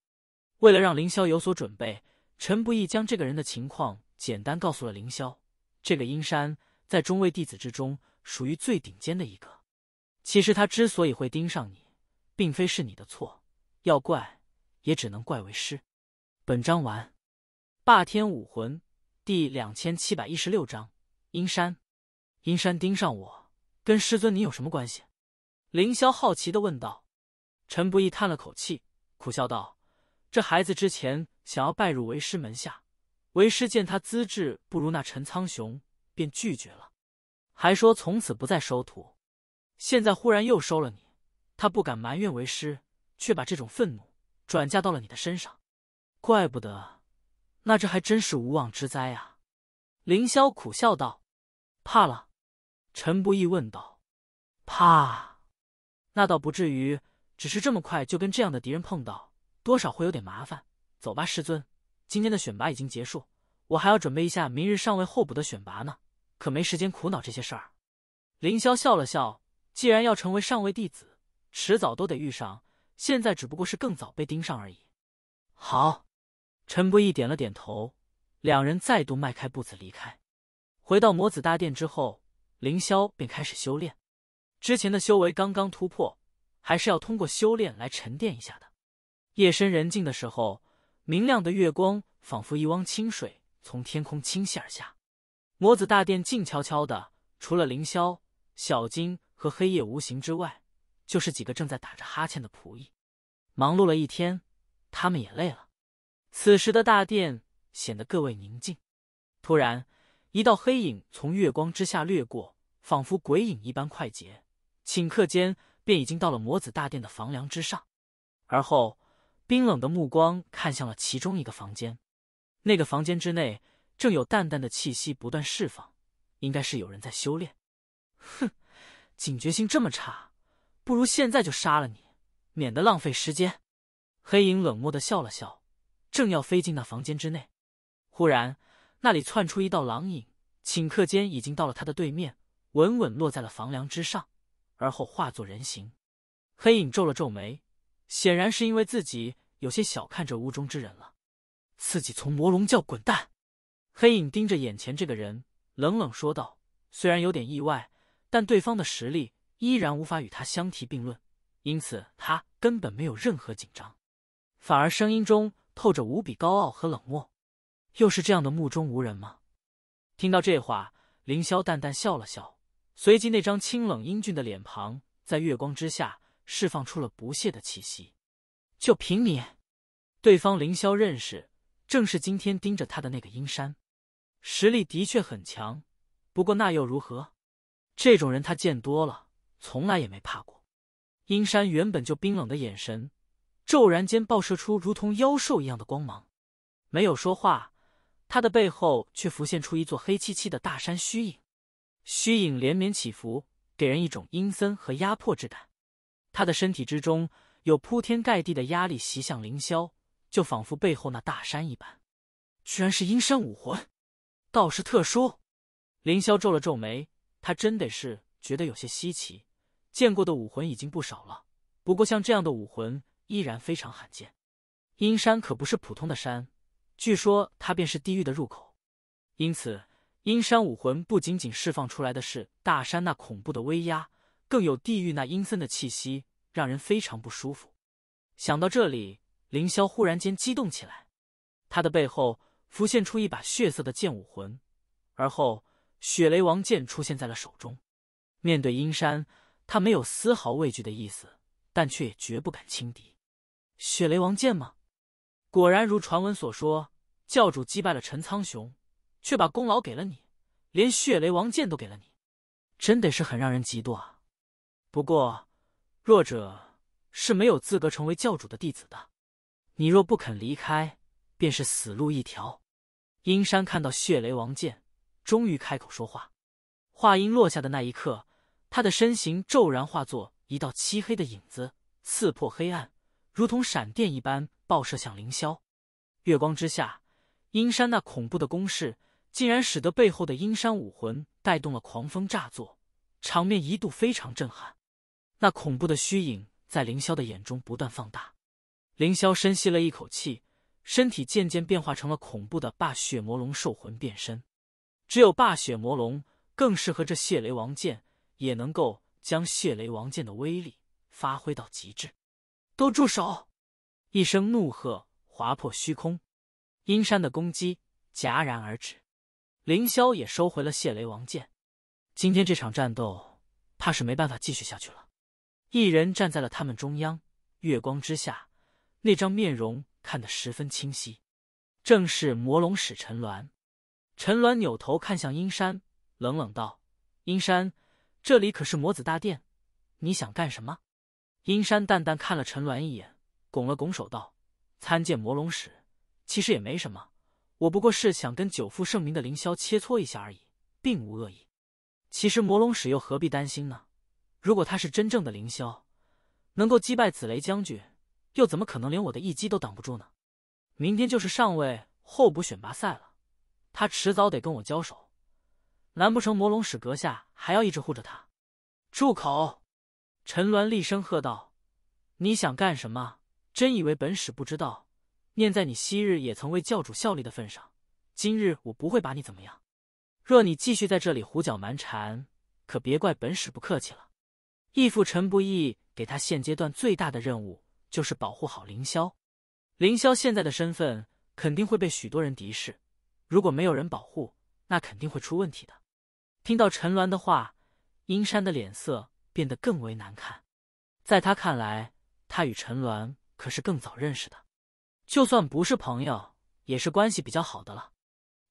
为了让凌霄有所准备，陈不易将这个人的情况简单告诉了凌霄。这个阴山在中位弟子之中属于最顶尖的一个。其实他之所以会盯上你，并非是你的错，要怪也只能怪为师。本章完。霸天武魂第两千七百一十六章：阴山。阴山盯上我。跟师尊你有什么关系？凌霄好奇的问道。陈不易叹了口气，苦笑道：“这孩子之前想要拜入为师门下，为师见他资质不如那陈苍雄，便拒绝了，还说从此不再收徒。现在忽然又收了你，他不敢埋怨为师，却把这种愤怒转嫁到了你的身上。怪不得，那这还真是无妄之灾啊！”凌霄苦笑道：“怕了。”陈不易问道：“怕？那倒不至于，只是这么快就跟这样的敌人碰到，多少会有点麻烦。走吧，师尊，今天的选拔已经结束，我还要准备一下明日上位候补的选拔呢，可没时间苦恼这些事儿。”凌霄笑了笑：“既然要成为上位弟子，迟早都得遇上，现在只不过是更早被盯上而已。”好，陈不易点了点头，两人再度迈开步子离开。回到魔子大殿之后。凌霄便开始修炼，之前的修为刚刚突破，还是要通过修炼来沉淀一下的。夜深人静的时候，明亮的月光仿佛一汪清水从天空倾泻而下，魔子大殿静悄悄的，除了凌霄、小金和黑夜无形之外，就是几个正在打着哈欠的仆役。忙碌了一天，他们也累了。此时的大殿显得格外宁静。突然，一道黑影从月光之下掠过。仿佛鬼影一般快捷，顷刻间便已经到了魔子大殿的房梁之上，而后冰冷的目光看向了其中一个房间，那个房间之内正有淡淡的气息不断释放，应该是有人在修炼。哼，警觉性这么差，不如现在就杀了你，免得浪费时间。黑影冷漠的笑了笑，正要飞进那房间之内，忽然那里窜出一道狼影，顷刻间已经到了他的对面。稳稳落在了房梁之上，而后化作人形。黑影皱了皱眉，显然是因为自己有些小看这屋中之人了。自己从魔龙教滚蛋！黑影盯着眼前这个人，冷冷说道：“虽然有点意外，但对方的实力依然无法与他相提并论，因此他根本没有任何紧张，反而声音中透着无比高傲和冷漠。又是这样的目中无人吗？”听到这话，凌霄淡淡笑了笑。随即，那张清冷英俊的脸庞在月光之下释放出了不屑的气息。就凭你？对方凌霄认识，正是今天盯着他的那个阴山。实力的确很强，不过那又如何？这种人他见多了，从来也没怕过。阴山原本就冰冷的眼神，骤然间爆射出如同妖兽一样的光芒。没有说话，他的背后却浮现出一座黑漆漆的大山虚影。虚影连绵起伏，给人一种阴森和压迫之感。他的身体之中有铺天盖地的压力袭向凌霄，就仿佛背后那大山一般。居然是阴山武魂，倒是特殊。凌霄皱了皱眉，他真得是觉得有些稀奇。见过的武魂已经不少了，不过像这样的武魂依然非常罕见。阴山可不是普通的山，据说它便是地狱的入口，因此。阴山武魂不仅仅释放出来的是大山那恐怖的威压，更有地狱那阴森的气息，让人非常不舒服。想到这里，凌霄忽然间激动起来，他的背后浮现出一把血色的剑武魂，而后雪雷王剑出现在了手中。面对阴山，他没有丝毫畏惧的意思，但却也绝不敢轻敌。雪雷王剑吗？果然如传闻所说，教主击败了陈苍雄。却把功劳给了你，连血雷王剑都给了你，真得是很让人嫉妒啊！不过，弱者是没有资格成为教主的弟子的。你若不肯离开，便是死路一条。阴山看到血雷王剑，终于开口说话。话音落下的那一刻，他的身形骤然化作一道漆黑的影子，刺破黑暗，如同闪电一般爆射向凌霄。月光之下，阴山那恐怖的攻势。竟然使得背后的阴山武魂带动了狂风乍作，场面一度非常震撼。那恐怖的虚影在凌霄的眼中不断放大。凌霄深吸了一口气，身体渐渐变化成了恐怖的霸血魔龙兽魂变身。只有霸血魔龙更适合这血雷王剑，也能够将血雷王剑的威力发挥到极致。都住手！一声怒喝划破虚空，阴山的攻击戛然而止。凌霄也收回了谢雷王剑，今天这场战斗怕是没办法继续下去了。一人站在了他们中央，月光之下，那张面容看得十分清晰，正是魔龙使陈鸾。陈鸾扭头看向阴山，冷冷道：“阴山，这里可是魔子大殿，你想干什么？”阴山淡淡看了陈鸾一眼，拱了拱手道：“参见魔龙使，其实也没什么。”我不过是想跟久负盛名的凌霄切磋一下而已，并无恶意。其实魔龙使又何必担心呢？如果他是真正的凌霄，能够击败紫雷将军，又怎么可能连我的一击都挡不住呢？明天就是上位候补选拔赛了，他迟早得跟我交手。难不成魔龙使阁下还要一直护着他？住口！陈鸾厉声喝道：“你想干什么？真以为本使不知道？”念在你昔日也曾为教主效力的份上，今日我不会把你怎么样。若你继续在这里胡搅蛮缠，可别怪本使不客气了。义父陈不义给他现阶段最大的任务就是保护好凌霄。凌霄现在的身份肯定会被许多人敌视，如果没有人保护，那肯定会出问题的。听到陈鸾的话，阴山的脸色变得更为难看。在他看来，他与陈鸾可是更早认识的。就算不是朋友，也是关系比较好的了。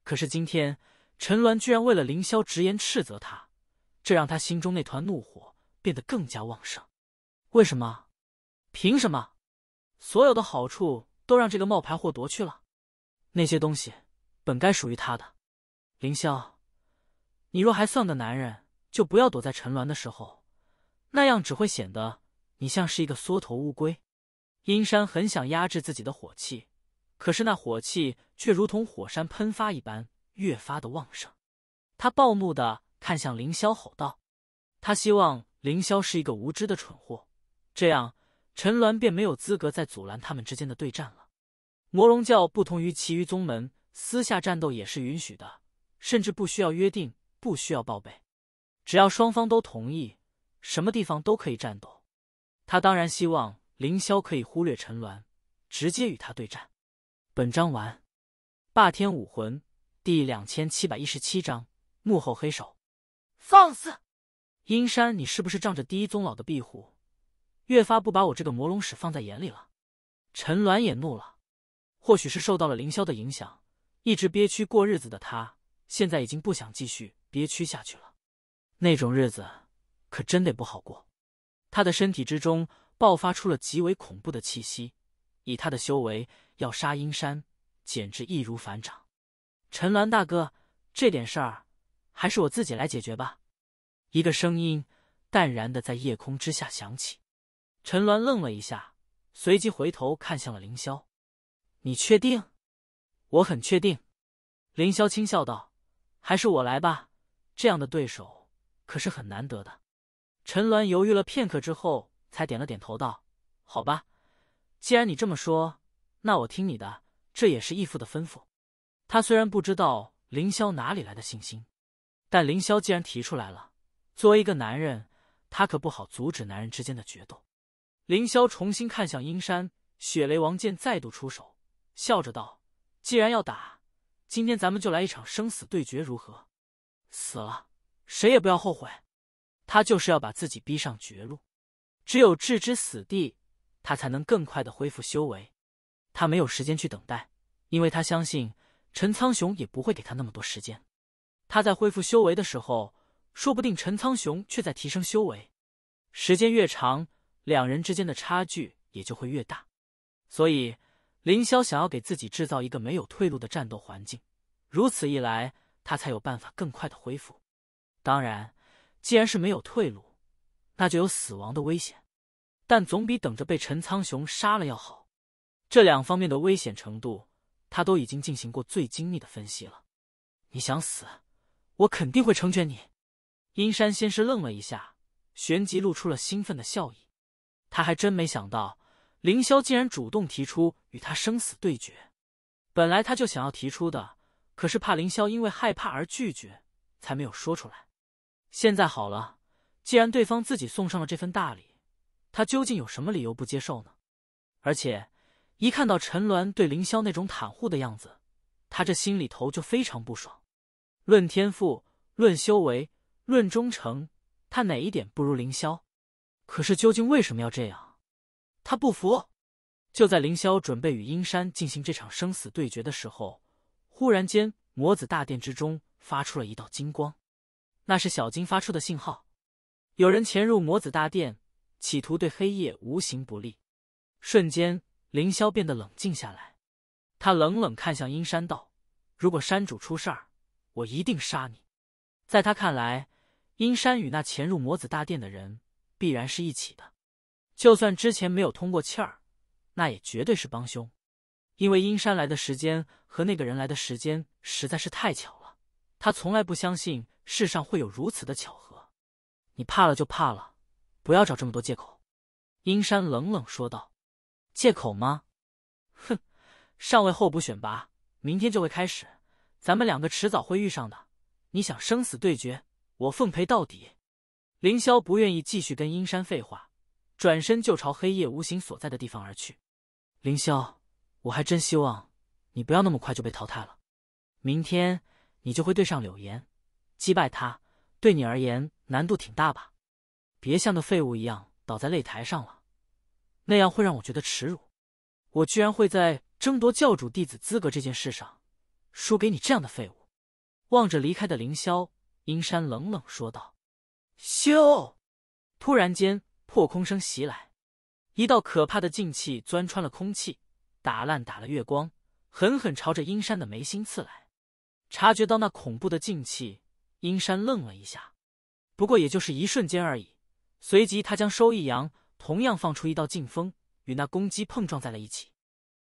可是今天陈鸾居然为了凌霄直言斥责他，这让他心中那团怒火变得更加旺盛。为什么？凭什么？所有的好处都让这个冒牌货夺去了？那些东西本该属于他的。凌霄，你若还算个男人，就不要躲在陈鸾的时候，那样只会显得你像是一个缩头乌龟。阴山很想压制自己的火气，可是那火气却如同火山喷发一般，越发的旺盛。他暴怒的看向凌霄，吼道：“他希望凌霄是一个无知的蠢货，这样陈峦便没有资格再阻拦他们之间的对战了。”魔龙教不同于其余宗门，私下战斗也是允许的，甚至不需要约定，不需要报备，只要双方都同意，什么地方都可以战斗。他当然希望。凌霄可以忽略陈鸾，直接与他对战。本章完。霸天武魂第两千七百一十七章：幕后黑手。放肆！阴山，你是不是仗着第一宗老的庇护，越发不把我这个魔龙使放在眼里了？陈鸾也怒了。或许是受到了凌霄的影响，一直憋屈过日子的他，现在已经不想继续憋屈下去了。那种日子可真得不好过。他的身体之中。爆发出了极为恐怖的气息，以他的修为要杀阴山，简直易如反掌。陈峦大哥，这点事儿还是我自己来解决吧。一个声音淡然的在夜空之下响起。陈峦愣了一下，随即回头看向了凌霄：“你确定？”“我很确定。”凌霄轻笑道，“还是我来吧，这样的对手可是很难得的。”陈峦犹豫了片刻之后。才点了点头，道：“好吧，既然你这么说，那我听你的。这也是义父的吩咐。他虽然不知道凌霄哪里来的信心，但凌霄既然提出来了，作为一个男人，他可不好阻止男人之间的决斗。”凌霄重新看向阴山，雪雷王剑再度出手，笑着道：“既然要打，今天咱们就来一场生死对决，如何？死了，谁也不要后悔。他就是要把自己逼上绝路。”只有置之死地，他才能更快的恢复修为。他没有时间去等待，因为他相信陈苍雄也不会给他那么多时间。他在恢复修为的时候，说不定陈苍雄却在提升修为。时间越长，两人之间的差距也就会越大。所以，林霄想要给自己制造一个没有退路的战斗环境。如此一来，他才有办法更快的恢复。当然，既然是没有退路，那就有死亡的危险。但总比等着被陈苍雄杀了要好。这两方面的危险程度，他都已经进行过最精密的分析了。你想死，我肯定会成全你。阴山先是愣了一下，旋即露出了兴奋的笑意。他还真没想到凌霄竟然主动提出与他生死对决。本来他就想要提出的，可是怕凌霄因为害怕而拒绝，才没有说出来。现在好了，既然对方自己送上了这份大礼。他究竟有什么理由不接受呢？而且，一看到陈鸾对凌霄那种袒护的样子，他这心里头就非常不爽。论天赋，论修为，论忠诚，他哪一点不如凌霄？可是，究竟为什么要这样？他不服。就在凌霄准备与阴山进行这场生死对决的时候，忽然间，魔子大殿之中发出了一道金光，那是小金发出的信号，有人潜入魔子大殿。企图对黑夜无形不利，瞬间凌霄变得冷静下来。他冷冷看向阴山道：“如果山主出事儿，我一定杀你。”在他看来，阴山与那潜入魔子大殿的人必然是一起的。就算之前没有通过气儿，那也绝对是帮凶。因为阴山来的时间和那个人来的时间实在是太巧了，他从来不相信世上会有如此的巧合。你怕了就怕了。不要找这么多借口，阴山冷冷说道：“借口吗？哼，上位候补选拔明天就会开始，咱们两个迟早会遇上的。你想生死对决，我奉陪到底。”凌霄不愿意继续跟阴山废话，转身就朝黑夜无形所在的地方而去。凌霄，我还真希望你不要那么快就被淘汰了。明天你就会对上柳岩，击败他对你而言难度挺大吧？别像个废物一样倒在擂台上了，那样会让我觉得耻辱。我居然会在争夺教主弟子资格这件事上输给你这样的废物。望着离开的凌霄，阴山冷冷说道：“咻！”突然间，破空声袭来，一道可怕的劲气钻穿了空气，打烂打了月光，狠狠朝着阴山的眉心刺来。察觉到那恐怖的劲气，阴山愣了一下，不过也就是一瞬间而已。随即，他将收一扬，同样放出一道劲风，与那攻击碰撞在了一起。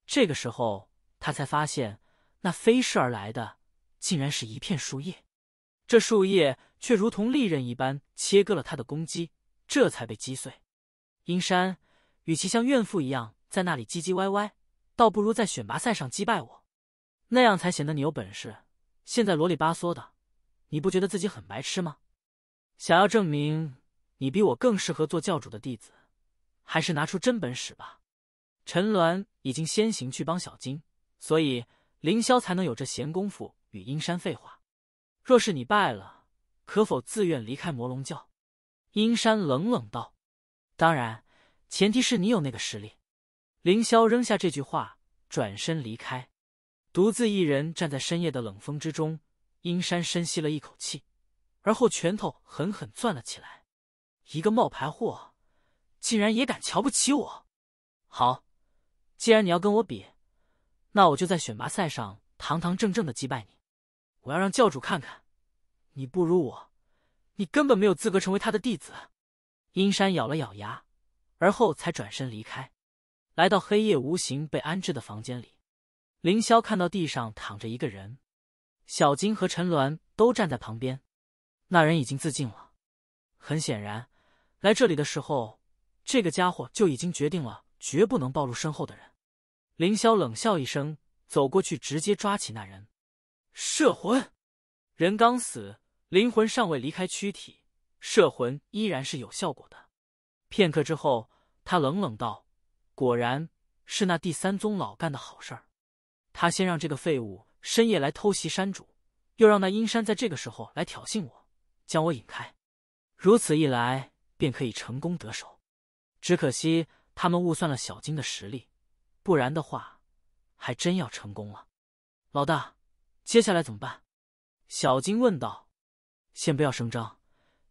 这个时候，他才发现，那飞逝而来的竟然是一片树叶。这树叶却如同利刃一般切割了他的攻击，这才被击碎。阴山，与其像怨妇一样在那里唧唧歪歪，倒不如在选拔赛上击败我，那样才显得你有本事。现在罗里吧嗦的，你不觉得自己很白痴吗？想要证明。你比我更适合做教主的弟子，还是拿出真本事吧。陈鸾已经先行去帮小金，所以凌霄才能有这闲工夫与阴山废话。若是你败了，可否自愿离开魔龙教？阴山冷冷道：“当然，前提是你有那个实力。”凌霄扔下这句话，转身离开，独自一人站在深夜的冷风之中。阴山深吸了一口气，而后拳头狠狠攥了起来。一个冒牌货，竟然也敢瞧不起我！好，既然你要跟我比，那我就在选拔赛上堂堂正正的击败你。我要让教主看看，你不如我，你根本没有资格成为他的弟子。阴山咬了咬牙，而后才转身离开，来到黑夜无形被安置的房间里。凌霄看到地上躺着一个人，小金和陈鸾都站在旁边。那人已经自尽了，很显然。来这里的时候，这个家伙就已经决定了，绝不能暴露身后的人。凌霄冷笑一声，走过去，直接抓起那人，摄魂。人刚死，灵魂尚未离开躯体，摄魂依然是有效果的。片刻之后，他冷冷道：“果然，是那第三宗老干的好事儿。他先让这个废物深夜来偷袭山主，又让那阴山在这个时候来挑衅我，将我引开。如此一来。”便可以成功得手，只可惜他们误算了小金的实力，不然的话，还真要成功了。老大，接下来怎么办？小金问道。先不要声张，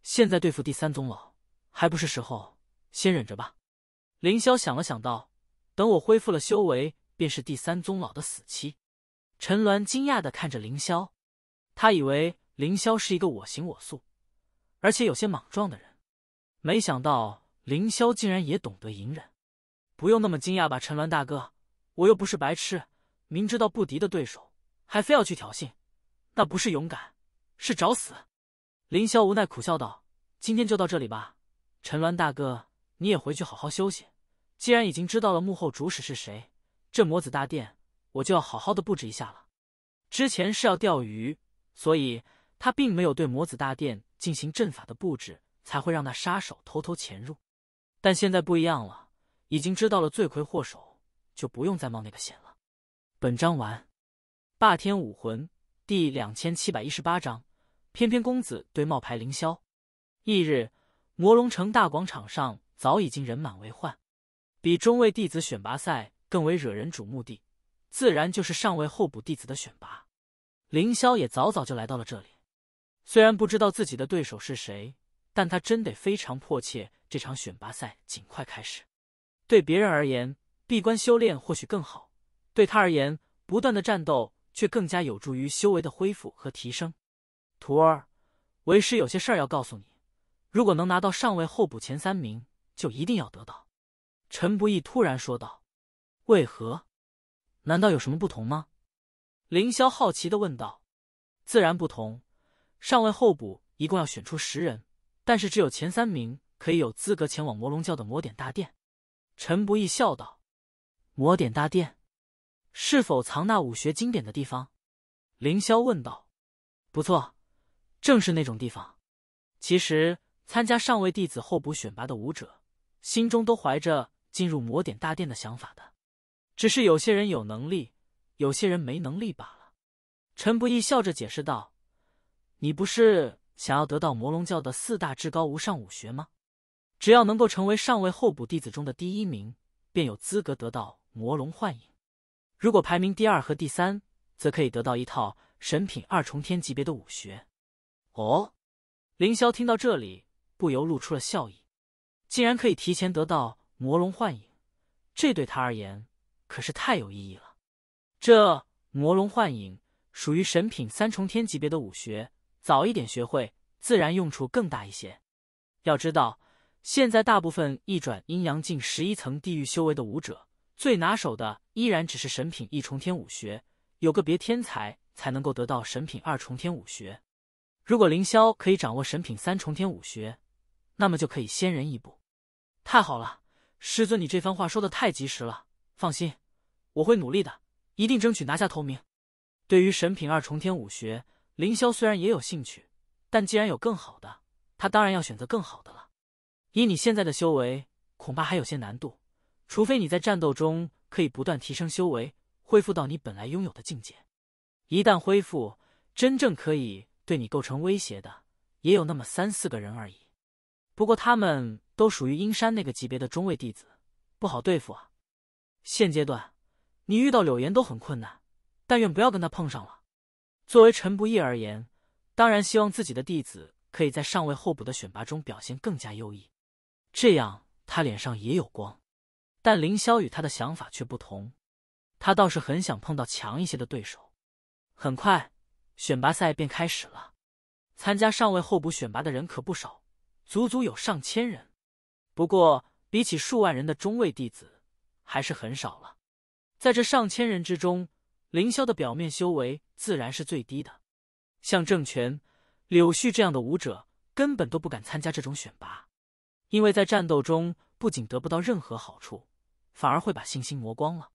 现在对付第三宗老还不是时候，先忍着吧。凌霄想了想道：“等我恢复了修为，便是第三宗老的死期。”陈鸾惊讶的看着凌霄，他以为凌霄是一个我行我素，而且有些莽撞的人。没想到凌霄竟然也懂得隐忍，不用那么惊讶吧，陈鸾大哥，我又不是白痴，明知道不敌的对手还非要去挑衅，那不是勇敢，是找死。凌霄无奈苦笑道：“今天就到这里吧，陈鸾大哥，你也回去好好休息。既然已经知道了幕后主使是谁，这魔子大殿我就要好好的布置一下了。之前是要钓鱼，所以他并没有对魔子大殿进行阵法的布置。”才会让那杀手偷偷潜入，但现在不一样了，已经知道了罪魁祸首，就不用再冒那个险了。本章完。霸天武魂第两千七百一十八章：翩翩公子对冒牌凌霄。翌日，魔龙城大广场上早已经人满为患，比中位弟子选拔赛更为惹人瞩目的，自然就是上位候补弟子的选拔。凌霄也早早就来到了这里，虽然不知道自己的对手是谁。但他真得非常迫切，这场选拔赛尽快开始。对别人而言，闭关修炼或许更好；对他而言，不断的战斗却更加有助于修为的恢复和提升。徒儿，为师有些事儿要告诉你。如果能拿到上位候补前三名，就一定要得到。陈不易突然说道：“为何？难道有什么不同吗？”凌霄好奇的问道：“自然不同。上位候补一共要选出十人。”但是只有前三名可以有资格前往魔龙教的魔典大殿。陈不易笑道：“魔典大殿，是否藏那武学经典的地方？”凌霄问道。“不错，正是那种地方。”其实参加上位弟子候补选拔的武者，心中都怀着进入魔典大殿的想法的，只是有些人有能力，有些人没能力罢了。”陈不易笑着解释道：“你不是？”想要得到魔龙教的四大至高无上武学吗？只要能够成为上位候补弟子中的第一名，便有资格得到魔龙幻影。如果排名第二和第三，则可以得到一套神品二重天级别的武学。哦，凌霄听到这里，不由露出了笑意。竟然可以提前得到魔龙幻影，这对他而言可是太有意义了。这魔龙幻影属于神品三重天级别的武学。早一点学会，自然用处更大一些。要知道，现在大部分一转阴阳境十一层地狱修为的武者，最拿手的依然只是神品一重天武学，有个别天才才能够得到神品二重天武学。如果凌霄可以掌握神品三重天武学，那么就可以先人一步。太好了，师尊，你这番话说的太及时了。放心，我会努力的，一定争取拿下头名。对于神品二重天武学。凌霄虽然也有兴趣，但既然有更好的，他当然要选择更好的了。以你现在的修为，恐怕还有些难度，除非你在战斗中可以不断提升修为，恢复到你本来拥有的境界。一旦恢复，真正可以对你构成威胁的，也有那么三四个人而已。不过他们都属于阴山那个级别的中位弟子，不好对付啊。现阶段，你遇到柳岩都很困难，但愿不要跟他碰上了。作为陈不义而言，当然希望自己的弟子可以在上位候补的选拔中表现更加优异，这样他脸上也有光。但凌霄与他的想法却不同，他倒是很想碰到强一些的对手。很快，选拔赛便开始了。参加上位候补选拔的人可不少，足足有上千人。不过，比起数万人的中位弟子，还是很少了。在这上千人之中，凌霄的表面修为自然是最低的，像郑权、柳絮这样的武者根本都不敢参加这种选拔，因为在战斗中不仅得不到任何好处，反而会把信心磨光了。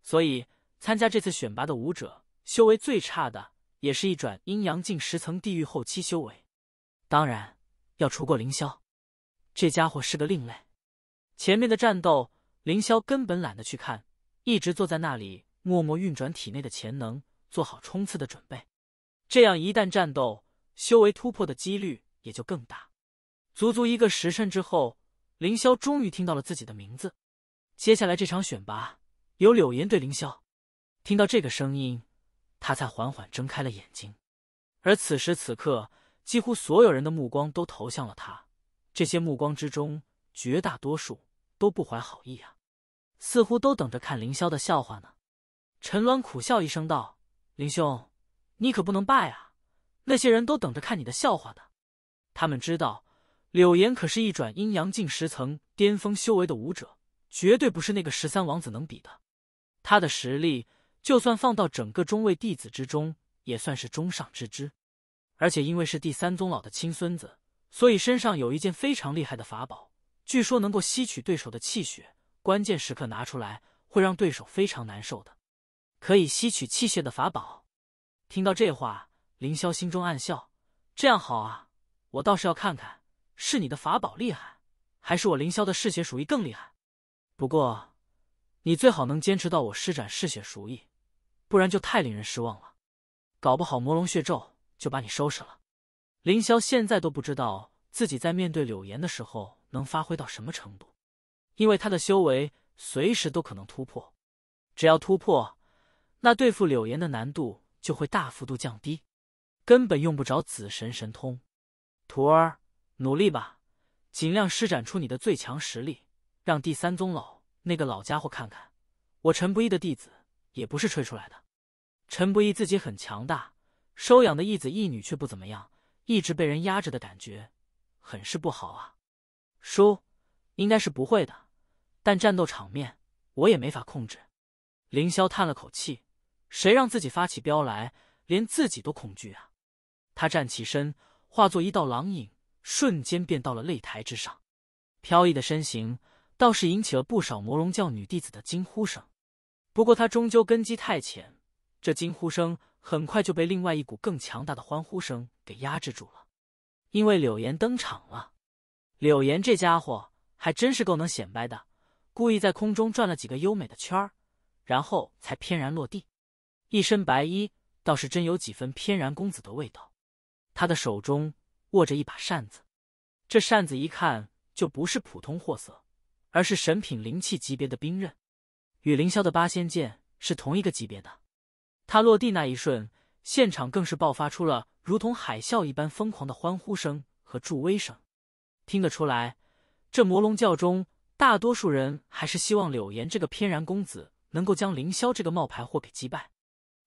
所以参加这次选拔的武者，修为最差的也是一转阴阳境十层地狱后期修为。当然，要除过凌霄，这家伙是个另类。前面的战斗，凌霄根本懒得去看，一直坐在那里。默默运转体内的潜能，做好冲刺的准备，这样一旦战斗，修为突破的几率也就更大。足足一个时辰之后，凌霄终于听到了自己的名字。接下来这场选拔由柳岩对凌霄。听到这个声音，他才缓缓睁开了眼睛。而此时此刻，几乎所有人的目光都投向了他，这些目光之中，绝大多数都不怀好意啊，似乎都等着看凌霄的笑话呢。陈鸾苦笑一声道：“林兄，你可不能败啊！那些人都等着看你的笑话的。他们知道柳岩可是一转阴阳境十层巅峰修为的武者，绝对不是那个十三王子能比的。他的实力就算放到整个中位弟子之中，也算是中上之之。而且因为是第三宗老的亲孙子，所以身上有一件非常厉害的法宝，据说能够吸取对手的气血，关键时刻拿出来会让对手非常难受的。”可以吸取气血的法宝。听到这话，凌霄心中暗笑：“这样好啊，我倒是要看看，是你的法宝厉害，还是我凌霄的嗜血鼠疫更厉害。不过，你最好能坚持到我施展嗜血鼠疫，不然就太令人失望了。搞不好魔龙血咒就把你收拾了。”凌霄现在都不知道自己在面对柳岩的时候能发挥到什么程度，因为他的修为随时都可能突破，只要突破。那对付柳岩的难度就会大幅度降低，根本用不着子神神通。徒儿，努力吧，尽量施展出你的最强实力，让第三宗老那个老家伙看看，我陈不义的弟子也不是吹出来的。陈不义自己很强大，收养的义子义女却不怎么样，一直被人压着的感觉，很是不好啊。叔，应该是不会的，但战斗场面我也没法控制。凌霄叹了口气。谁让自己发起飙来，连自己都恐惧啊！他站起身，化作一道狼影，瞬间便到了擂台之上。飘逸的身形倒是引起了不少魔龙教女弟子的惊呼声。不过他终究根基太浅，这惊呼声很快就被另外一股更强大的欢呼声给压制住了。因为柳岩登场了。柳岩这家伙还真是够能显摆的，故意在空中转了几个优美的圈儿，然后才翩然落地。一身白衣倒是真有几分翩然公子的味道，他的手中握着一把扇子，这扇子一看就不是普通货色，而是神品灵气级别的兵刃，与凌霄的八仙剑是同一个级别的。他落地那一瞬，现场更是爆发出了如同海啸一般疯狂的欢呼声和助威声，听得出来，这魔龙教中大多数人还是希望柳岩这个翩然公子能够将凌霄这个冒牌货给击败。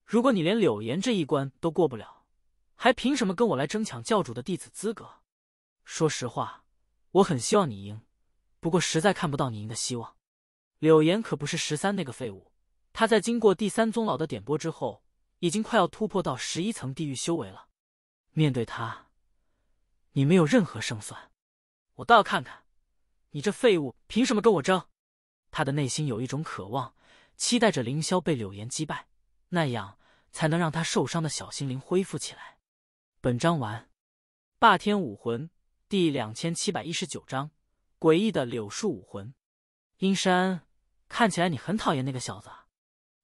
如果你连柳岩这一关都过不了，还凭什么跟我来争抢教主的弟子资格？说实话，我很希望你赢，不过实在看不到你赢的希望。柳岩可不是十三那个废物，他在经过第三宗老的点拨之后，已经快要突破到十一层地狱修为了。面对他，你没有任何胜算。我倒要看看，你这废物凭什么跟我争？他的内心有一种渴望，期待着凌霄被柳岩击败。那样才能让他受伤的小心灵恢复起来。本章完。霸天武魂第两千七百一十九章：诡异的柳树武魂。阴山，看起来你很讨厌那个小子。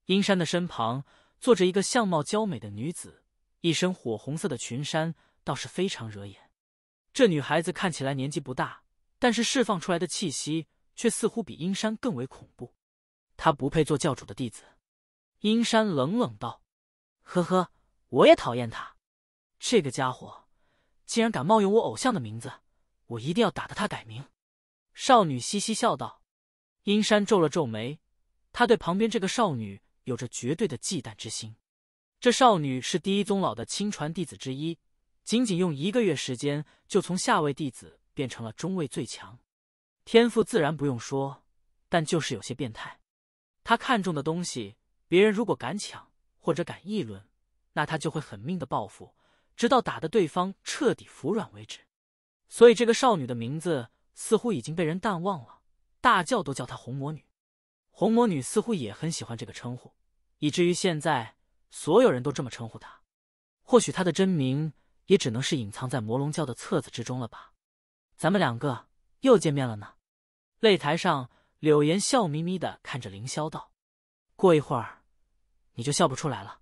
阴山的身旁坐着一个相貌娇美的女子，一身火红色的裙衫，倒是非常惹眼。这女孩子看起来年纪不大，但是释放出来的气息却似乎比阴山更为恐怖。她不配做教主的弟子。阴山冷冷道：“呵呵，我也讨厌他，这个家伙竟然敢冒用我偶像的名字，我一定要打得他改名。”少女嘻嘻笑道。阴山皱了皱眉，他对旁边这个少女有着绝对的忌惮之心。这少女是第一宗老的亲传弟子之一，仅仅用一个月时间就从下位弟子变成了中位最强，天赋自然不用说，但就是有些变态。他看中的东西。别人如果敢抢或者敢议论，那他就会狠命的报复，直到打得对方彻底服软为止。所以这个少女的名字似乎已经被人淡忘了，大叫都叫她红魔女。红魔女似乎也很喜欢这个称呼，以至于现在所有人都这么称呼她。或许她的真名也只能是隐藏在魔龙教的册子之中了吧。咱们两个又见面了呢。擂台上，柳岩笑眯眯的看着凌霄道：“过一会儿。”你就笑不出来了，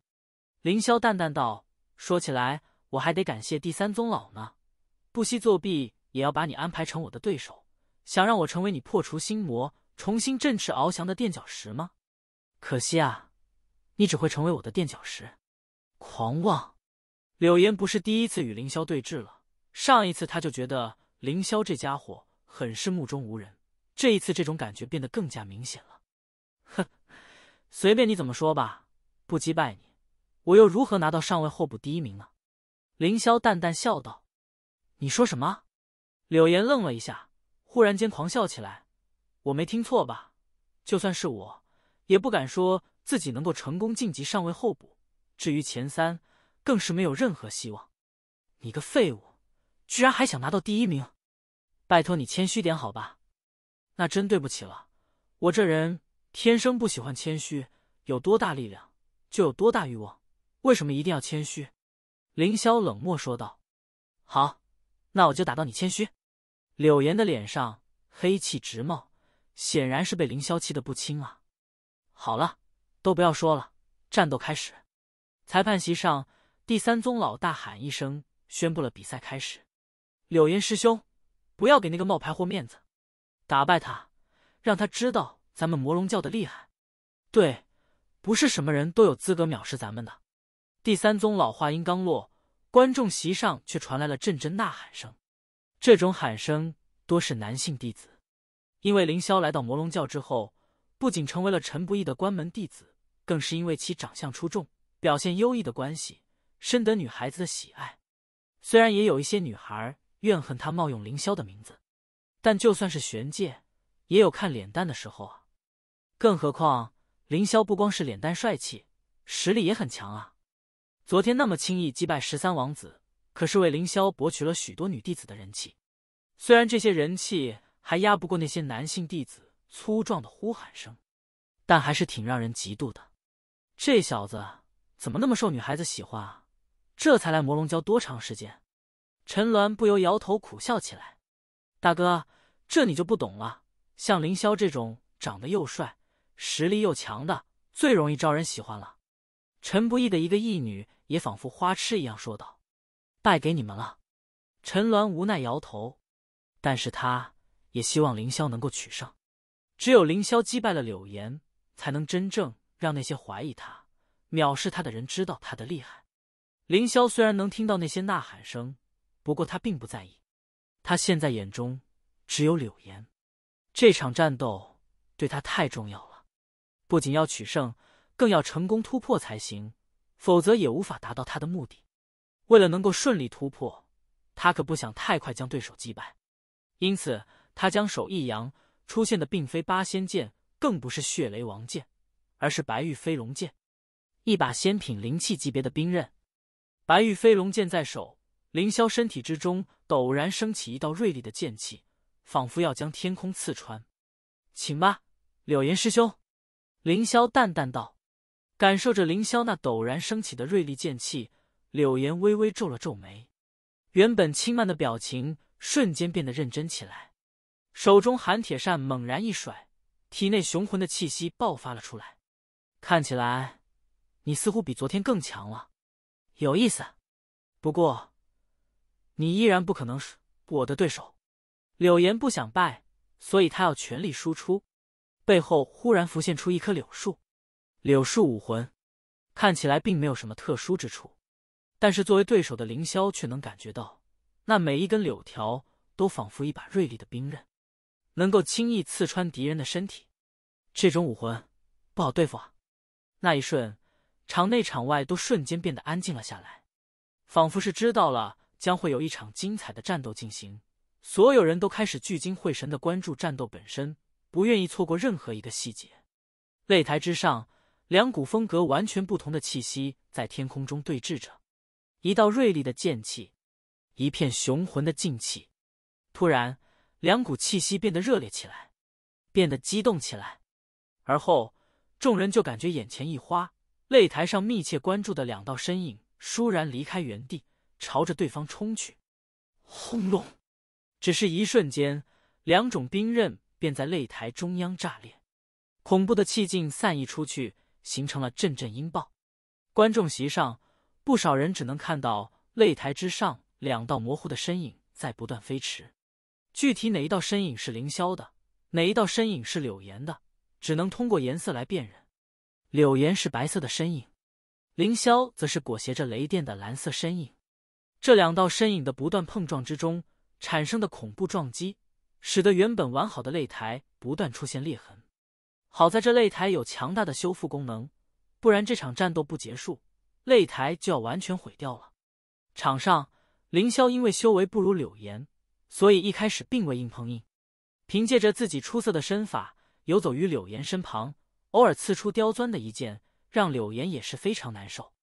凌霄淡淡道：“说起来，我还得感谢第三宗老呢，不惜作弊也要把你安排成我的对手，想让我成为你破除心魔、重新振翅翱翔的垫脚石吗？可惜啊，你只会成为我的垫脚石。”狂妄！柳岩不是第一次与凌霄对峙了，上一次他就觉得凌霄这家伙很是目中无人，这一次这种感觉变得更加明显了。哼，随便你怎么说吧。不击败你，我又如何拿到上位候补第一名呢？凌霄淡淡笑道：“你说什么？”柳岩愣了一下，忽然间狂笑起来：“我没听错吧？就算是我，也不敢说自己能够成功晋级上位候补。至于前三，更是没有任何希望。你个废物，居然还想拿到第一名！拜托你谦虚点好吧？那真对不起了，我这人天生不喜欢谦虚，有多大力量。”就有多大欲望？为什么一定要谦虚？凌霄冷漠说道：“好，那我就打到你谦虚。”柳岩的脸上黑气直冒，显然是被凌霄气得不轻啊！好了，都不要说了，战斗开始！裁判席上，第三宗老大喊一声，宣布了比赛开始：“柳岩师兄，不要给那个冒牌货面子，打败他，让他知道咱们魔龙教的厉害！”对。不是什么人都有资格藐视咱们的。第三宗老话音刚落，观众席上却传来了阵阵呐喊声。这种喊声多是男性弟子，因为凌霄来到魔龙教之后，不仅成为了陈不易的关门弟子，更是因为其长相出众、表现优异的关系，深得女孩子的喜爱。虽然也有一些女孩怨恨他冒用凌霄的名字，但就算是玄界，也有看脸蛋的时候啊，更何况……凌霄不光是脸蛋帅气，实力也很强啊！昨天那么轻易击败十三王子，可是为凌霄博取了许多女弟子的人气。虽然这些人气还压不过那些男性弟子粗壮的呼喊声，但还是挺让人嫉妒的。这小子怎么那么受女孩子喜欢啊？这才来魔龙教多长时间？陈鸾不由摇头苦笑起来：“大哥，这你就不懂了。像凌霄这种长得又帅……”实力又强的，最容易招人喜欢了。陈不义的一个义女也仿佛花痴一样说道：“败给你们了。”陈鸾无奈摇头，但是他也希望凌霄能够取胜。只有凌霄击败了柳岩，才能真正让那些怀疑他、藐视他的人知道他的厉害。凌霄虽然能听到那些呐喊声，不过他并不在意。他现在眼中只有柳岩，这场战斗对他太重要了。不仅要取胜，更要成功突破才行，否则也无法达到他的目的。为了能够顺利突破，他可不想太快将对手击败。因此，他将手一扬，出现的并非八仙剑，更不是血雷王剑，而是白玉飞龙剑，一把仙品灵气级别的兵刃。白玉飞龙剑在手，凌霄身体之中陡然升起一道锐利的剑气，仿佛要将天空刺穿。请吧，柳岩师兄。凌霄淡淡道：“感受着凌霄那陡然升起的锐利剑气，柳岩微微皱了皱眉。原本轻慢的表情瞬间变得认真起来，手中寒铁扇猛然一甩，体内雄浑的气息爆发了出来。看起来，你似乎比昨天更强了。有意思，不过，你依然不可能是我的对手。柳岩不想败，所以他要全力输出。”背后忽然浮现出一棵柳树，柳树武魂，看起来并没有什么特殊之处，但是作为对手的凌霄却能感觉到，那每一根柳条都仿佛一把锐利的兵刃，能够轻易刺穿敌人的身体。这种武魂不好对付啊！那一瞬，场内场外都瞬间变得安静了下来，仿佛是知道了将会有一场精彩的战斗进行，所有人都开始聚精会神的关注战斗本身。不愿意错过任何一个细节。擂台之上，两股风格完全不同的气息在天空中对峙着，一道锐利的剑气，一片雄浑的劲气。突然，两股气息变得热烈起来，变得激动起来。而后，众人就感觉眼前一花，擂台上密切关注的两道身影倏然离开原地，朝着对方冲去。轰隆！只是一瞬间，两种兵刃。便在擂台中央炸裂，恐怖的气劲散溢出去，形成了阵阵音爆。观众席上，不少人只能看到擂台之上两道模糊的身影在不断飞驰。具体哪一道身影是凌霄的，哪一道身影是柳岩的，只能通过颜色来辨认。柳岩是白色的身影，凌霄则是裹挟着雷电的蓝色身影。这两道身影的不断碰撞之中，产生的恐怖撞击。使得原本完好的擂台不断出现裂痕，好在这擂台有强大的修复功能，不然这场战斗不结束，擂台就要完全毁掉了。场上，凌霄因为修为不如柳岩，所以一开始并未硬碰硬，凭借着自己出色的身法，游走于柳岩身旁，偶尔刺出刁钻的一剑，让柳岩也是非常难受。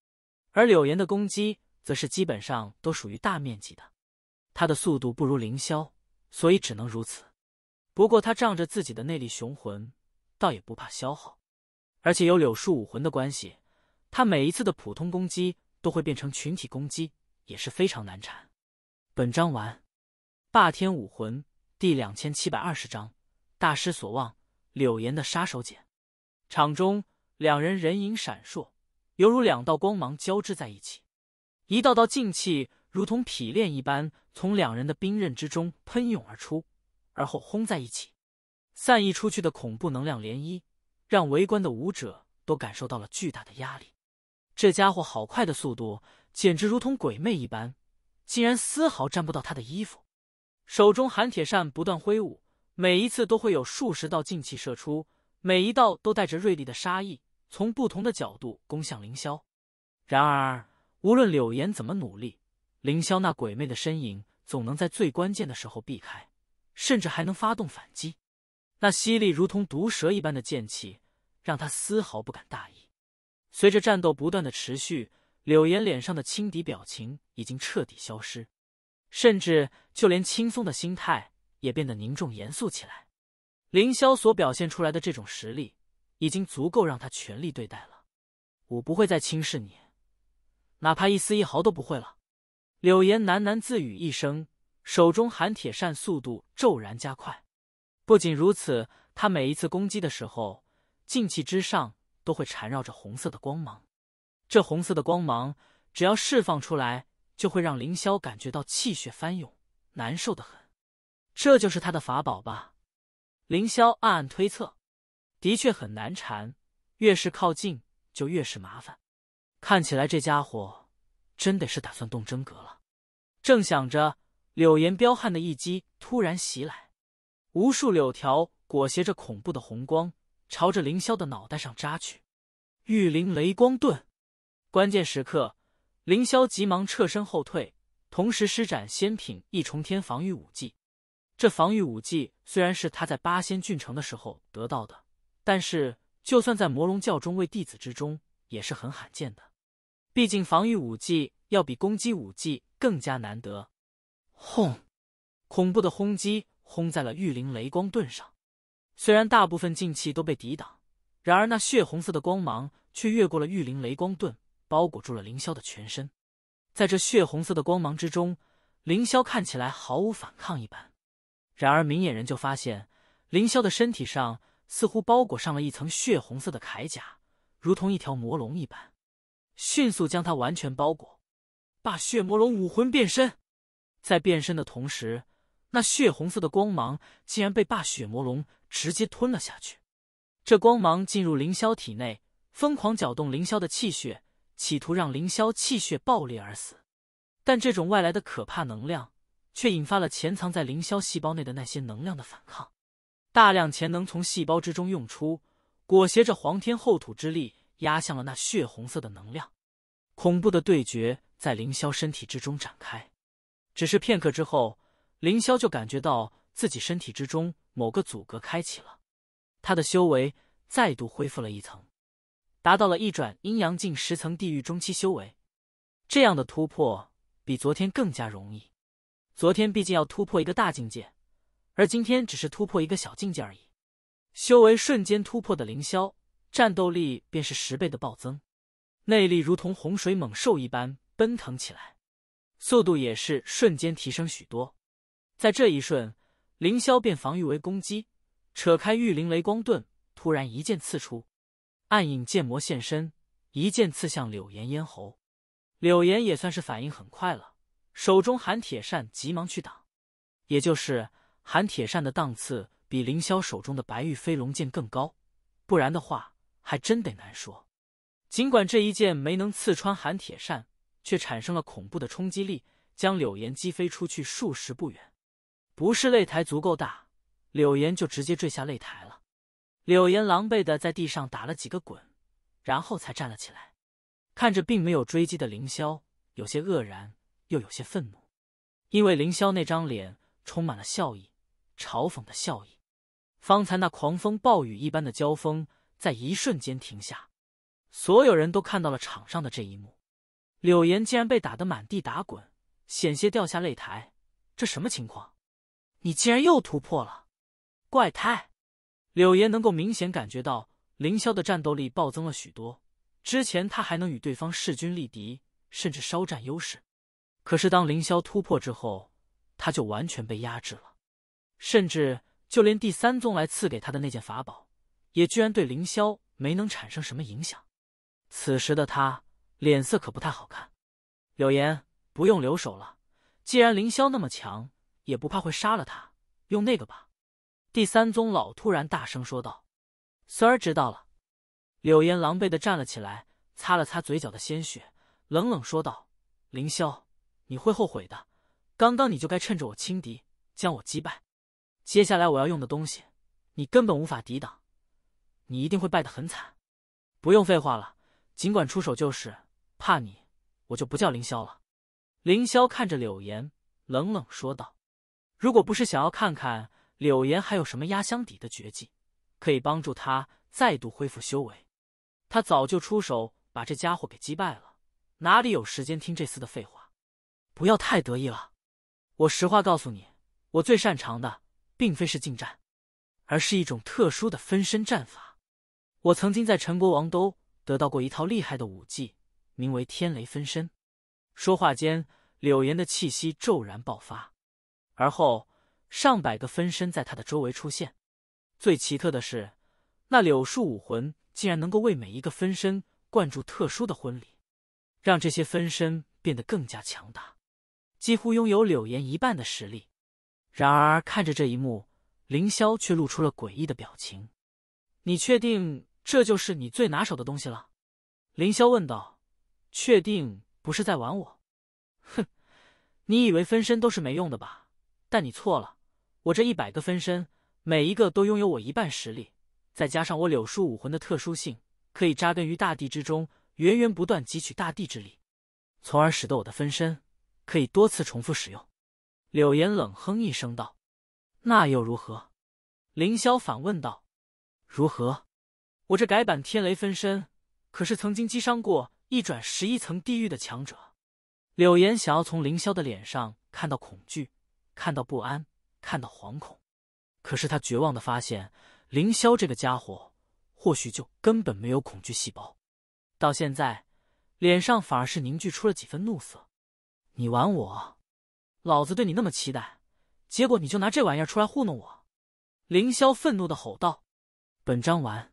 而柳岩的攻击则是基本上都属于大面积的，他的速度不如凌霄。所以只能如此，不过他仗着自己的内力雄浑，倒也不怕消耗，而且有柳树武魂的关系，他每一次的普通攻击都会变成群体攻击，也是非常难缠。本章完。霸天武魂第两千七百二十章：大失所望。柳岩的杀手锏。场中两人人影闪烁，犹如两道光芒交织在一起，一道道劲气。如同匹练一般，从两人的兵刃之中喷涌而出，而后轰在一起，散逸出去的恐怖能量涟漪，让围观的武者都感受到了巨大的压力。这家伙好快的速度，简直如同鬼魅一般，竟然丝毫沾不到他的衣服。手中寒铁扇不断挥舞，每一次都会有数十道劲气射出，每一道都带着锐利的杀意，从不同的角度攻向凌霄。然而，无论柳岩怎么努力，凌霄那鬼魅的身影，总能在最关键的时候避开，甚至还能发动反击。那犀利如同毒蛇一般的剑气，让他丝毫不敢大意。随着战斗不断的持续，柳岩脸上的轻敌表情已经彻底消失，甚至就连轻松的心态也变得凝重严肃起来。凌霄所表现出来的这种实力，已经足够让他全力对待了。我不会再轻视你，哪怕一丝一毫都不会了。柳岩喃喃自语一声，手中含铁扇速度骤然加快。不仅如此，他每一次攻击的时候，劲气之上都会缠绕着红色的光芒。这红色的光芒，只要释放出来，就会让凌霄感觉到气血翻涌，难受的很。这就是他的法宝吧？凌霄暗暗推测。的确很难缠，越是靠近就越是麻烦。看起来这家伙……真得是打算动真格了。正想着，柳岩彪悍的一击突然袭来，无数柳条裹挟着恐怖的红光，朝着凌霄的脑袋上扎去。玉林雷光盾，关键时刻，凌霄急忙撤身后退，同时施展仙品一重天防御武技。这防御武技虽然是他在八仙郡城的时候得到的，但是就算在魔龙教中位弟子之中，也是很罕见的。毕竟，防御武技要比攻击武技更加难得。轰！恐怖的轰击轰在了玉灵雷光盾上。虽然大部分劲气都被抵挡，然而那血红色的光芒却越过了玉灵雷光盾，包裹住了凌霄的全身。在这血红色的光芒之中，凌霄看起来毫无反抗一般。然而，明眼人就发现，凌霄的身体上似乎包裹上了一层血红色的铠甲，如同一条魔龙一般。迅速将它完全包裹，霸血魔龙武魂变身，在变身的同时，那血红色的光芒竟然被霸血魔龙直接吞了下去。这光芒进入凌霄体内，疯狂搅动凌霄的气血，企图让凌霄气血爆裂而死。但这种外来的可怕能量，却引发了潜藏在凌霄细胞内的那些能量的反抗，大量潜能从细胞之中涌出，裹挟着皇天厚土之力。压向了那血红色的能量，恐怖的对决在凌霄身体之中展开。只是片刻之后，凌霄就感觉到自己身体之中某个阻隔开启了，他的修为再度恢复了一层，达到了一转阴阳境十层地狱中期修为。这样的突破比昨天更加容易，昨天毕竟要突破一个大境界，而今天只是突破一个小境界而已。修为瞬间突破的凌霄。战斗力便是十倍的暴增，内力如同洪水猛兽一般奔腾起来，速度也是瞬间提升许多。在这一瞬，凌霄变防御为攻击，扯开玉灵雷光盾，突然一剑刺出。暗影剑魔现身，一剑刺向柳岩咽喉。柳岩也算是反应很快了，手中寒铁扇急忙去挡。也就是寒铁扇的档次比凌霄手中的白玉飞龙剑更高，不然的话。还真得难说，尽管这一剑没能刺穿寒铁扇，却产生了恐怖的冲击力，将柳岩击飞出去数十步远。不是擂台足够大，柳岩就直接坠下擂台了。柳岩狼狈的在地上打了几个滚，然后才站了起来，看着并没有追击的凌霄，有些愕然，又有些愤怒，因为凌霄那张脸充满了笑意，嘲讽的笑意。方才那狂风暴雨一般的交锋。在一瞬间停下，所有人都看到了场上的这一幕。柳岩竟然被打得满地打滚，险些掉下擂台。这什么情况？你竟然又突破了？怪胎！柳岩能够明显感觉到凌霄的战斗力暴增了许多。之前他还能与对方势均力敌，甚至稍占优势。可是当凌霄突破之后，他就完全被压制了，甚至就连第三宗来赐给他的那件法宝。也居然对凌霄没能产生什么影响，此时的他脸色可不太好看。柳岩不用留手了，既然凌霄那么强，也不怕会杀了他，用那个吧。第三宗老突然大声说道：“孙儿知道了。”柳岩狼狈的站了起来，擦了擦嘴角的鲜血，冷冷说道：“凌霄，你会后悔的。刚刚你就该趁着我轻敌将我击败。接下来我要用的东西，你根本无法抵挡。”你一定会败得很惨，不用废话了，尽管出手就是。怕你，我就不叫凌霄了。凌霄看着柳岩，冷冷说道：“如果不是想要看看柳岩还有什么压箱底的绝技，可以帮助他再度恢复修为，他早就出手把这家伙给击败了。哪里有时间听这厮的废话？不要太得意了。我实话告诉你，我最擅长的并非是近战，而是一种特殊的分身战法。”我曾经在陈国王都得到过一套厉害的武技，名为天雷分身。说话间，柳岩的气息骤然爆发，而后上百个分身在他的周围出现。最奇特的是，那柳树武魂竟然能够为每一个分身灌注特殊的婚礼，让这些分身变得更加强大，几乎拥有柳岩一半的实力。然而，看着这一幕，凌霄却露出了诡异的表情。你确定？这就是你最拿手的东西了，凌霄问道。确定不是在玩我？哼，你以为分身都是没用的吧？但你错了，我这一百个分身，每一个都拥有我一半实力，再加上我柳树武魂的特殊性，可以扎根于大地之中，源源不断汲取大地之力，从而使得我的分身可以多次重复使用。柳岩冷哼一声道：“那又如何？”凌霄反问道：“如何？”我这改版天雷分身，可是曾经击伤过一转十一层地狱的强者。柳岩想要从凌霄的脸上看到恐惧，看到不安，看到惶恐，可是他绝望的发现，凌霄这个家伙或许就根本没有恐惧细胞，到现在脸上反而是凝聚出了几分怒色。你玩我，老子对你那么期待，结果你就拿这玩意儿出来糊弄我！凌霄愤怒的吼道：“本章完。”